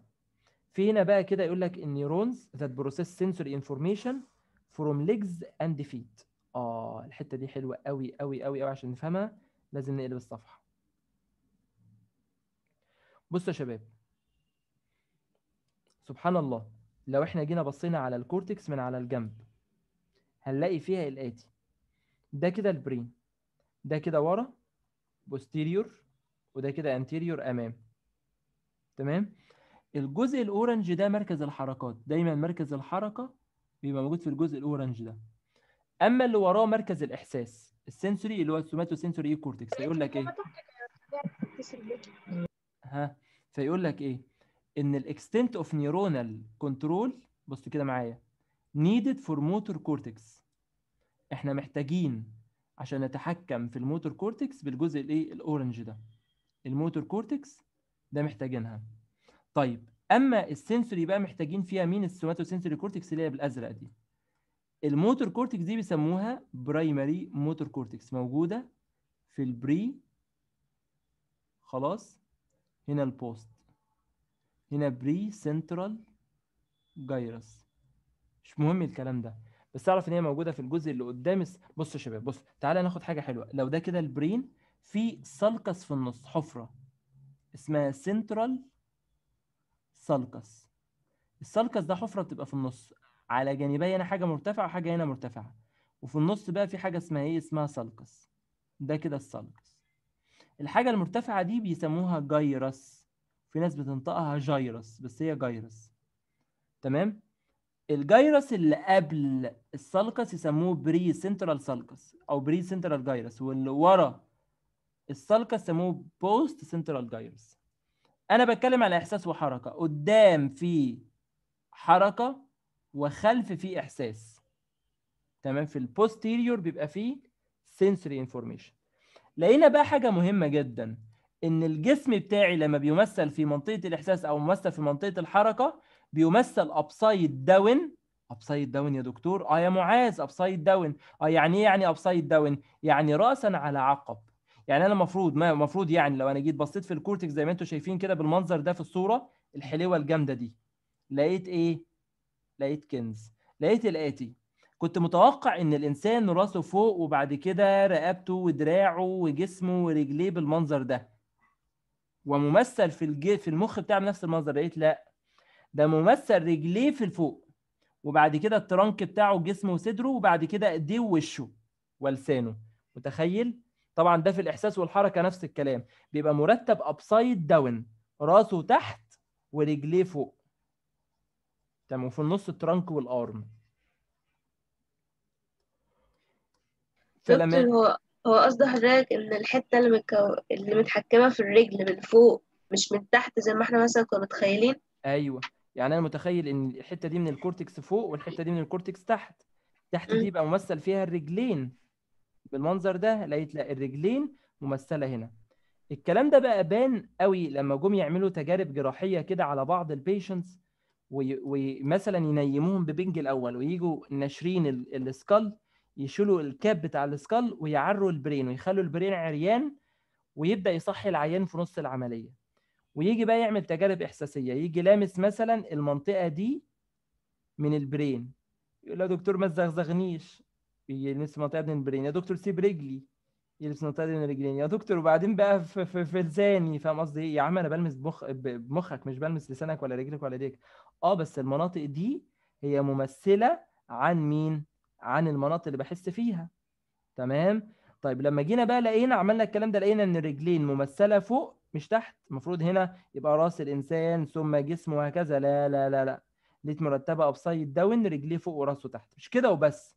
[SPEAKER 1] في هنا بقى كده يقول لك النيورونز ذات بروسيس سنسوري انفورميشن فروم ليجز اند فيت اه الحته دي حلوه قوي قوي قوي قوي عشان نفهمها لازم نقلب الصفحه بصوا يا شباب سبحان الله لو احنا جينا بصينا على الكورتكس من على الجنب هنلاقي فيها الآتي ده كده البرين ده كده ورا بوستيريور وده كده انتيريور أمام تمام الجزء الأورنج ده مركز الحركات دايما مركز الحركة بيبقى موجود في الجزء الأورنج ده أما اللي وراه مركز الإحساس السنسوري اللي هو السوماتو سنسوري ايه، كورتكس هيقول لك إيه
[SPEAKER 2] [laughs]
[SPEAKER 1] ها فيقول لك إيه ان الاكستنت اوف نيورونال كنترول بص كده معايا needed for motor cortex احنا محتاجين عشان نتحكم في الموتور كورتكس بالجزء الايه الاورنج ده الموتور كورتكس ده محتاجينها طيب اما السنسوري بقى محتاجين فيها مين السوماتو سنسوري كورتكس اللي هي بالازرق دي الموتور كورتكس دي بيسموها برايمري موتور كورتكس موجوده في البري خلاص هنا البوست هنا بري سنترال جايرس مش مهم الكلام ده بس اعرف ان هي موجوده في الجزء اللي قدام بص يا شباب بص تعالى ناخد حاجه حلوه لو ده كده البرين في سالكس في النص حفره اسمها سنترال سالكس السالكس ده حفره بتبقى في النص على جانبي هنا حاجه مرتفعه وحاجه هنا مرتفعه وفي النص بقى في حاجه اسمها ايه اسمها سالكس ده كده السالكس الحاجه المرتفعه دي بيسموها جايرس في ناس بتنطقها جايرس بس هي جايرس تمام الجايرس اللي قبل السلكس يسموه بري سنترال سلكس او بري سنترال جايرس واللي ورا السلكس يسموه بوست سنترال جايرس انا بتكلم على احساس وحركه قدام في حركه وخلف في احساس تمام في البوستيريور بيبقى فيه سنسوري انفورميشن لقينا بقى حاجه مهمه جدا ان الجسم بتاعي لما بيمثل في منطقه الاحساس او ممثل في منطقه الحركه بيمثل ابسايد داون ابسايد داون يا دكتور اه يا معاذ ابسايد داون اه يعني ايه يعني ابسايد داون يعني راسا على عقب يعني انا المفروض ما المفروض يعني لو انا جيت بصيت في الكورتكس زي ما انتم شايفين كده بالمنظر ده في الصوره الحلوه الجامده دي لقيت ايه لقيت كنز لقيت الاتي كنت متوقع ان الانسان راسه فوق وبعد كده رقبته ودراعه وجسمه ورجليه بالمنظر ده وممثل في الجي في المخ بتاع نفس المنظر لقيت لا ده ممثل رجليه في الفوق وبعد كده الترنك بتاعه جسمه وصدره وبعد كده ايديه ووشه ولسانه متخيل طبعا ده في الاحساس والحركه نفس الكلام بيبقى مرتب ابسايد داون راسه تحت ورجليه فوق تمام وفي النص الترنك والارم فلما
[SPEAKER 2] هو قصده حضرتك ان الحته اللي متكو... اللي متحكمه
[SPEAKER 1] في الرجل من فوق مش من تحت زي ما احنا مثلا كنا متخيلين ايوه يعني انا متخيل ان الحته دي من الكورتكس فوق والحته دي من الكورتكس تحت تحت دي يبقى ممثل فيها الرجلين بالمنظر ده لقيت لا الرجلين ممثله هنا الكلام ده بقى بان قوي لما جم يعملوا تجارب جراحيه كده على بعض البيشنتس ومثلا ينيموهم ببنج الاول ويجوا ناشرين السكال يشيلوا الكاب بتاع السكال ويعروا البرين ويخلوا البرين عريان ويبدا يصحي العيان في نص العمليه ويجي بقى يعمل تجارب احساسيه يجي لامس مثلا المنطقه دي من البرين يقول له دكتور ما تزغزغنيش يلمس منطقه من البرين يا دكتور سيب رجلي يلمس منطقه من رجلين يا دكتور وبعدين بقى في, في, في لساني فاهم قصدي ايه يا عم انا بلمس بمخ بمخك مش بلمس لسانك ولا رجلك ولا ايديك اه بس المناطق دي هي ممثله عن مين عن المناطق اللي بحس فيها تمام طيب لما جينا بقى لقينا عملنا الكلام ده لقينا ان الرجلين ممثله فوق مش تحت المفروض هنا يبقى راس الانسان ثم جسمه وهكذا لا لا لا لا ليت مرتبه ابسايد داون رجليه فوق وراسه تحت مش كده وبس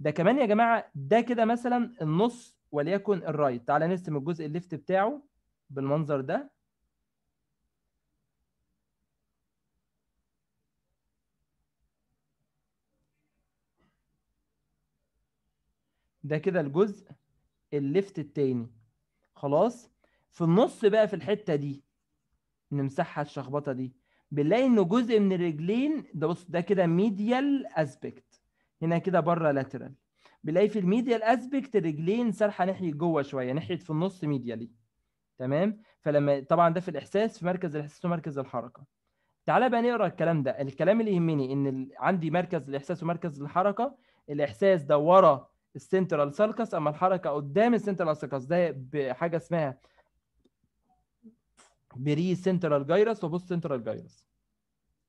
[SPEAKER 1] ده كمان يا جماعه ده كده مثلا النص وليكن الرايت تعالى نرسم الجزء الليفت بتاعه بالمنظر ده ده كده الجزء الليفت التاني خلاص في النص بقى في الحته دي نمسحها الشخبطه دي بنلاقي انه جزء من الرجلين ده بص ده كده ميديال اسبكت هنا كده بره لاترال بنلاقي في الميديال اسبكت الرجلين سارحه ناحيه جوه شويه ناحيه في النص ميديالي تمام فلما طبعا ده في الاحساس في مركز الاحساس ومركز الحركه تعالى بقى نقرا الكلام ده الكلام اللي يهمني ان عندي مركز الاحساس ومركز الحركه الاحساس ده ورا السنترال سالكس اما الحركه قدام السنترال سالكس ده بحاجه اسمها بري سنترال جايرس وبوست سنترال جايرس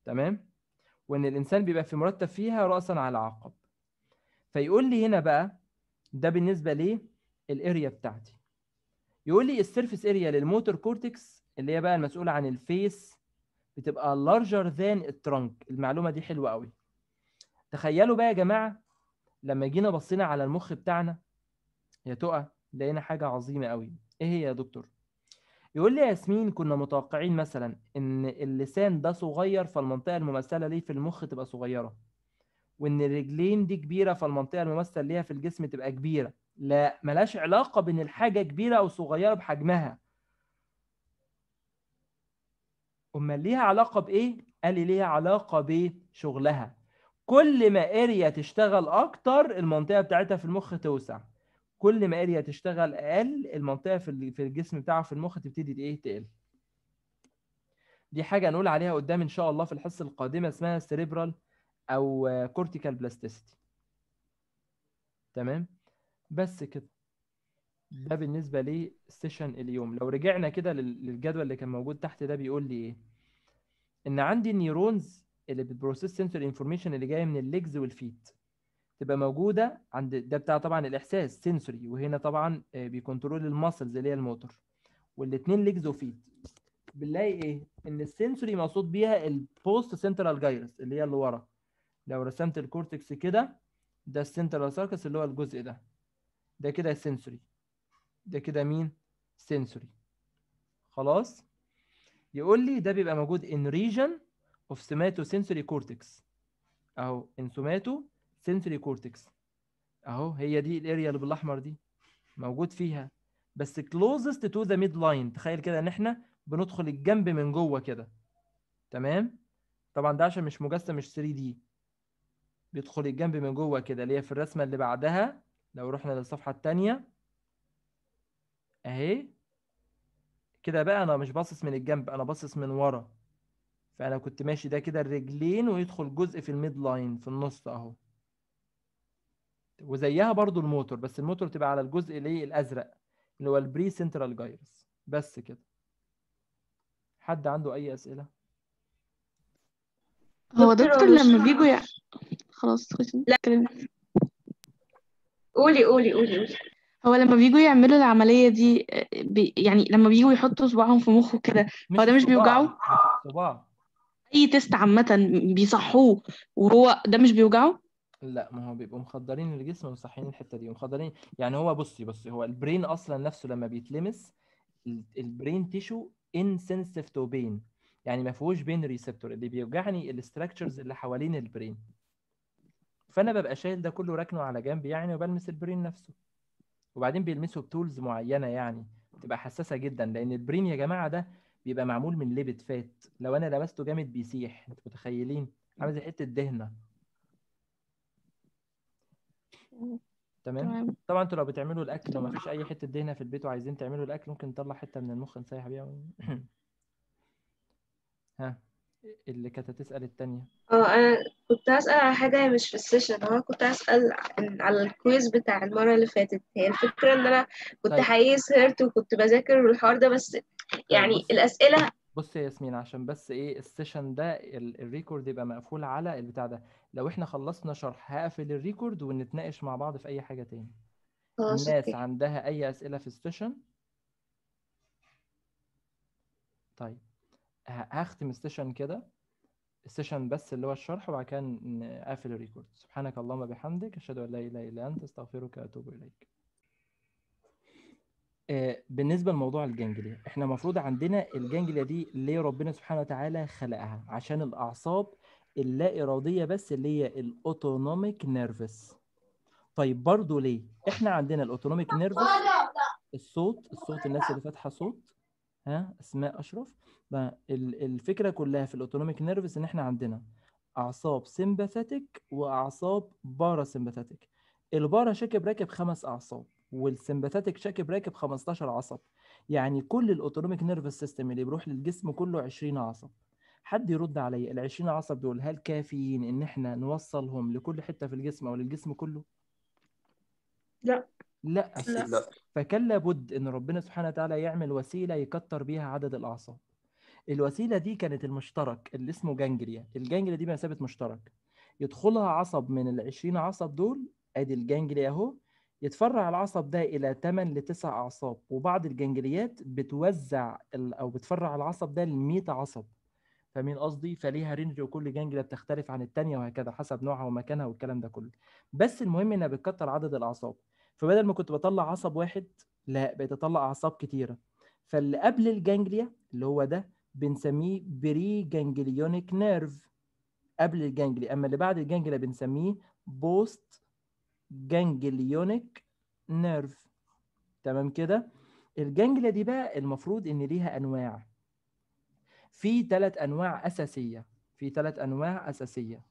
[SPEAKER 1] تمام وان الانسان بيبقى في مرتب فيها راسا على عقب فيقول لي هنا بقى ده بالنسبه ليه الاريا بتاعتي يقول لي السيرفيس اريا للموتور كورتكس اللي هي بقى المسؤوله عن الفيس بتبقى larger than الترنك المعلومه دي حلوه قوي تخيلوا بقى يا جماعه لما جينا بصينا على المخ بتاعنا يا تقى لقينا حاجه عظيمه قوي ايه هي يا دكتور يقول لي يا ياسمين كنا متوقعين مثلا ان اللسان ده صغير فالمنطقه الممثله ليه في المخ تبقى صغيره وان الرجلين دي كبيره فالمنطقه الممثل ليها في الجسم تبقى كبيره لا ملاش علاقه بين الحاجه كبيره او صغيره بحجمها امال ليها علاقه بايه قال لي ليها علاقه بشغلها كل ما اريا تشتغل اكتر المنطقه بتاعتها في المخ توسع كل ما اريا تشتغل اقل المنطقه في في الجسم بتاعها في المخ تبتدي ايه تقل دي حاجه نقول عليها قدام ان شاء الله في الحصه القادمه اسمها سيريبرال او كورتيكال بلاستيسيتي تمام بس كده ده بالنسبه لي سيشن اليوم لو رجعنا كده للجدول اللي كان موجود تحت ده بيقول لي ايه ان عندي النيورونز اللي بتبروسيس سنسوري انفورميشن اللي جايه من الليجز والفيت تبقى موجوده عند ده بتاع طبعا الاحساس سنسوري وهنا طبعا آه، بيكنترول الماسلز اللي هي الموتور والاثنين ليجز وفيت بنلاقي ايه ان السنسوري مقصود بيها البوست سنترال جايرس اللي هي اللي ورا لو رسمت الكورتكس كده ده السنترال ساركس اللي هو الجزء ده ده كده السنسوري ده كده مين سنسوري خلاص يقول لي ده بيبقى موجود in region of somatosensory cortex اهو in somatosensory cortex اهو هي دي الاريا اللي بالاحمر دي موجود فيها بس closest to the midline تخيل كده ان احنا بندخل الجنب من جوه كده تمام طبعا ده عشان مش مجسم مش 3 d بيدخل الجنب من جوه كده اللي هي في الرسمه اللي بعدها لو رحنا للصفحه الثانيه اهي كده بقى انا مش باصص من الجنب انا باصص من ورا فانا كنت ماشي ده كده الرجلين ويدخل جزء في الميد لاين في النص اهو وزيها برضو الموتور بس الموتور تبقى على الجزء اللي الازرق اللي هو البري سنترال جايرس بس كده حد عنده اي اسئله
[SPEAKER 2] هو دكتور لما بيجوا خلاص لا قولي قولي قولي قولي هو لما بيجوا يعملوا العملية دي آه، بي يعني لما بيجوا يحطوا صباعهم في مخه كده هو ده مش بيوجعه؟ مش اي تيست عامه بيصحوه وهو ده مش بيوجعه
[SPEAKER 1] لا ما هو بيبقوا مخدرين الجسم ومصحين الحته دي ومخدرين يعني هو بصي بصي هو البرين اصلا نفسه لما بيتلمس البرين تيشو انسنسيف تو بين يعني ما فيهوش بين ريسبتور اللي بيوجعني الاستراكشرز اللي حوالين البرين فانا ببقى شايل ده كله راكنه على جنب يعني وبلمس البرين نفسه وبعدين بيلمسه بتولز معينه يعني بتبقى حساسه جدا لان البرين يا جماعه ده بيبقى معمول من لبت فات لو انا لمسته جامد بيسيح انتوا متخيلين عامل زي حته دهنه تمام طبعا انتوا لو بتعملوا الاكل وما فيش اي حته دهنه في البيت وعايزين تعملوا الاكل ممكن نطلع حته من المخ نسيح بيها [clears throat] ها اللي كانت هتسال الثانيه
[SPEAKER 2] اه انا كنت هسال على حاجه مش في السيشن هو كنت هسال على الكويز بتاع المره اللي فاتت هي الفكره ان انا كنت طيب. حقيقي سهرت وكنت بذاكر الحوار ده بس طيب، يعني بص الاسئله
[SPEAKER 1] بصي يا ياسمين عشان بس ايه السيشن ده الريكورد يبقى مقفول على البتاع ده لو احنا خلصنا شرح هقفل الريكورد ونتناقش مع بعض في اي حاجه تاني الناس أوكي. عندها اي اسئله في السيشن طيب هختم السيشن كده السيشن بس اللي هو الشرح وبعد كده نقفل الريكورد سبحانك اللهم بحمدك اشهد ان لا اله الا انت استغفرك واتوب اليك آه، بالنسبه لموضوع الجانجليا احنا المفروض عندنا الجانجليا دي ليه ربنا سبحانه وتعالى خلقها عشان الاعصاب اللا اراديه بس اللي هي الاوتونوميك نيرفس طيب برضه ليه احنا عندنا الاوتونوميك نيرفس الصوت الصوت الناس اللي فاتحه صوت ها اسماء اشرف الفكره كلها في الاوتونوميك نيرفس ان احنا عندنا اعصاب سيمباثيتك واعصاب باراسمباثيتك البارا شاكب راكب خمس اعصاب والسمباثاتيك شاكب راكب 15 عصب يعني كل الاوتونوميك نيرفس سيستم اللي بيروح للجسم كله 20 عصب حد يرد عليا ال 20 عصب دول هل كافيين ان احنا نوصلهم لكل حته في الجسم او للجسم كله؟ لا لا, لا. فكان لابد ان ربنا سبحانه وتعالى يعمل وسيله يكتر بيها عدد الاعصاب الوسيله دي كانت المشترك اللي اسمه جانجليا الجانجليا دي بمثابه مشترك يدخلها عصب من ال 20 عصب دول ادي الجانجليا اهو يتفرع العصب ده الى 8 ل 9 اعصاب وبعض الجنجليات بتوزع او بتفرع العصب ده ل 100 عصب فاهمين قصدي فليها رينج وكل جنجله بتختلف عن الثانيه وهكذا حسب نوعها ومكانها والكلام ده كله بس المهم انها بتكتر عدد الاعصاب فبدل ما كنت بطلع عصب واحد لا بقيت اطلع اعصاب كتيره فاللي قبل الجنجليا اللي هو ده بنسميه بري جانجليونيك نيرف قبل الجنجلي اما اللي بعد الجنجليا بنسميه بوست جانجليونيك نيرف تمام كده الجانجليا دي بقى المفروض ان ليها انواع في ثلاث انواع اساسيه في ثلاث انواع اساسيه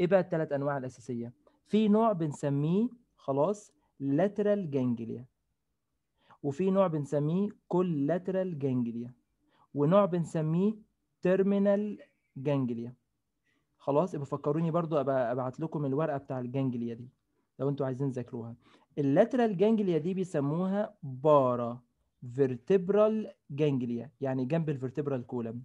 [SPEAKER 1] ايه بقى الثلاث انواع الاساسيه في نوع بنسميه خلاص لاترال جانجليا وفي نوع بنسميه لاترال جانجليا ونوع بنسميه تيرمينال جانجليا خلاص يبقى فكروني برضو ابعت لكم الورقه بتاع الجانجليا دي لو انتوا عايزين تذاكروها اللاترال جانجليا دي بيسموها بارا فيرتبرال جانجليا يعني جنب الفيرتبرال كولم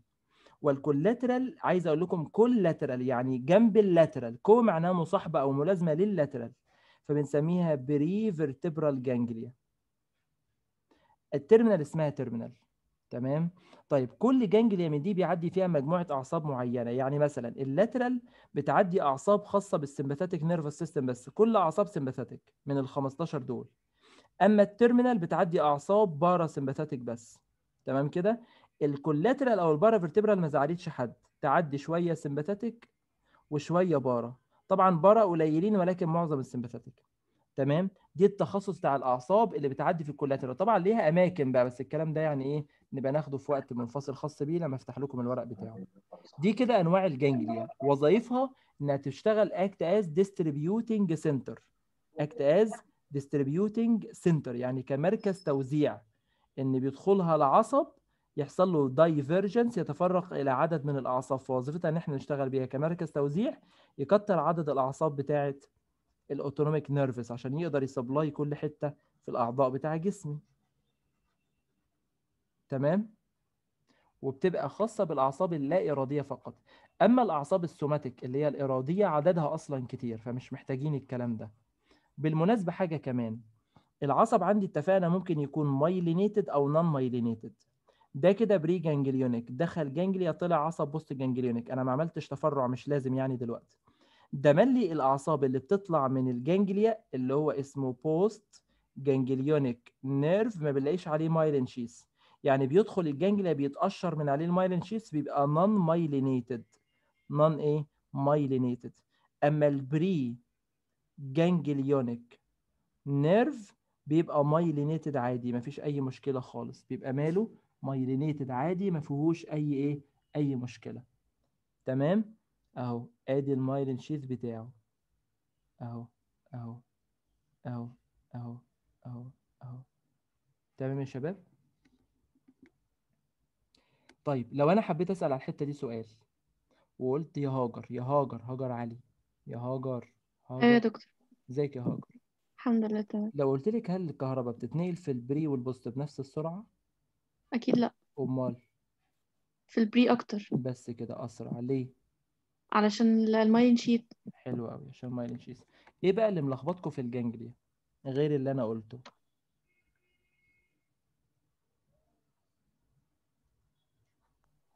[SPEAKER 1] والكولاترال عايز اقول لكم كولاترال يعني جنب اللاترال كو معناه مصاحبه او ملازمه لللاترال فبنسميها بري فيرتبرال جانجليا الترمينال اسمها ترمينال تمام طيب كل جانجليا من دي بيعدي فيها مجموعه اعصاب معينه يعني مثلا اللاترال بتعدي اعصاب خاصه بالسمباثيك نيرفس سيستم بس كل اعصاب سمباثيك من ال 15 دول اما التيرمينال بتعدي اعصاب بارا سمباثيك بس تمام كده الكولاترال او البارا فيرتبرال ما زعلتش حد تعدي شويه سمباثيك وشويه بارا طبعا بارا قليلين ولكن معظم السمباثيك تمام دي التخصص بتاع الاعصاب اللي بتعدي في الكليات طبعا ليها اماكن بقى بس الكلام ده يعني ايه نبقى ناخده في وقت منفصل خاص بيه لما افتح لكم الورق بتاعه دي كده انواع الجانجليا يعني. وظائفها انها تشتغل اكت از ديستريبيوتنج سنتر اكت از ديستريبيوتنج سنتر يعني كمركز توزيع ان بيدخلها العصب يحصل له دايفيرجنس يتفرق الى عدد من الاعصاب فوظيفتها ان احنا نشتغل بيها كمركز توزيع يكتر عدد الاعصاب بتاعه الاوتونوميك نيرفز عشان يقدر يسبلاي كل حته في الاعضاء بتاع جسمي تمام وبتبقى خاصه بالاعصاب اللا اراديه فقط اما الاعصاب السوماتيك اللي هي الاراديه عددها اصلا كتير فمش محتاجين الكلام ده بالمناسبه حاجه كمان العصب عندي اتفقنا ممكن يكون مايلينيتد او نون مايلينيتد ده كده بري جانجليونيك دخل جانجليا طلع عصب بوست جانجليونيك انا ما عملتش تفرع مش لازم يعني دلوقتي ده الاعصاب اللي بتطلع من الجانجليا اللي هو اسمه بوست جانجليونيك نيرف ما بنلاقيش عليه مايلين شيس يعني بيدخل الجانجليا بيتقشر من عليه المايلين شيس بيبقى نون مايلينيتد نون ايه مايلينيتد اما البري جانجليونيك نيرف بيبقى مايلينيتد عادي ما فيش اي مشكله خالص بيبقى ماله مايلينيتد عادي ما فيهوش اي ايه اي مشكله تمام اهو ادي المايلين شيث بتاعه اهو اهو اهو اهو اهو اهو تمام يا شباب طيب لو انا حبيت اسال على الحته دي سؤال وقلت يا هاجر يا هاجر هاجر علي يا هاجر هاجر ايوه يا دكتور ازيك يا هاجر
[SPEAKER 2] الحمد لله تمام
[SPEAKER 1] لو قلت لك هل الكهرباء بتتنقل في البري والبوست بنفس السرعه اكيد لا امال في البري اكتر بس كده اسرع ليه علشان المايلين شيت حلو قوي عشان المايلين شيت ايه بقى اللي ملخبطكم في الجانجليا غير اللي انا قلته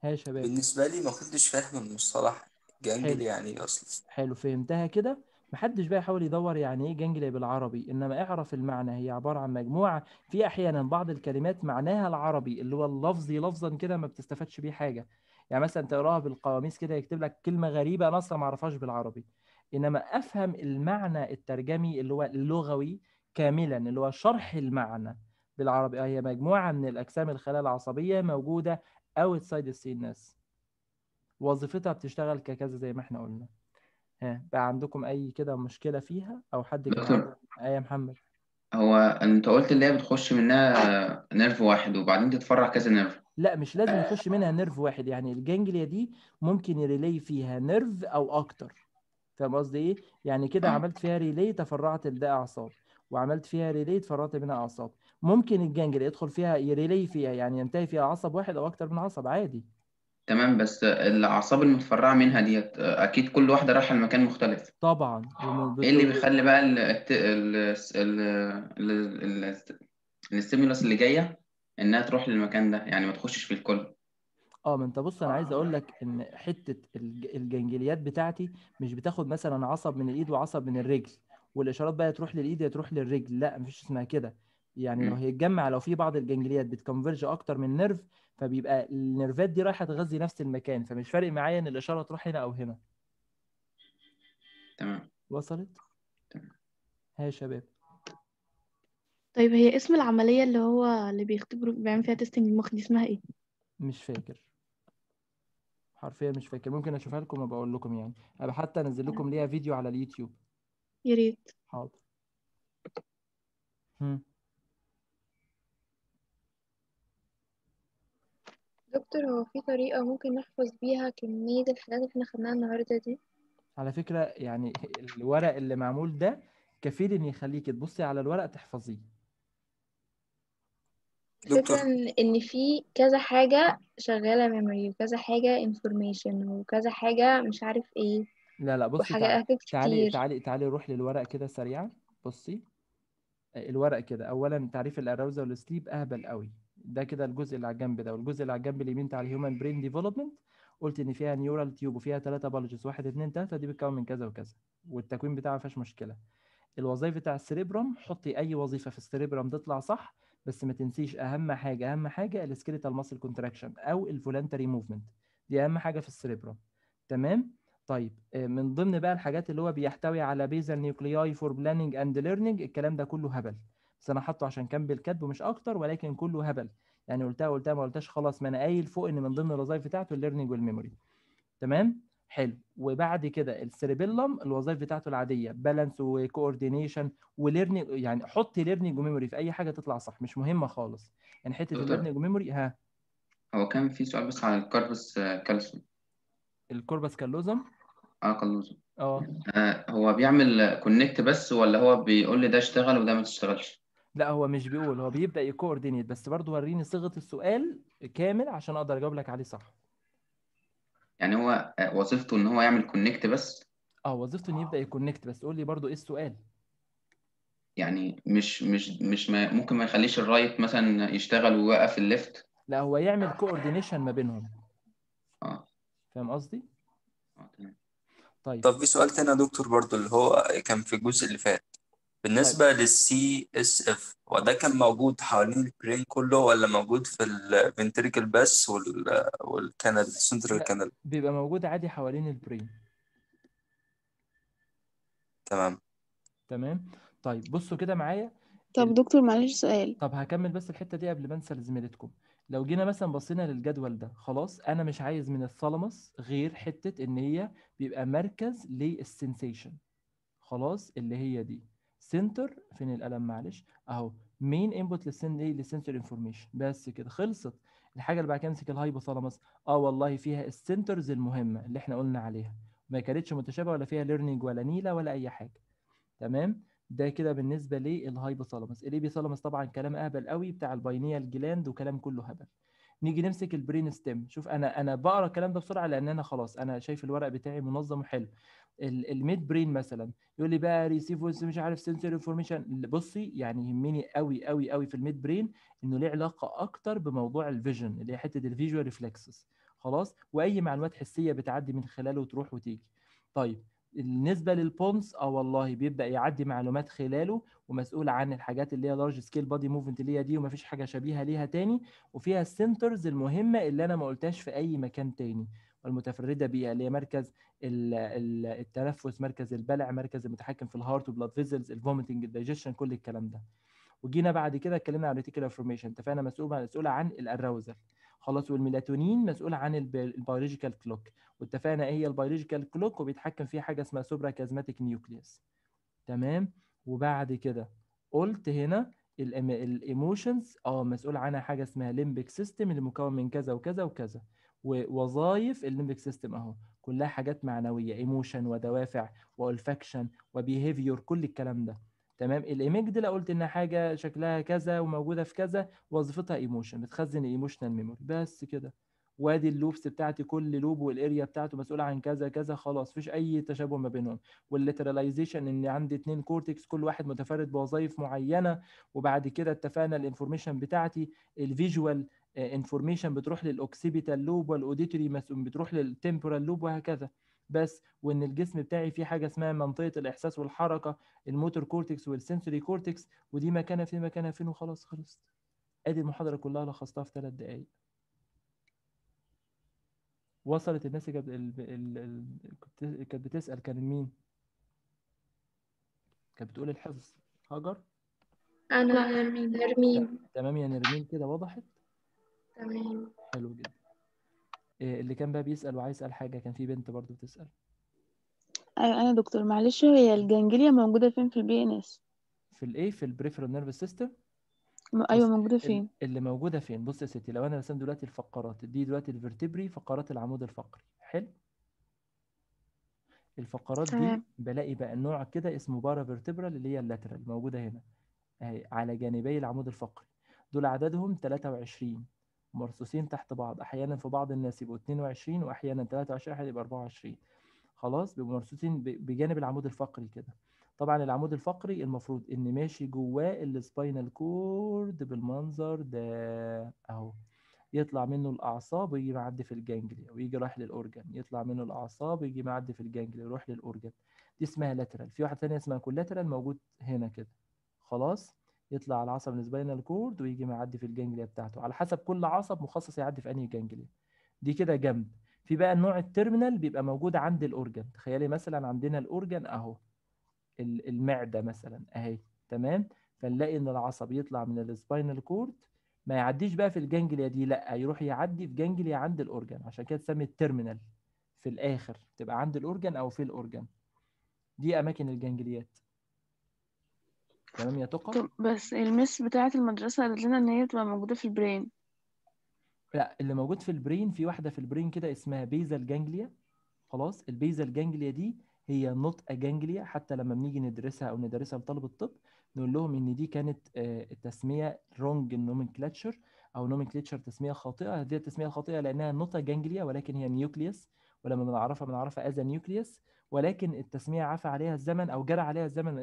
[SPEAKER 1] ها يا شباب بالنسبة لي ما كنتش فاهم المصطلح جانجل يعني ايه اصلا حلو فهمتها كده محدش بقى يحاول يدور يعني ايه جانجليا بالعربي انما اعرف المعنى هي عبارة عن مجموعة في احيانا بعض الكلمات معناها العربي اللي هو اللفظي لفظا كده ما بتستفادش بيه حاجة يعني مثلا تقراها بالقواميس كده يكتب لك كلمه غريبه انا اصلا ما اعرفهاش بالعربي انما افهم المعنى الترجمي اللي هو اللغوي كاملا اللي هو شرح المعنى بالعربي آه، هي مجموعه من الاجسام الخلايا العصبيه موجوده اوتسايد السي ان اس وظيفتها بتشتغل ككذا زي ما احنا قلنا ها بقى عندكم اي كده مشكله فيها او حد دكتور ايوه يا محمد
[SPEAKER 2] هو انت قلت اللي هي بتخش منها نيرف واحد وبعدين تتفرع كذا نيرف
[SPEAKER 1] لا مش لازم آه. يخش منها نيرف واحد يعني الجانجليا دي ممكن يريلي فيها نيرف او اكتر فاهم قصدي ايه يعني كده عملت فيها ريلي تفرعت لده اعصاب وعملت فيها ريلي تفرعت منها اعصاب ممكن الجانجليا يدخل فيها يريلي فيها يعني ينتهي فيها عصب واحد او اكتر من عصب عادي
[SPEAKER 2] تمام بس الاعصاب المتفرعه منها ديت آه، اكيد كل واحده رايحه لمكان مختلف طبعا
[SPEAKER 1] ايه اللي بيخلي
[SPEAKER 2] بقى ال ال ال ال الستيمولس اللي جايه انها تروح للمكان ده يعني ما تخشش في الكل
[SPEAKER 1] اه ما انت بص انا عايز اقول لك ان حته الجنجليات بتاعتي مش بتاخد مثلا عصب من الايد وعصب من الرجل والاشارات بقى تروح للايد يا تروح للرجل لا مفيش اسمها كده يعني لو هيتجمع لو في بعض الجنجليات بتكونفرج اكتر من نيرف فبيبقى النيرفات دي رايحه تغذي نفس المكان فمش فارق معايا ان الاشاره تروح هنا او هنا تمام وصلت تمام ها يا شباب
[SPEAKER 2] طيب هي اسم العملية اللي هو اللي بيختبروا بيعمل فيها تيستنج المخ دي اسمها ايه؟
[SPEAKER 1] مش فاكر حرفيا مش فاكر ممكن اشوفها لكم وابقى لكم يعني ابقى حتى انزل لكم ليها فيديو على اليوتيوب يا ريت حاضر
[SPEAKER 2] دكتور هو في طريقة ممكن نحفظ بيها كمية الحاجات اللي احنا خدناها النهاردة دي؟
[SPEAKER 1] على فكرة يعني الورق اللي معمول ده كفيل ان يخليك تبصي على الورق تحفظيه
[SPEAKER 2] دكتور الفكرة إن في كذا حاجة شغالة ميموري وكذا حاجة انفورميشن وكذا حاجة مش عارف إيه
[SPEAKER 1] لا لا بصي تعالي تعالي تعالي تعالي روح للورق كده سريعا بصي آه، الورق كده اولا تعريف الاراوزا والسليب اهبل قوي ده كده الجزء اللي على الجنب ده والجزء اللي على الجنب اليمين بتاع الهيومن برين ديفلوبمنت قلت ان فيها نيورال تيوب وفيها ثلاثه بالجز واحد اثنين ثلاثه دي بتكون من كذا وكذا والتكوين بتاعها ما فيهاش مشكله الوظائف بتاع السريبرم حطي اي وظيفه في السريبرم تطلع صح بس ما تنسيش اهم حاجه اهم حاجه السكيلتال ماسل كونتراكشن او الفولنتري موفمنت دي اهم حاجه في السريبرا تمام طيب آه، من ضمن بقى الحاجات اللي هو بيحتوي على بيزل نيوكلياي فور بلاننج اند ليرنينج الكلام ده كله هبل بس انا حاطه عشان كان بالكتب مش اكتر ولكن كله هبل يعني قلتها قلتها ما قلتهاش خلاص ما انا قايل فوق ان من ضمن الوظائف بتاعته الليرنينج والميموري تمام حلو وبعد كده السيربيلم الوظائف بتاعته العاديه بالانس وكوردينيشن وليرنينج يعني حطي ليرنينج ميموري في اي حاجه تطلع صح مش مهمه خالص يعني حته الليرنينج طيب. ميموري ها
[SPEAKER 2] هو كان في سؤال بس على الكوربس كالسوم
[SPEAKER 1] الكوربس كالوزم اه كالوزم آه،,
[SPEAKER 2] آه. اه هو بيعمل كونكت بس ولا هو بيقول لي ده اشتغل وده ما تشتغلش
[SPEAKER 1] لا هو مش بيقول هو بيبدا يكوردينيت بس برضه وريني صيغه السؤال كامل عشان اقدر اجاوب لك عليه صح
[SPEAKER 2] يعني هو آه، وظيفته ان هو يعمل كونكت
[SPEAKER 1] بس اه وظيفته ان يبدا يكونكت بس قول لي برضو ايه السؤال يعني
[SPEAKER 2] مش مش مش ما ممكن ما يخليش الرايت مثلا يشتغل ويوقف الليفت
[SPEAKER 1] لا هو يعمل كوردينيشن ما بينهم اه فاهم قصدي؟ آه، طيب طب في سؤال تاني يا دكتور برضو اللي هو كان في الجزء اللي فات طيب. بالنسبه للسي اس اف ده كان موجود حوالين البرين كله ولا موجود في الفنتريكل بس والكنال السنترال سنترال كانال بيبقى موجود عادي حوالين البرين تمام تمام طيب بصوا كده معايا طب دكتور معلش سؤال طب هكمل بس الحته دي قبل ما انسى لزميلتكم لو جينا مثلا بصينا للجدول ده خلاص انا مش عايز من الثالاموس غير حته ان هي بيبقى مركز للسنسيشن خلاص اللي هي دي سنتر فين القلم معلش اهو مين انبوت للسن ايه للسنسور انفورميشن بس كده خلصت الحاجه اللي بعد كده امسك الهايبوثالاموس اه والله فيها السنترز المهمه اللي احنا قلنا عليها ما كانتش متشابهه ولا فيها ليرنينج ولا نيله ولا اي حاجه تمام ده كده بالنسبه للهايبوثالاموس الابيثالاموس طبعا كلام اهبل قوي بتاع الباينيال جلاند وكلام كله هبل نيجي نمسك البرين ستيم شوف انا انا بقرا الكلام ده بسرعه لان انا خلاص انا شايف الورق بتاعي منظم وحلو الميد برين مثلا يقول لي بقى ريسيف مش عارف سنسور انفورميشن بصي يعني يهمني قوي قوي قوي في الميد برين انه ليه علاقه اكتر بموضوع الفيجن اللي هي حته الفيجوال ريفلكسز خلاص واي معلومات حسيه بتعدي من خلاله وتروح وتيجي طيب بالنسبه للبونس اه والله بيبدا يعدي معلومات خلاله ومسؤول عن الحاجات اللي هي لارج سكيل بادي موفمنت اللي هي دي ومفيش حاجه شبيهه ليها تاني وفيها السنترز المهمه اللي انا ما قلتهاش في اي مكان تاني والمتفرده بيها اللي هي مركز التنفس مركز البلع مركز المتحكم في الهارت وبلاد فيزلز الفومتنج الدايجيشن كل الكلام ده وجينا بعد كده اتكلمنا عن ريتيكولار فورميشن اتفقنا مسؤول مسؤوله عن الاروزل خلاص والميلاتونين مسؤول عن البيولوجيكال كلوك واتفقنا ايه هي البيولوجيكال كلوك وبيتحكم فيها حاجه اسمها سوبرا كازماتيك نيوكليوس تمام وبعد كده قلت هنا الايموشنز اه مسؤول عنها حاجه اسمها ليمبيك سيستم اللي مكون من كذا وكذا وكذا ووظائف الليمبيك سيستم اهو كلها حاجات معنويه ايموشن ودوافع والفاكشن وبيهيفيور كل الكلام ده تمام الايمج دي لو قلت انها حاجه شكلها كذا وموجوده في كذا وظيفتها ايموشن بتخزن ايموشنال ميموري بس كده وادي اللوبس بتاعتي كل لوب والاريا بتاعته مسؤوله عن كذا كذا خلاص مفيش اي تشابه ما بينهم والليتراليزيشن ان عندي اتنين كورتكس كل واحد متفرد بوظائف معينه وبعد كده اتفقنا الانفورميشن بتاعتي الفيجوال انفورميشن آه، بتروح للاوكسيبيتال لوب والاوديتوري بتروح للتمبورال لوب وهكذا بس وان الجسم بتاعي فيه حاجه اسمها منطقه الاحساس والحركه الموتور كورتكس والسنسوري كورتكس ودي مكانها فين مكانها فين وخلاص خلصت ادي المحاضره كلها لخصتها في ثلاث دقائق وصلت الناس اللي كانت كانت بتسال كان مين كانت بتقول الحفظ هاجر انا نرمين نرمين تمام يا نرمين كده وضحت تمام حلو جدا آه، اللي كان بقى بيسأل وعايز يسأل حاجة كان في بنت برضو بتسأل
[SPEAKER 2] ايوه انا أيوة دكتور معلش هي الجنجليا موجوده فين في البي ان اس
[SPEAKER 1] في الايه في البريفرال نيرفس سيستم
[SPEAKER 2] ايوه موجوده فين
[SPEAKER 1] اللي موجوده فين بص يا ستي لو انا رسمت دلوقتي الفقرات دي دلوقتي الفرتبري فقرات العمود الفقري حلو الفقرات دي بلاقي بقى نوع كده اسمه بارا فيرتبرال اللي هي اللاترال موجوده هنا اهي على جانبي العمود الفقري دول عددهم 23 مرصوصين تحت بعض احيانا في بعض الناس يبقوا 22 واحيانا 23 احيانا يبقى 24 خلاص بيبقوا مرصوصين بجانب العمود الفقري كده طبعا العمود الفقري المفروض ان ماشي جواه السباينال كورد بالمنظر ده اهو يطلع منه الاعصاب ويجي معدي في الجانجليا ويجي رايح للاورجن يطلع منه الاعصاب ويجي معدي في الجانجليا ويروح للاورجن دي اسمها لاترال في واحده ثاني اسمها كولاترال موجود هنا كده خلاص يطلع على العصب السباينال كورد ويجي معدي في الجانجليا بتاعته على حسب كل عصب مخصص يعدي في انهي جانجليا دي كده جنب في بقى النوع التيرمينال بيبقى موجود عند الاورجن تخيلي مثلا عندنا الاورجن اهو المعده مثلا اهي تمام فنلاقي ان العصب يطلع من السباينال كورد ما يعديش بقى في الجانجليا دي لا يروح يعدي في جانجليا عند الاورجن عشان كده تسمي التيرمينال في الاخر تبقى عند الاورجن او في الاورجن دي اماكن الجانجليات تمام يا تقى طب
[SPEAKER 2] بس المس بتاعة المدرسة قالت لنا إن هي بتبقى موجودة في البرين
[SPEAKER 1] لا اللي موجود في البرين في واحدة في البرين كده اسمها بيزال جانجليا خلاص البيزال جانجليا دي هي نطق جانجليا حتى لما بنيجي ندرسها او ندرسها لطلبه الطب نقول لهم ان دي كانت تسميه رونج نومنكلاتشر او نومنكلاتشر تسميه خاطئه هذه التسميه الخاطئه لانها نطق جانجليا ولكن هي نيوكليوس ولما بنعرفها بنعرفها از نيوكليس ولكن التسميه عفى عليها الزمن او جرى عليها الزمن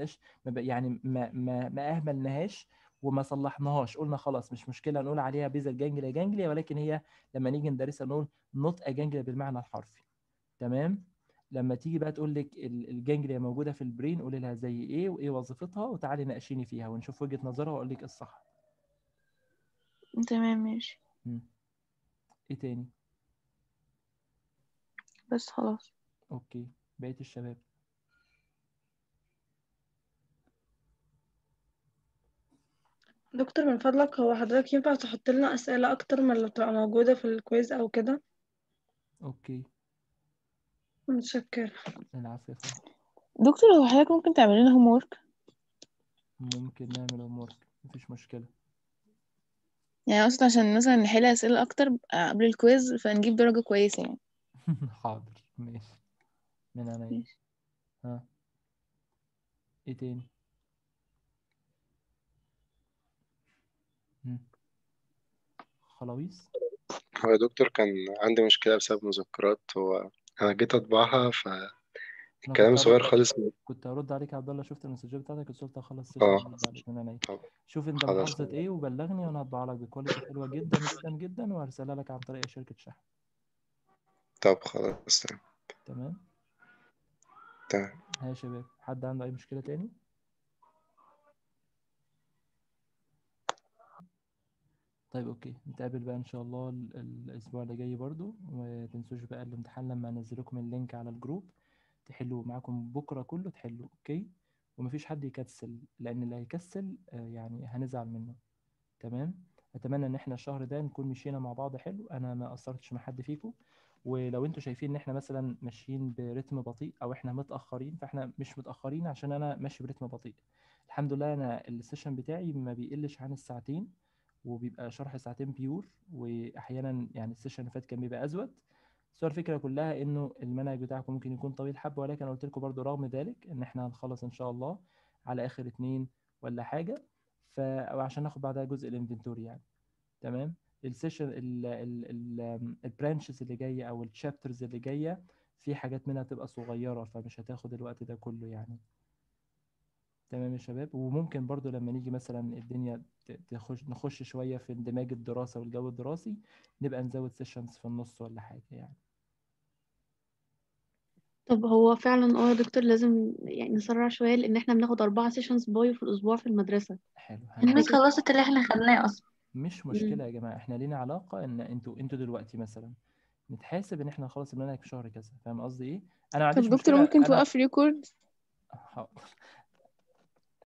[SPEAKER 1] مبقاش يعني ما ما ما اهملناهاش وما صلحناهاش قلنا خلاص مش مشكله نقول عليها بيزا جانجليا جانجليا ولكن هي لما نيجي ندرسها نقول نطق جانجليا بالمعنى الحرفي تمام لما تيجي بقى تقول لك الجانجليا موجوده في البرين قولي لها زي ايه وايه وظيفتها وتعالي ناقشيني فيها ونشوف وجهه نظرها واقول لك الصح
[SPEAKER 2] تمام ماشي
[SPEAKER 1] ايه تاني بس خلاص اوكي بقية الشباب
[SPEAKER 2] دكتور من فضلك هو حضرتك ينفع تحط لنا أسئلة أكتر من اللي بتبقى موجودة في
[SPEAKER 1] الكويز أو كده اوكي
[SPEAKER 2] متشكر العافية دكتور هو حضرتك ممكن تعمل لنا هوم ورك
[SPEAKER 1] ممكن نعمل هوم ورك مفيش مشكلة
[SPEAKER 2] يعني أصلا عشان مثلا نحل أسئلة أكتر قبل الكويز فنجيب درجة كويسة يعني
[SPEAKER 1] [laughs] حاضر ماشي من انا يعني. ها ايه تاني خلاويص
[SPEAKER 2] هو يا دكتور كان عندي مشكلة بسبب مذكرات هو
[SPEAKER 1] أنا جيت أطبعها ف الكلام صغير خالص كنت هرد عليك يا عبد الله شفت المسجات بتاعتك كنت قلت اخلص السيشن اه من يعني. شوف انت خلاص ايه وبلغني وانا هطبعها لك بكواليتي حلوة جدا جدا جدا وهرسلها لك عن طريق شركة شحن
[SPEAKER 2] طب خلاص تمام
[SPEAKER 1] تمام تمام ها يا شباب حد عنده أي مشكلة تاني؟ طيب اوكي نتقابل بقى ان شاء الله الاسبوع اللي جاي برضو وما تنسوش بقى الامتحان لما انزل لكم اللينك على الجروب تحلوه معاكم بكره كله تحلوه اوكي ومفيش حد يكسل لان اللي هيكسل آه، يعني هنزعل منه تمام اتمنى ان احنا الشهر ده نكون مشينا مع بعض حلو انا ما قصرتش مع حد فيكم ولو انتوا شايفين ان احنا مثلا ماشيين برتم بطيء او احنا متاخرين فاحنا مش متاخرين عشان انا ماشي برتم بطيء الحمد لله انا السيشن بتاعي ما بيقلش عن الساعتين وبيبقى شرح ساعتين بيور واحيانا يعني السيشن اللي فات كان بيبقى ازود بس الفكره كلها انه المنهج بتاعكم ممكن يكون طويل حبه ولكن انا قلت لكم برضو رغم ذلك ان احنا هنخلص ان شاء الله على اخر اتنين ولا حاجه فعشان عشان ناخد بعدها جزء الانفنتوري يعني تمام السيشن البرانشز اللي جايه او الشابترز اللي جايه في حاجات منها تبقى صغيره فمش هتاخد الوقت ده كله يعني تمام يا شباب وممكن برضو لما نيجي مثلا الدنيا تخش نخش شويه في اندماج الدراسه والجو الدراسي نبقى نزود سيشنز في النص ولا حاجه يعني
[SPEAKER 2] طب هو فعلا اه يا دكتور لازم يعني نسرع شويه لان احنا بناخد اربعه سيشنز بايو في الاسبوع في المدرسه
[SPEAKER 1] حلو هنعمل خلصت اللي احنا خدناه اصلا مش مشكله امم. يا جماعه احنا لينا علاقه ان انتوا انتوا دلوقتي مثلا نتحاسب ان احنا خلاص المناهج في شهر كذا فاهم قصدي ايه انا عندي طب دكتور ممكن توقف
[SPEAKER 2] ريكورد